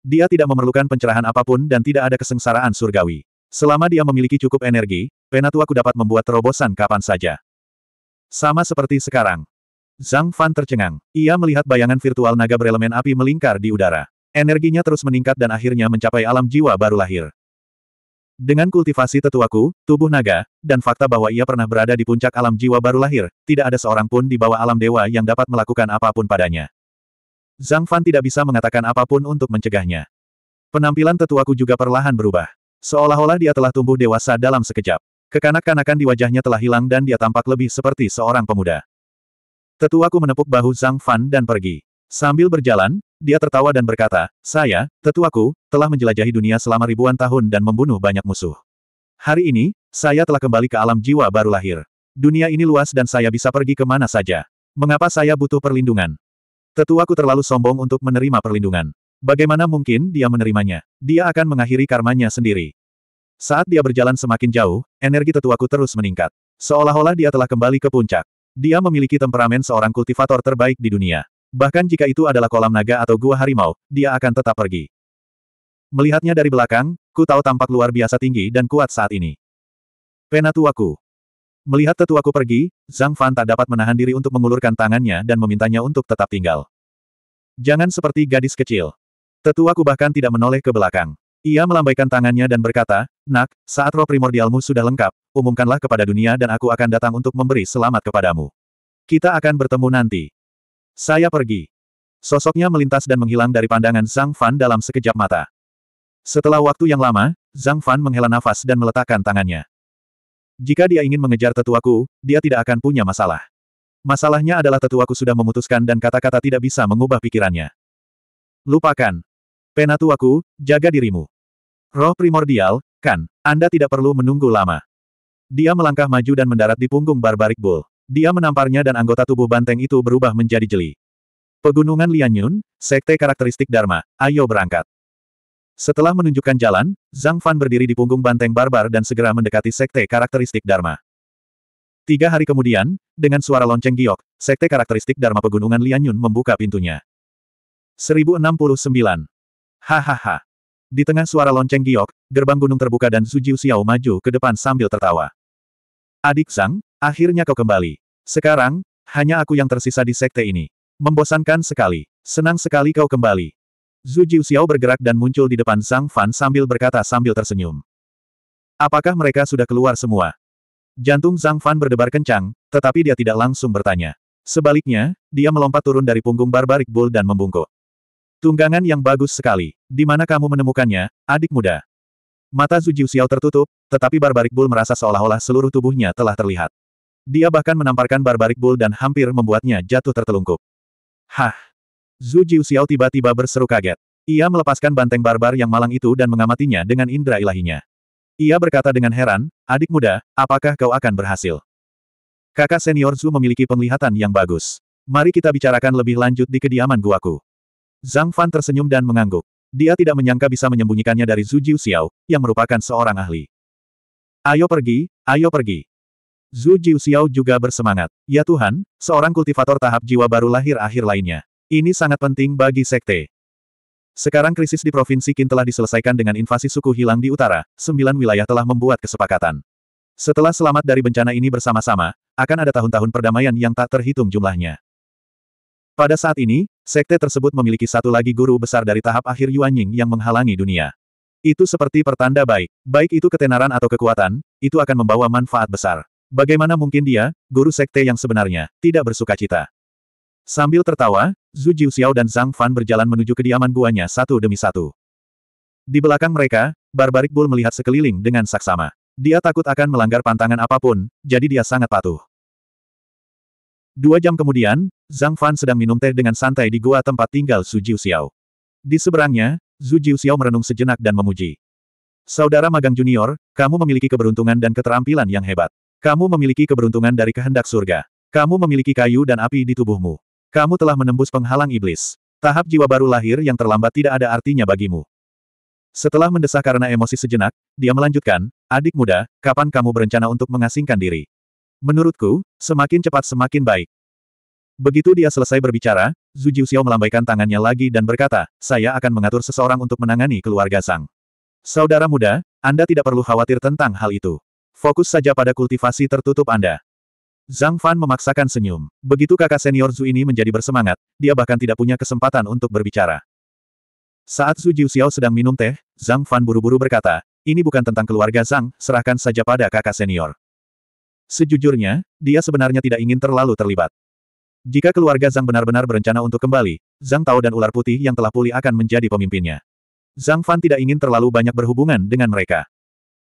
Dia tidak memerlukan pencerahan apapun dan tidak ada kesengsaraan surgawi. Selama dia memiliki cukup energi, Penatuaku dapat membuat terobosan kapan saja. Sama seperti sekarang. Zhang Fan tercengang. Ia melihat bayangan virtual naga berelemen api melingkar di udara. Energinya terus meningkat dan akhirnya mencapai alam jiwa baru lahir. Dengan kultivasi tetuaku, tubuh naga, dan fakta bahwa ia pernah berada di puncak alam jiwa baru lahir, tidak ada seorang pun di bawah alam dewa yang dapat melakukan apapun padanya. Zhang Fan tidak bisa mengatakan apapun untuk mencegahnya. Penampilan tetuaku juga perlahan berubah. Seolah-olah dia telah tumbuh dewasa dalam sekejap. Kekanak-kanakan di wajahnya telah hilang dan dia tampak lebih seperti seorang pemuda. Tetuaku menepuk bahu Zhang Fan dan pergi. Sambil berjalan, dia tertawa dan berkata, saya, tetuaku, telah menjelajahi dunia selama ribuan tahun dan membunuh banyak musuh. Hari ini, saya telah kembali ke alam jiwa baru lahir. Dunia ini luas dan saya bisa pergi ke mana saja. Mengapa saya butuh perlindungan? Tetuaku terlalu sombong untuk menerima perlindungan. Bagaimana mungkin dia menerimanya? Dia akan mengakhiri karmanya sendiri. Saat dia berjalan semakin jauh, energi tetuaku terus meningkat. Seolah-olah dia telah kembali ke puncak. Dia memiliki temperamen seorang kultivator terbaik di dunia. Bahkan jika itu adalah kolam naga atau gua harimau, dia akan tetap pergi. Melihatnya dari belakang, Ku tahu tampak luar biasa tinggi dan kuat saat ini. Penatuaku. Melihat tetuaku pergi, Zhang Fan tak dapat menahan diri untuk mengulurkan tangannya dan memintanya untuk tetap tinggal. Jangan seperti gadis kecil. Tetuaku bahkan tidak menoleh ke belakang. Ia melambaikan tangannya dan berkata, Nak, saat roh primordialmu sudah lengkap, umumkanlah kepada dunia dan aku akan datang untuk memberi selamat kepadamu. Kita akan bertemu nanti. Saya pergi. Sosoknya melintas dan menghilang dari pandangan Zhang Fan dalam sekejap mata. Setelah waktu yang lama, Zhang Fan menghela nafas dan meletakkan tangannya. Jika dia ingin mengejar tetuaku, dia tidak akan punya masalah. Masalahnya adalah tetuaku sudah memutuskan dan kata-kata tidak bisa mengubah pikirannya. Lupakan. Penatuaku, jaga dirimu. Roh primordial, kan, Anda tidak perlu menunggu lama. Dia melangkah maju dan mendarat di punggung Barbaric Bull. Dia menamparnya dan anggota tubuh banteng itu berubah menjadi jeli. Pegunungan Lianyun, sekte karakteristik Dharma, ayo berangkat. Setelah menunjukkan jalan, Zhang Fan berdiri di punggung banteng barbar dan segera mendekati sekte karakteristik Dharma. Tiga hari kemudian, dengan suara lonceng giok, sekte karakteristik Dharma Pegunungan Lianyun membuka pintunya. 1069. Hahaha. Di tengah suara lonceng giok, gerbang gunung terbuka dan Su Jiu Xiao maju ke depan sambil tertawa. Adik Zhang, Akhirnya kau kembali. Sekarang, hanya aku yang tersisa di sekte ini. Membosankan sekali. Senang sekali kau kembali. Zhu Xiao bergerak dan muncul di depan Zhang Fan sambil berkata sambil tersenyum. Apakah mereka sudah keluar semua? Jantung Zhang Fan berdebar kencang, tetapi dia tidak langsung bertanya. Sebaliknya, dia melompat turun dari punggung Barbaric Bull dan membungkuk. Tunggangan yang bagus sekali. Di mana kamu menemukannya, adik muda? Mata Zhu Xiao tertutup, tetapi Barbaric Bull merasa seolah-olah seluruh tubuhnya telah terlihat. Dia bahkan menamparkan barbarik bull dan hampir membuatnya jatuh tertelungkup. Hah! Zhu Xiao tiba-tiba berseru kaget. Ia melepaskan banteng barbar yang malang itu dan mengamatinya dengan indera ilahinya. Ia berkata dengan heran, adik muda, apakah kau akan berhasil? Kakak senior Zhu memiliki penglihatan yang bagus. Mari kita bicarakan lebih lanjut di kediaman guaku. Zhang Fan tersenyum dan mengangguk. Dia tidak menyangka bisa menyembunyikannya dari Zhu Xiao, yang merupakan seorang ahli. Ayo pergi, ayo pergi. Zhu Jiuxiao juga bersemangat. Ya Tuhan, seorang kultivator tahap jiwa baru lahir akhir lainnya. Ini sangat penting bagi sekte. Sekarang krisis di Provinsi Qin telah diselesaikan dengan invasi suku hilang di utara, sembilan wilayah telah membuat kesepakatan. Setelah selamat dari bencana ini bersama-sama, akan ada tahun-tahun perdamaian yang tak terhitung jumlahnya. Pada saat ini, sekte tersebut memiliki satu lagi guru besar dari tahap akhir Yuan Ying yang menghalangi dunia. Itu seperti pertanda baik. Baik itu ketenaran atau kekuatan, itu akan membawa manfaat besar. Bagaimana mungkin dia, guru sekte yang sebenarnya, tidak bersuka cita? Sambil tertawa, Zhu Xiao dan Zhang Fan berjalan menuju kediaman buahnya satu demi satu. Di belakang mereka, Barbarik Bull melihat sekeliling dengan saksama. Dia takut akan melanggar pantangan apapun, jadi dia sangat patuh. Dua jam kemudian, Zhang Fan sedang minum teh dengan santai di gua tempat tinggal Su Xiao. Di seberangnya, Zhu Xiao merenung sejenak dan memuji. Saudara magang junior, kamu memiliki keberuntungan dan keterampilan yang hebat. Kamu memiliki keberuntungan dari kehendak surga. Kamu memiliki kayu dan api di tubuhmu. Kamu telah menembus penghalang iblis. Tahap jiwa baru lahir yang terlambat tidak ada artinya bagimu. Setelah mendesah karena emosi sejenak, dia melanjutkan, adik muda, kapan kamu berencana untuk mengasingkan diri? Menurutku, semakin cepat semakin baik. Begitu dia selesai berbicara, Zhu Jiuxiao melambaikan tangannya lagi dan berkata, saya akan mengatur seseorang untuk menangani keluarga Sang. Saudara muda, Anda tidak perlu khawatir tentang hal itu. Fokus saja pada kultivasi tertutup Anda. Zhang Fan memaksakan senyum. Begitu kakak senior Zhu ini menjadi bersemangat, dia bahkan tidak punya kesempatan untuk berbicara. Saat Zhu Jiuxiao sedang minum teh, Zhang Fan buru-buru berkata, ini bukan tentang keluarga Zhang, serahkan saja pada kakak senior. Sejujurnya, dia sebenarnya tidak ingin terlalu terlibat. Jika keluarga Zhang benar-benar berencana untuk kembali, Zhang Tao dan ular putih yang telah pulih akan menjadi pemimpinnya. Zhang Fan tidak ingin terlalu banyak berhubungan dengan mereka.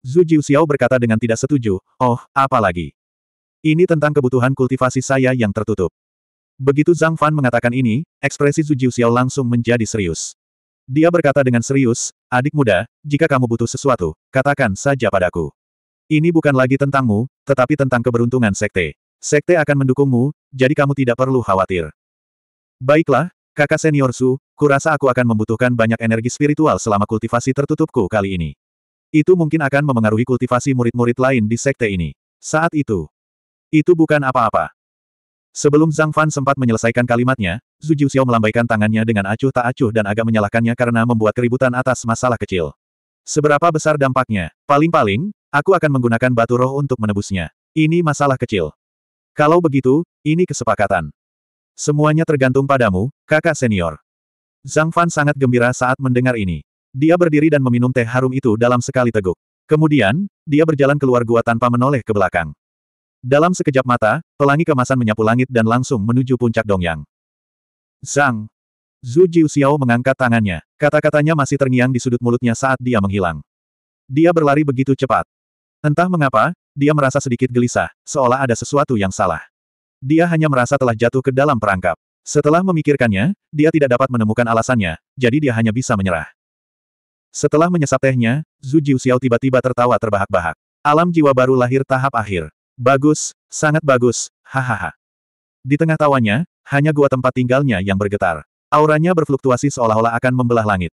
Zhu Xiao berkata dengan tidak setuju, oh, apalagi. Ini tentang kebutuhan kultivasi saya yang tertutup. Begitu Zhang Fan mengatakan ini, ekspresi Zhu Xiao langsung menjadi serius. Dia berkata dengan serius, adik muda, jika kamu butuh sesuatu, katakan saja padaku. Ini bukan lagi tentangmu, tetapi tentang keberuntungan sekte. Sekte akan mendukungmu, jadi kamu tidak perlu khawatir. Baiklah, kakak senior Su, kurasa aku akan membutuhkan banyak energi spiritual selama kultivasi tertutupku kali ini. Itu mungkin akan memengaruhi kultivasi murid-murid lain di sekte ini. Saat itu, itu bukan apa-apa. Sebelum Zhang Fan sempat menyelesaikan kalimatnya, Zhu Jiuxiao melambaikan tangannya dengan acuh tak acuh dan agak menyalahkannya karena membuat keributan atas masalah kecil. Seberapa besar dampaknya? Paling-paling, aku akan menggunakan batu roh untuk menebusnya. Ini masalah kecil. Kalau begitu, ini kesepakatan. Semuanya tergantung padamu, kakak senior. Zhang Fan sangat gembira saat mendengar ini. Dia berdiri dan meminum teh harum itu dalam sekali teguk. Kemudian, dia berjalan keluar gua tanpa menoleh ke belakang. Dalam sekejap mata, pelangi kemasan menyapu langit dan langsung menuju puncak Dongyang. Zang! Zhu Jiuxiao mengangkat tangannya. Kata-katanya masih terngiang di sudut mulutnya saat dia menghilang. Dia berlari begitu cepat. Entah mengapa, dia merasa sedikit gelisah, seolah ada sesuatu yang salah. Dia hanya merasa telah jatuh ke dalam perangkap. Setelah memikirkannya, dia tidak dapat menemukan alasannya, jadi dia hanya bisa menyerah. Setelah menyesap tehnya, Zhu Jiuxiao tiba-tiba tertawa terbahak-bahak. Alam jiwa baru lahir tahap akhir. Bagus, sangat bagus, hahaha. Di tengah tawanya, hanya gua tempat tinggalnya yang bergetar. Auranya berfluktuasi seolah-olah akan membelah langit.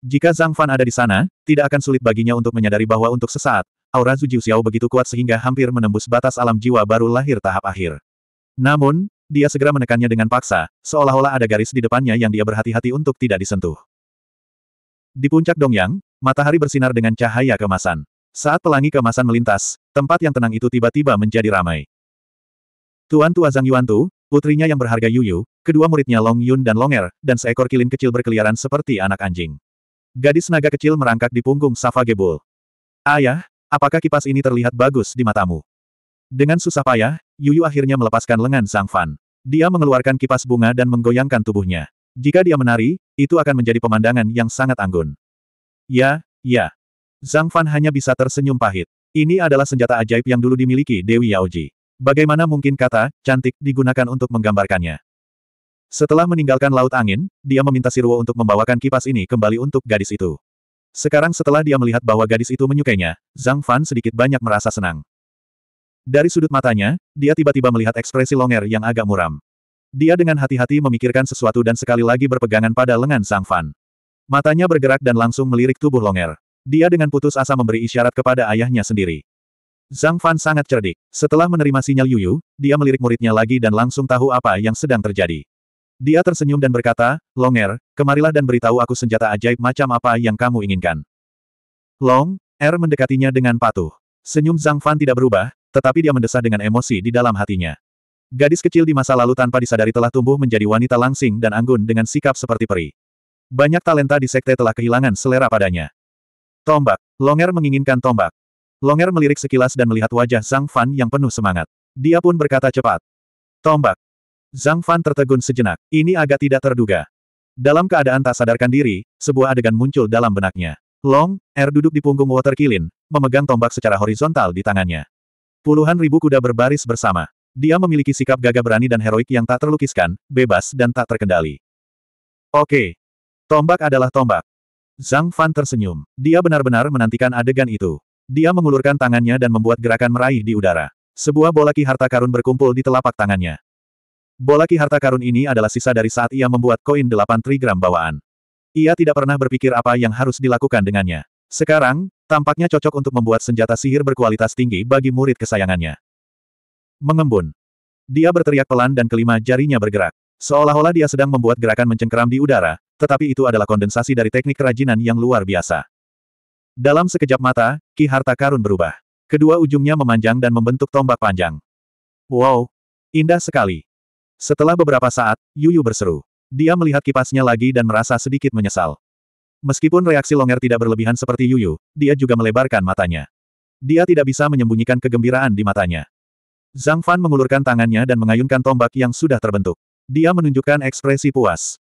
Jika Zhang Fan ada di sana, tidak akan sulit baginya untuk menyadari bahwa untuk sesaat, aura Zhu Xiao begitu kuat sehingga hampir menembus batas alam jiwa baru lahir tahap akhir. Namun, dia segera menekannya dengan paksa, seolah-olah ada garis di depannya yang dia berhati-hati untuk tidak disentuh. Di puncak Dongyang, matahari bersinar dengan cahaya kemasan. Saat pelangi kemasan melintas, tempat yang tenang itu tiba-tiba menjadi ramai. Tuan Tua Zhang Yuantu, putrinya yang berharga Yuyu, kedua muridnya Long Yun dan Long Er, dan seekor kilin kecil berkeliaran seperti anak anjing. Gadis naga kecil merangkak di punggung Safa Gebul. Ayah, apakah kipas ini terlihat bagus di matamu? Dengan susah payah, Yuyu akhirnya melepaskan lengan Zhang Fan. Dia mengeluarkan kipas bunga dan menggoyangkan tubuhnya. Jika dia menari, itu akan menjadi pemandangan yang sangat anggun. Ya, ya. Zhang Fan hanya bisa tersenyum pahit. Ini adalah senjata ajaib yang dulu dimiliki Dewi Yaoji. Bagaimana mungkin kata, cantik, digunakan untuk menggambarkannya. Setelah meninggalkan Laut Angin, dia meminta Sirwo untuk membawakan kipas ini kembali untuk gadis itu. Sekarang setelah dia melihat bahwa gadis itu menyukainya, Zhang Fan sedikit banyak merasa senang. Dari sudut matanya, dia tiba-tiba melihat ekspresi Longer yang agak muram. Dia dengan hati-hati memikirkan sesuatu dan sekali lagi berpegangan pada lengan Sang Fan. Matanya bergerak dan langsung melirik tubuh Longer. Dia dengan putus asa memberi isyarat kepada ayahnya sendiri. Zhang Fan sangat cerdik. Setelah menerima sinyal Yuyu, dia melirik muridnya lagi dan langsung tahu apa yang sedang terjadi. Dia tersenyum dan berkata, Longer, kemarilah dan beritahu aku senjata ajaib macam apa yang kamu inginkan. Long, Er mendekatinya dengan patuh. Senyum Zhang Fan tidak berubah, tetapi dia mendesah dengan emosi di dalam hatinya. Gadis kecil di masa lalu tanpa disadari telah tumbuh menjadi wanita langsing dan anggun dengan sikap seperti peri. Banyak talenta di sekte telah kehilangan selera padanya. Tombak. Longer menginginkan tombak. Longer melirik sekilas dan melihat wajah Zhang Fan yang penuh semangat. Dia pun berkata cepat. Tombak. Zhang Fan tertegun sejenak. Ini agak tidak terduga. Dalam keadaan tak sadarkan diri, sebuah adegan muncul dalam benaknya. Long, Er duduk di punggung Water Kilin, memegang tombak secara horizontal di tangannya. Puluhan ribu kuda berbaris bersama. Dia memiliki sikap gagah berani dan heroik yang tak terlukiskan, bebas dan tak terkendali. Oke. Tombak adalah tombak. Zhang Fan tersenyum. Dia benar-benar menantikan adegan itu. Dia mengulurkan tangannya dan membuat gerakan meraih di udara. Sebuah bola ki harta karun berkumpul di telapak tangannya. Bola ki harta karun ini adalah sisa dari saat ia membuat koin 8 trigram bawaan. Ia tidak pernah berpikir apa yang harus dilakukan dengannya. Sekarang, tampaknya cocok untuk membuat senjata sihir berkualitas tinggi bagi murid kesayangannya. Mengembun. Dia berteriak pelan dan kelima jarinya bergerak. Seolah-olah dia sedang membuat gerakan mencengkeram di udara, tetapi itu adalah kondensasi dari teknik kerajinan yang luar biasa. Dalam sekejap mata, Ki Harta Karun berubah. Kedua ujungnya memanjang dan membentuk tombak panjang. Wow! Indah sekali. Setelah beberapa saat, Yuyu berseru. Dia melihat kipasnya lagi dan merasa sedikit menyesal. Meskipun reaksi Longer tidak berlebihan seperti Yuyu, dia juga melebarkan matanya. Dia tidak bisa menyembunyikan kegembiraan di matanya. Zhang Fan mengulurkan tangannya dan mengayunkan tombak yang sudah terbentuk. Dia menunjukkan ekspresi puas.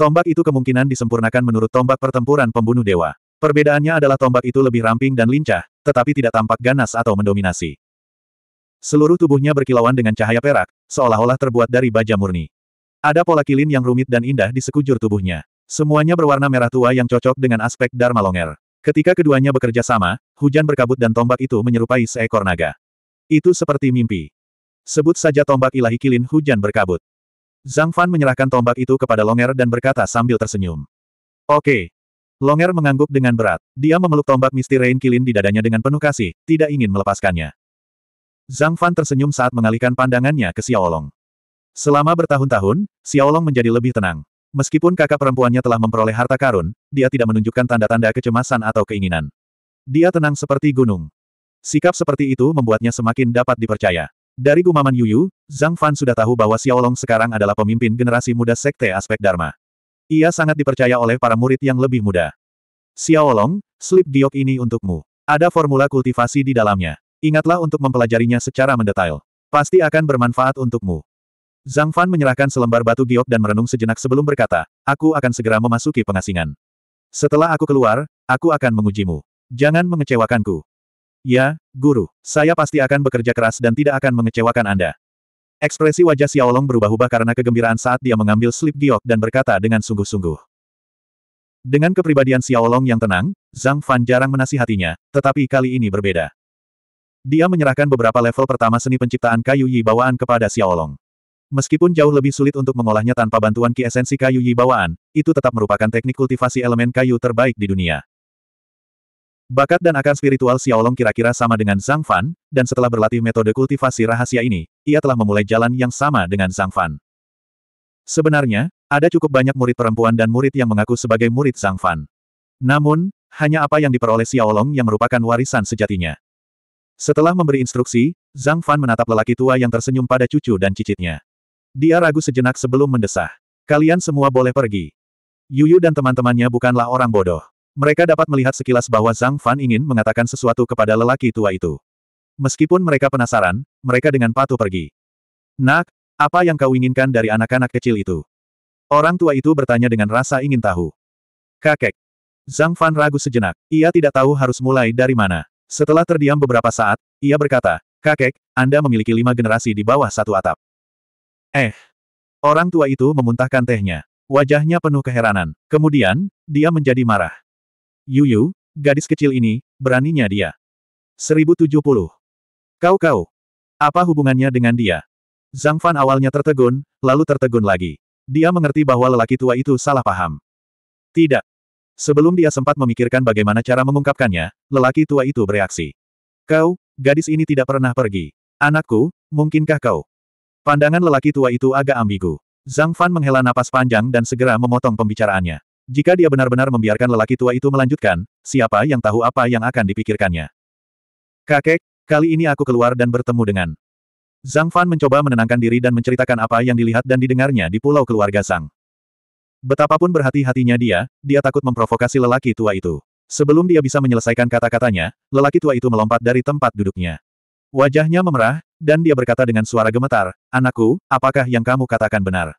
Tombak itu kemungkinan disempurnakan menurut tombak pertempuran pembunuh dewa. Perbedaannya adalah tombak itu lebih ramping dan lincah, tetapi tidak tampak ganas atau mendominasi. Seluruh tubuhnya berkilauan dengan cahaya perak, seolah-olah terbuat dari baja murni. Ada pola kilin yang rumit dan indah di sekujur tubuhnya. Semuanya berwarna merah tua yang cocok dengan aspek Dharma Longer. Ketika keduanya bekerja sama, hujan berkabut dan tombak itu menyerupai seekor naga. Itu seperti mimpi. Sebut saja tombak ilahi kilin hujan berkabut. Zhang Fan menyerahkan tombak itu kepada Longer dan berkata sambil tersenyum. Oke. Longer mengangguk dengan berat. Dia memeluk tombak misti Rain kilin di dadanya dengan penuh kasih, tidak ingin melepaskannya. Zhang Fan tersenyum saat mengalihkan pandangannya ke Xiaolong. Selama bertahun-tahun, Xiaolong menjadi lebih tenang. Meskipun kakak perempuannya telah memperoleh harta karun, dia tidak menunjukkan tanda-tanda kecemasan atau keinginan. Dia tenang seperti gunung. Sikap seperti itu membuatnya semakin dapat dipercaya. Dari gumaman Yuyu, Zhang Fan sudah tahu bahwa Xiaolong sekarang adalah pemimpin generasi muda Sekte Aspek Dharma. Ia sangat dipercaya oleh para murid yang lebih muda. Xiaolong, slip giok ini untukmu. Ada formula kultivasi di dalamnya. Ingatlah untuk mempelajarinya secara mendetail. Pasti akan bermanfaat untukmu. Zhang Fan menyerahkan selembar batu giok dan merenung sejenak sebelum berkata, aku akan segera memasuki pengasingan. Setelah aku keluar, aku akan mengujimu. Jangan mengecewakanku. Ya, guru, saya pasti akan bekerja keras dan tidak akan mengecewakan Anda. Ekspresi wajah Xiaolong berubah-ubah karena kegembiraan saat dia mengambil slip giok dan berkata dengan sungguh-sungguh. Dengan kepribadian Xiaolong yang tenang, Zhang Fan jarang menasihatinya, tetapi kali ini berbeda. Dia menyerahkan beberapa level pertama seni penciptaan kayu Yi bawaan kepada Xiaolong. Meskipun jauh lebih sulit untuk mengolahnya tanpa bantuan ki esensi kayu Yi bawaan, itu tetap merupakan teknik kultivasi elemen kayu terbaik di dunia. Bakat dan akar spiritual Xiaolong kira-kira sama dengan Zhang Fan, dan setelah berlatih metode kultivasi rahasia ini, ia telah memulai jalan yang sama dengan Zhang Fan. Sebenarnya, ada cukup banyak murid perempuan dan murid yang mengaku sebagai murid Zhang Fan. Namun, hanya apa yang diperoleh Xiaolong yang merupakan warisan sejatinya. Setelah memberi instruksi, Zhang Fan menatap lelaki tua yang tersenyum pada cucu dan cicitnya. Dia ragu sejenak sebelum mendesah. Kalian semua boleh pergi. Yuyu dan teman-temannya bukanlah orang bodoh. Mereka dapat melihat sekilas bahwa Zhang Fan ingin mengatakan sesuatu kepada lelaki tua itu. Meskipun mereka penasaran, mereka dengan patuh pergi. Nak, apa yang kau inginkan dari anak-anak kecil itu? Orang tua itu bertanya dengan rasa ingin tahu. Kakek. Zhang Fan ragu sejenak. Ia tidak tahu harus mulai dari mana. Setelah terdiam beberapa saat, ia berkata, Kakek, Anda memiliki lima generasi di bawah satu atap. Eh. Orang tua itu memuntahkan tehnya. Wajahnya penuh keheranan. Kemudian, dia menjadi marah. Yuyu, gadis kecil ini, beraninya dia. 1070. Kau-kau. Apa hubungannya dengan dia? Zhang Fan awalnya tertegun, lalu tertegun lagi. Dia mengerti bahwa lelaki tua itu salah paham. Tidak. Sebelum dia sempat memikirkan bagaimana cara mengungkapkannya, lelaki tua itu bereaksi. Kau, gadis ini tidak pernah pergi. Anakku, mungkinkah kau? Pandangan lelaki tua itu agak ambigu. Zhang Fan menghela napas panjang dan segera memotong pembicaraannya. Jika dia benar-benar membiarkan lelaki tua itu melanjutkan, siapa yang tahu apa yang akan dipikirkannya. Kakek, kali ini aku keluar dan bertemu dengan. Zhang Fan mencoba menenangkan diri dan menceritakan apa yang dilihat dan didengarnya di pulau keluarga Sang. Betapapun berhati-hatinya dia, dia takut memprovokasi lelaki tua itu. Sebelum dia bisa menyelesaikan kata-katanya, lelaki tua itu melompat dari tempat duduknya. Wajahnya memerah, dan dia berkata dengan suara gemetar, Anakku, apakah yang kamu katakan benar?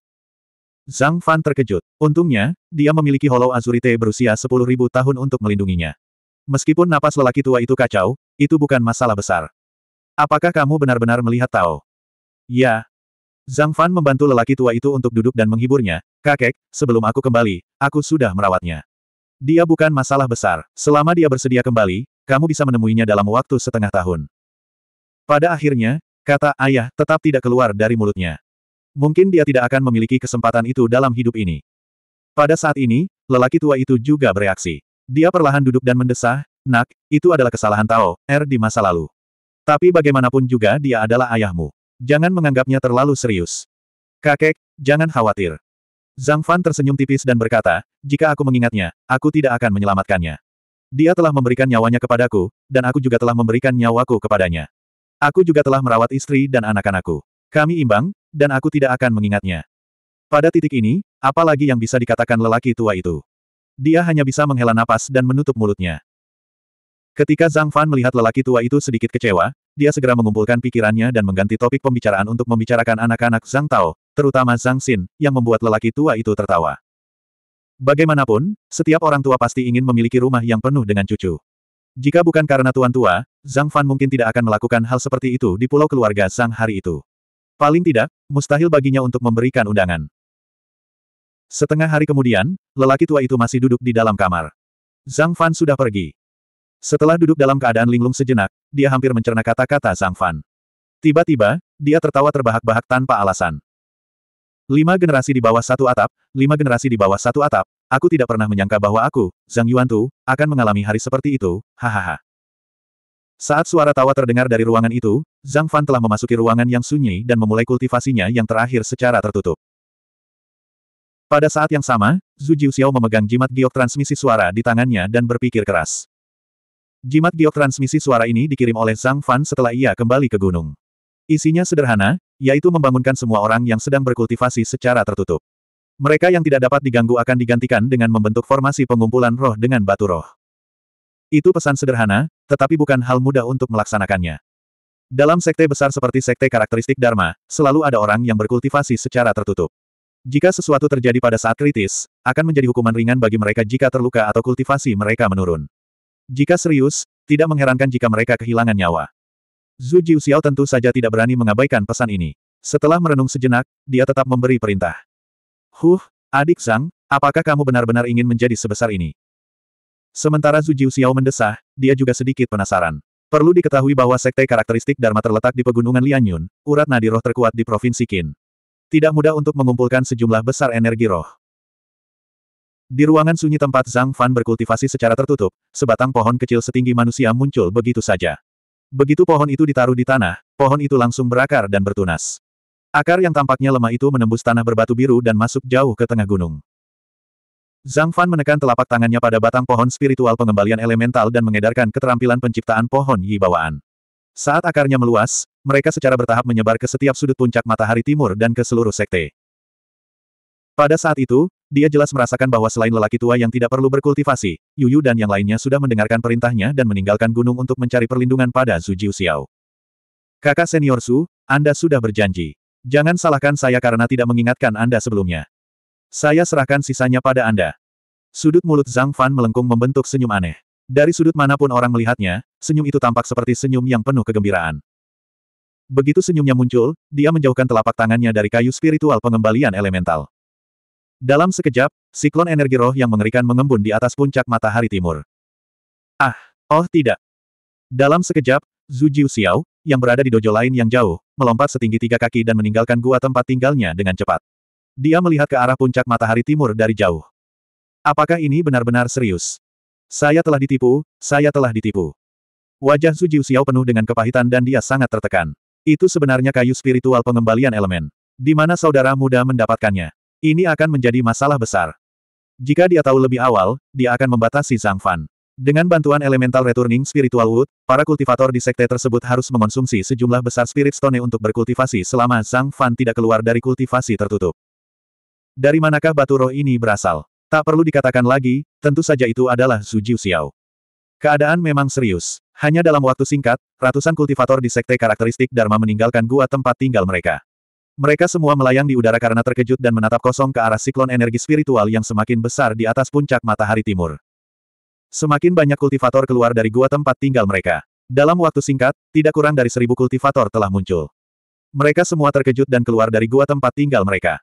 Zhang Fan terkejut. Untungnya, dia memiliki Hollow Azurite berusia 10.000 tahun untuk melindunginya. Meskipun napas lelaki tua itu kacau, itu bukan masalah besar. Apakah kamu benar-benar melihat Tao? Ya. Zhang Fan membantu lelaki tua itu untuk duduk dan menghiburnya, kakek, sebelum aku kembali, aku sudah merawatnya. Dia bukan masalah besar. Selama dia bersedia kembali, kamu bisa menemuinya dalam waktu setengah tahun. Pada akhirnya, kata ayah tetap tidak keluar dari mulutnya. Mungkin dia tidak akan memiliki kesempatan itu dalam hidup ini. Pada saat ini, lelaki tua itu juga bereaksi. Dia perlahan duduk dan mendesah, nak, itu adalah kesalahan Tao, R er, di masa lalu. Tapi bagaimanapun juga dia adalah ayahmu. Jangan menganggapnya terlalu serius. Kakek, jangan khawatir. Zhang Fan tersenyum tipis dan berkata, jika aku mengingatnya, aku tidak akan menyelamatkannya. Dia telah memberikan nyawanya kepadaku, dan aku juga telah memberikan nyawaku kepadanya. Aku juga telah merawat istri dan anak-anakku. Kami imbang, dan aku tidak akan mengingatnya. Pada titik ini, apalagi yang bisa dikatakan lelaki tua itu. Dia hanya bisa menghela napas dan menutup mulutnya. Ketika Zhang Fan melihat lelaki tua itu sedikit kecewa, dia segera mengumpulkan pikirannya dan mengganti topik pembicaraan untuk membicarakan anak-anak Zhang Tao, terutama Zhang Xin, yang membuat lelaki tua itu tertawa. Bagaimanapun, setiap orang tua pasti ingin memiliki rumah yang penuh dengan cucu. Jika bukan karena tuan tua, Zhang Fan mungkin tidak akan melakukan hal seperti itu di pulau keluarga Zhang hari itu. Paling tidak, mustahil baginya untuk memberikan undangan. Setengah hari kemudian, lelaki tua itu masih duduk di dalam kamar. Zhang Fan sudah pergi. Setelah duduk dalam keadaan linglung sejenak, dia hampir mencerna kata-kata Zhang Fan. Tiba-tiba, dia tertawa terbahak-bahak tanpa alasan. Lima generasi di bawah satu atap, lima generasi di bawah satu atap, aku tidak pernah menyangka bahwa aku, Zhang Yuan Tu, akan mengalami hari seperti itu, hahaha. Saat suara tawa terdengar dari ruangan itu, Zhang Fan telah memasuki ruangan yang sunyi dan memulai kultivasinya yang terakhir secara tertutup. Pada saat yang sama, Zhu Jiuxiao memegang jimat giok transmisi suara di tangannya dan berpikir keras. Jimat giok transmisi suara ini dikirim oleh Zhang Fan setelah ia kembali ke gunung. Isinya sederhana, yaitu membangunkan semua orang yang sedang berkultivasi secara tertutup. Mereka yang tidak dapat diganggu akan digantikan dengan membentuk formasi pengumpulan roh dengan batu roh. Itu pesan sederhana, tetapi bukan hal mudah untuk melaksanakannya. Dalam sekte besar seperti sekte karakteristik Dharma, selalu ada orang yang berkultivasi secara tertutup. Jika sesuatu terjadi pada saat kritis, akan menjadi hukuman ringan bagi mereka jika terluka atau kultivasi mereka menurun. Jika serius, tidak mengherankan jika mereka kehilangan nyawa. Zhu Jiuxiao tentu saja tidak berani mengabaikan pesan ini. Setelah merenung sejenak, dia tetap memberi perintah. Huh, adik Zhang, apakah kamu benar-benar ingin menjadi sebesar ini? Sementara Zhu Xiao mendesah, dia juga sedikit penasaran. Perlu diketahui bahwa sekte karakteristik Dharma terletak di pegunungan Lianyun, urat nadi roh terkuat di Provinsi Qin. Tidak mudah untuk mengumpulkan sejumlah besar energi roh. Di ruangan sunyi tempat Zhang Fan berkultivasi secara tertutup, sebatang pohon kecil setinggi manusia muncul begitu saja. Begitu pohon itu ditaruh di tanah, pohon itu langsung berakar dan bertunas. Akar yang tampaknya lemah itu menembus tanah berbatu biru dan masuk jauh ke tengah gunung. Zhang Fan menekan telapak tangannya pada batang pohon spiritual pengembalian elemental dan mengedarkan keterampilan penciptaan pohon Yi bawaan. Saat akarnya meluas, mereka secara bertahap menyebar ke setiap sudut puncak matahari timur dan ke seluruh sekte. Pada saat itu, dia jelas merasakan bahwa selain lelaki tua yang tidak perlu berkultivasi, Yuyu dan yang lainnya sudah mendengarkan perintahnya dan meninggalkan gunung untuk mencari perlindungan pada Zhu Xiao. Kakak senior Su, Anda sudah berjanji. Jangan salahkan saya karena tidak mengingatkan Anda sebelumnya. Saya serahkan sisanya pada Anda. Sudut mulut Zhang Fan melengkung membentuk senyum aneh. Dari sudut manapun orang melihatnya, senyum itu tampak seperti senyum yang penuh kegembiraan. Begitu senyumnya muncul, dia menjauhkan telapak tangannya dari kayu spiritual pengembalian elemental. Dalam sekejap, siklon energi roh yang mengerikan mengembun di atas puncak matahari timur. Ah, oh tidak. Dalam sekejap, Zhu Xiao yang berada di dojo lain yang jauh, melompat setinggi tiga kaki dan meninggalkan gua tempat tinggalnya dengan cepat. Dia melihat ke arah puncak matahari timur dari jauh. Apakah ini benar-benar serius? Saya telah ditipu, saya telah ditipu. Wajah Su Jiuxiao penuh dengan kepahitan dan dia sangat tertekan. Itu sebenarnya kayu spiritual pengembalian elemen. Di mana saudara muda mendapatkannya. Ini akan menjadi masalah besar. Jika dia tahu lebih awal, dia akan membatasi Zhang Fan. Dengan bantuan elemental returning spiritual wood, para kultivator di sekte tersebut harus mengonsumsi sejumlah besar spirit stone untuk berkultivasi selama Zhang Fan tidak keluar dari kultivasi tertutup. Dari manakah batu roh ini berasal? Tak perlu dikatakan lagi, tentu saja itu adalah Su Jiu Keadaan memang serius. Hanya dalam waktu singkat, ratusan kultivator di sekte karakteristik Dharma meninggalkan gua tempat tinggal mereka. Mereka semua melayang di udara karena terkejut dan menatap kosong ke arah siklon energi spiritual yang semakin besar di atas puncak matahari timur. Semakin banyak kultivator keluar dari gua tempat tinggal mereka. Dalam waktu singkat, tidak kurang dari seribu kultivator telah muncul. Mereka semua terkejut dan keluar dari gua tempat tinggal mereka.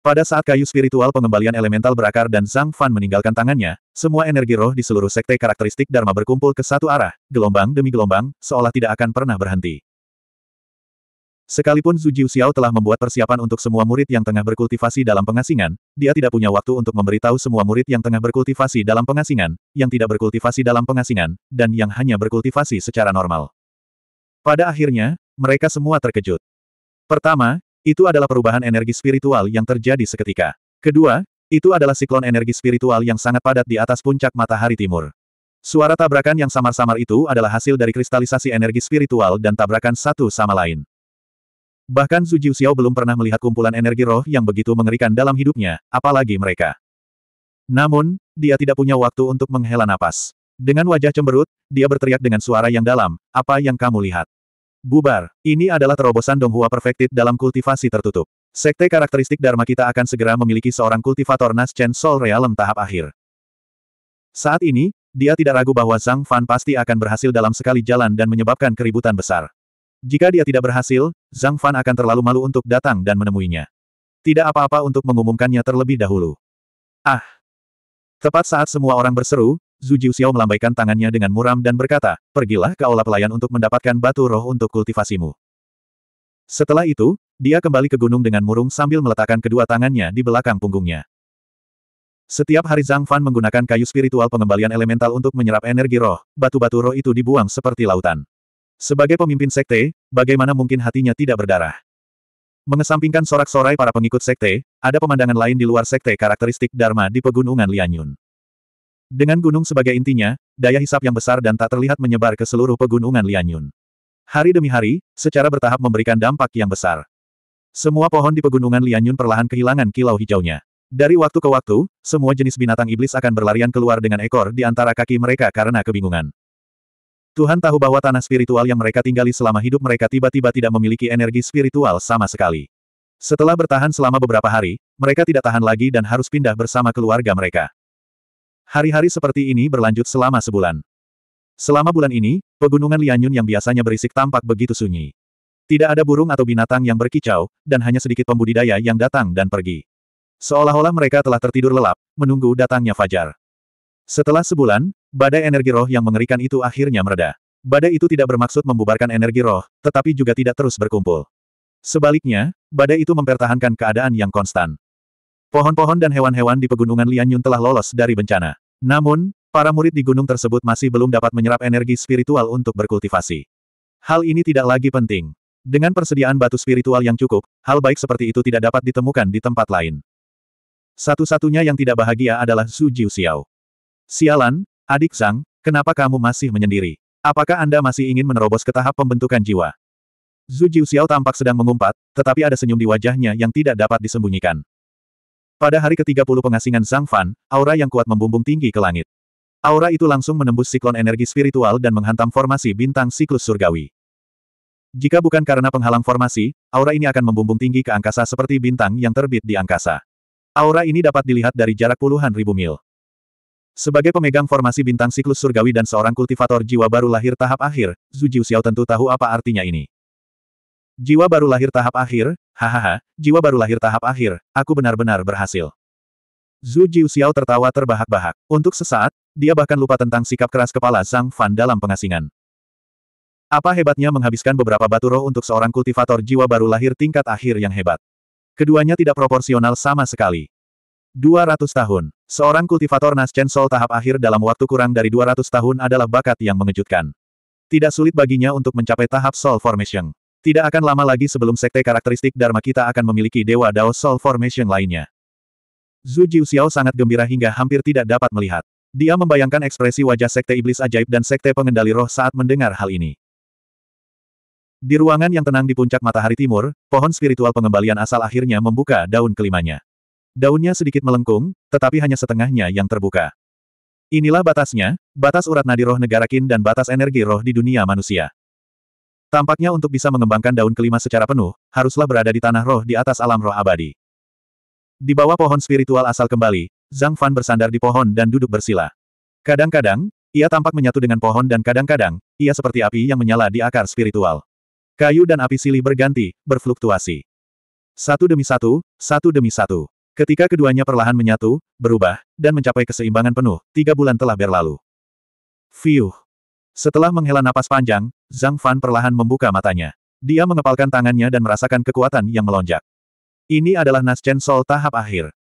Pada saat kayu spiritual pengembalian elemental berakar dan Zhang Fan meninggalkan tangannya, semua energi roh di seluruh sekte karakteristik Dharma berkumpul ke satu arah, gelombang demi gelombang, seolah tidak akan pernah berhenti. Sekalipun Zhu Xiao telah membuat persiapan untuk semua murid yang tengah berkultivasi dalam pengasingan, dia tidak punya waktu untuk memberitahu semua murid yang tengah berkultivasi dalam pengasingan, yang tidak berkultivasi dalam pengasingan, dan yang hanya berkultivasi secara normal. Pada akhirnya, mereka semua terkejut. Pertama, itu adalah perubahan energi spiritual yang terjadi seketika. Kedua, itu adalah siklon energi spiritual yang sangat padat di atas puncak matahari timur. Suara tabrakan yang samar-samar itu adalah hasil dari kristalisasi energi spiritual dan tabrakan satu sama lain. Bahkan Zhu Xiao belum pernah melihat kumpulan energi roh yang begitu mengerikan dalam hidupnya, apalagi mereka. Namun, dia tidak punya waktu untuk menghela napas. Dengan wajah cemberut, dia berteriak dengan suara yang dalam, apa yang kamu lihat? Bubar. Ini adalah terobosan Donghua Perfected dalam kultivasi tertutup. Sekte karakteristik Dharma kita akan segera memiliki seorang kultivator Nas Chen Soul Realm tahap akhir. Saat ini, dia tidak ragu bahwa Zhang Fan pasti akan berhasil dalam sekali jalan dan menyebabkan keributan besar. Jika dia tidak berhasil, Zhang Fan akan terlalu malu untuk datang dan menemuinya. Tidak apa-apa untuk mengumumkannya terlebih dahulu. Ah! Tepat saat semua orang berseru, Zhu Jiuxiao melambaikan tangannya dengan muram dan berkata, pergilah ke aula pelayan untuk mendapatkan batu roh untuk kultivasimu. Setelah itu, dia kembali ke gunung dengan murung sambil meletakkan kedua tangannya di belakang punggungnya. Setiap hari Zhang Fan menggunakan kayu spiritual pengembalian elemental untuk menyerap energi roh, batu-batu roh itu dibuang seperti lautan. Sebagai pemimpin sekte, bagaimana mungkin hatinya tidak berdarah? Mengesampingkan sorak-sorai para pengikut sekte, ada pemandangan lain di luar sekte karakteristik Dharma di pegunungan Lianyun. Dengan gunung sebagai intinya, daya hisap yang besar dan tak terlihat menyebar ke seluruh pegunungan Lianyun. Hari demi hari, secara bertahap memberikan dampak yang besar. Semua pohon di pegunungan Lianyun perlahan kehilangan kilau hijaunya. Dari waktu ke waktu, semua jenis binatang iblis akan berlarian keluar dengan ekor di antara kaki mereka karena kebingungan. Tuhan tahu bahwa tanah spiritual yang mereka tinggali selama hidup mereka tiba-tiba tidak memiliki energi spiritual sama sekali. Setelah bertahan selama beberapa hari, mereka tidak tahan lagi dan harus pindah bersama keluarga mereka. Hari-hari seperti ini berlanjut selama sebulan. Selama bulan ini, pegunungan Lianyun yang biasanya berisik tampak begitu sunyi. Tidak ada burung atau binatang yang berkicau, dan hanya sedikit pembudidaya yang datang dan pergi. Seolah-olah mereka telah tertidur lelap, menunggu datangnya fajar. Setelah sebulan, badai energi roh yang mengerikan itu akhirnya mereda. Badai itu tidak bermaksud membubarkan energi roh, tetapi juga tidak terus berkumpul. Sebaliknya, badai itu mempertahankan keadaan yang konstan. Pohon-pohon dan hewan-hewan di pegunungan Lianyun telah lolos dari bencana. Namun, para murid di gunung tersebut masih belum dapat menyerap energi spiritual untuk berkultivasi. Hal ini tidak lagi penting. Dengan persediaan batu spiritual yang cukup, hal baik seperti itu tidak dapat ditemukan di tempat lain. Satu-satunya yang tidak bahagia adalah Su Jiu Xiao. Sialan, adik Zhang, kenapa kamu masih menyendiri? Apakah Anda masih ingin menerobos ke tahap pembentukan jiwa? Zhu Jiu Xiao tampak sedang mengumpat, tetapi ada senyum di wajahnya yang tidak dapat disembunyikan. Pada hari ke-30 pengasingan Zhang Fan, aura yang kuat membumbung tinggi ke langit. Aura itu langsung menembus siklon energi spiritual dan menghantam formasi bintang siklus surgawi. Jika bukan karena penghalang formasi, aura ini akan membumbung tinggi ke angkasa seperti bintang yang terbit di angkasa. Aura ini dapat dilihat dari jarak puluhan ribu mil. Sebagai pemegang formasi bintang siklus surgawi dan seorang kultivator jiwa baru lahir tahap akhir, Zhu Jiuxiao tentu tahu apa artinya ini. Jiwa baru lahir tahap akhir, hahaha, jiwa baru lahir tahap akhir, aku benar-benar berhasil. Zhu Jiuxiao tertawa terbahak-bahak. Untuk sesaat, dia bahkan lupa tentang sikap keras kepala sang Fan dalam pengasingan. Apa hebatnya menghabiskan beberapa batu roh untuk seorang kultivator jiwa baru lahir tingkat akhir yang hebat. Keduanya tidak proporsional sama sekali. 200 tahun. Seorang kultivator naschen Sol tahap akhir dalam waktu kurang dari 200 tahun adalah bakat yang mengejutkan. Tidak sulit baginya untuk mencapai tahap sol Formation. Tidak akan lama lagi sebelum sekte karakteristik Dharma kita akan memiliki Dewa Dao Soul Formation lainnya. Zhu Jiuxiao sangat gembira hingga hampir tidak dapat melihat. Dia membayangkan ekspresi wajah sekte iblis ajaib dan sekte pengendali roh saat mendengar hal ini. Di ruangan yang tenang di puncak matahari timur, pohon spiritual pengembalian asal akhirnya membuka daun kelimanya. Daunnya sedikit melengkung, tetapi hanya setengahnya yang terbuka. Inilah batasnya, batas urat nadi roh negara kin dan batas energi roh di dunia manusia. Tampaknya untuk bisa mengembangkan daun kelima secara penuh, haruslah berada di tanah roh di atas alam roh abadi. Di bawah pohon spiritual asal kembali, Zhang Fan bersandar di pohon dan duduk bersila. Kadang-kadang, ia tampak menyatu dengan pohon dan kadang-kadang, ia seperti api yang menyala di akar spiritual. Kayu dan api silih berganti, berfluktuasi. Satu demi satu, satu demi satu. Ketika keduanya perlahan menyatu, berubah, dan mencapai keseimbangan penuh, tiga bulan telah berlalu. Fiuh. Setelah menghela napas panjang, Zhang Fan perlahan membuka matanya. Dia mengepalkan tangannya dan merasakan kekuatan yang melonjak. Ini adalah Nas Chen Sol tahap akhir.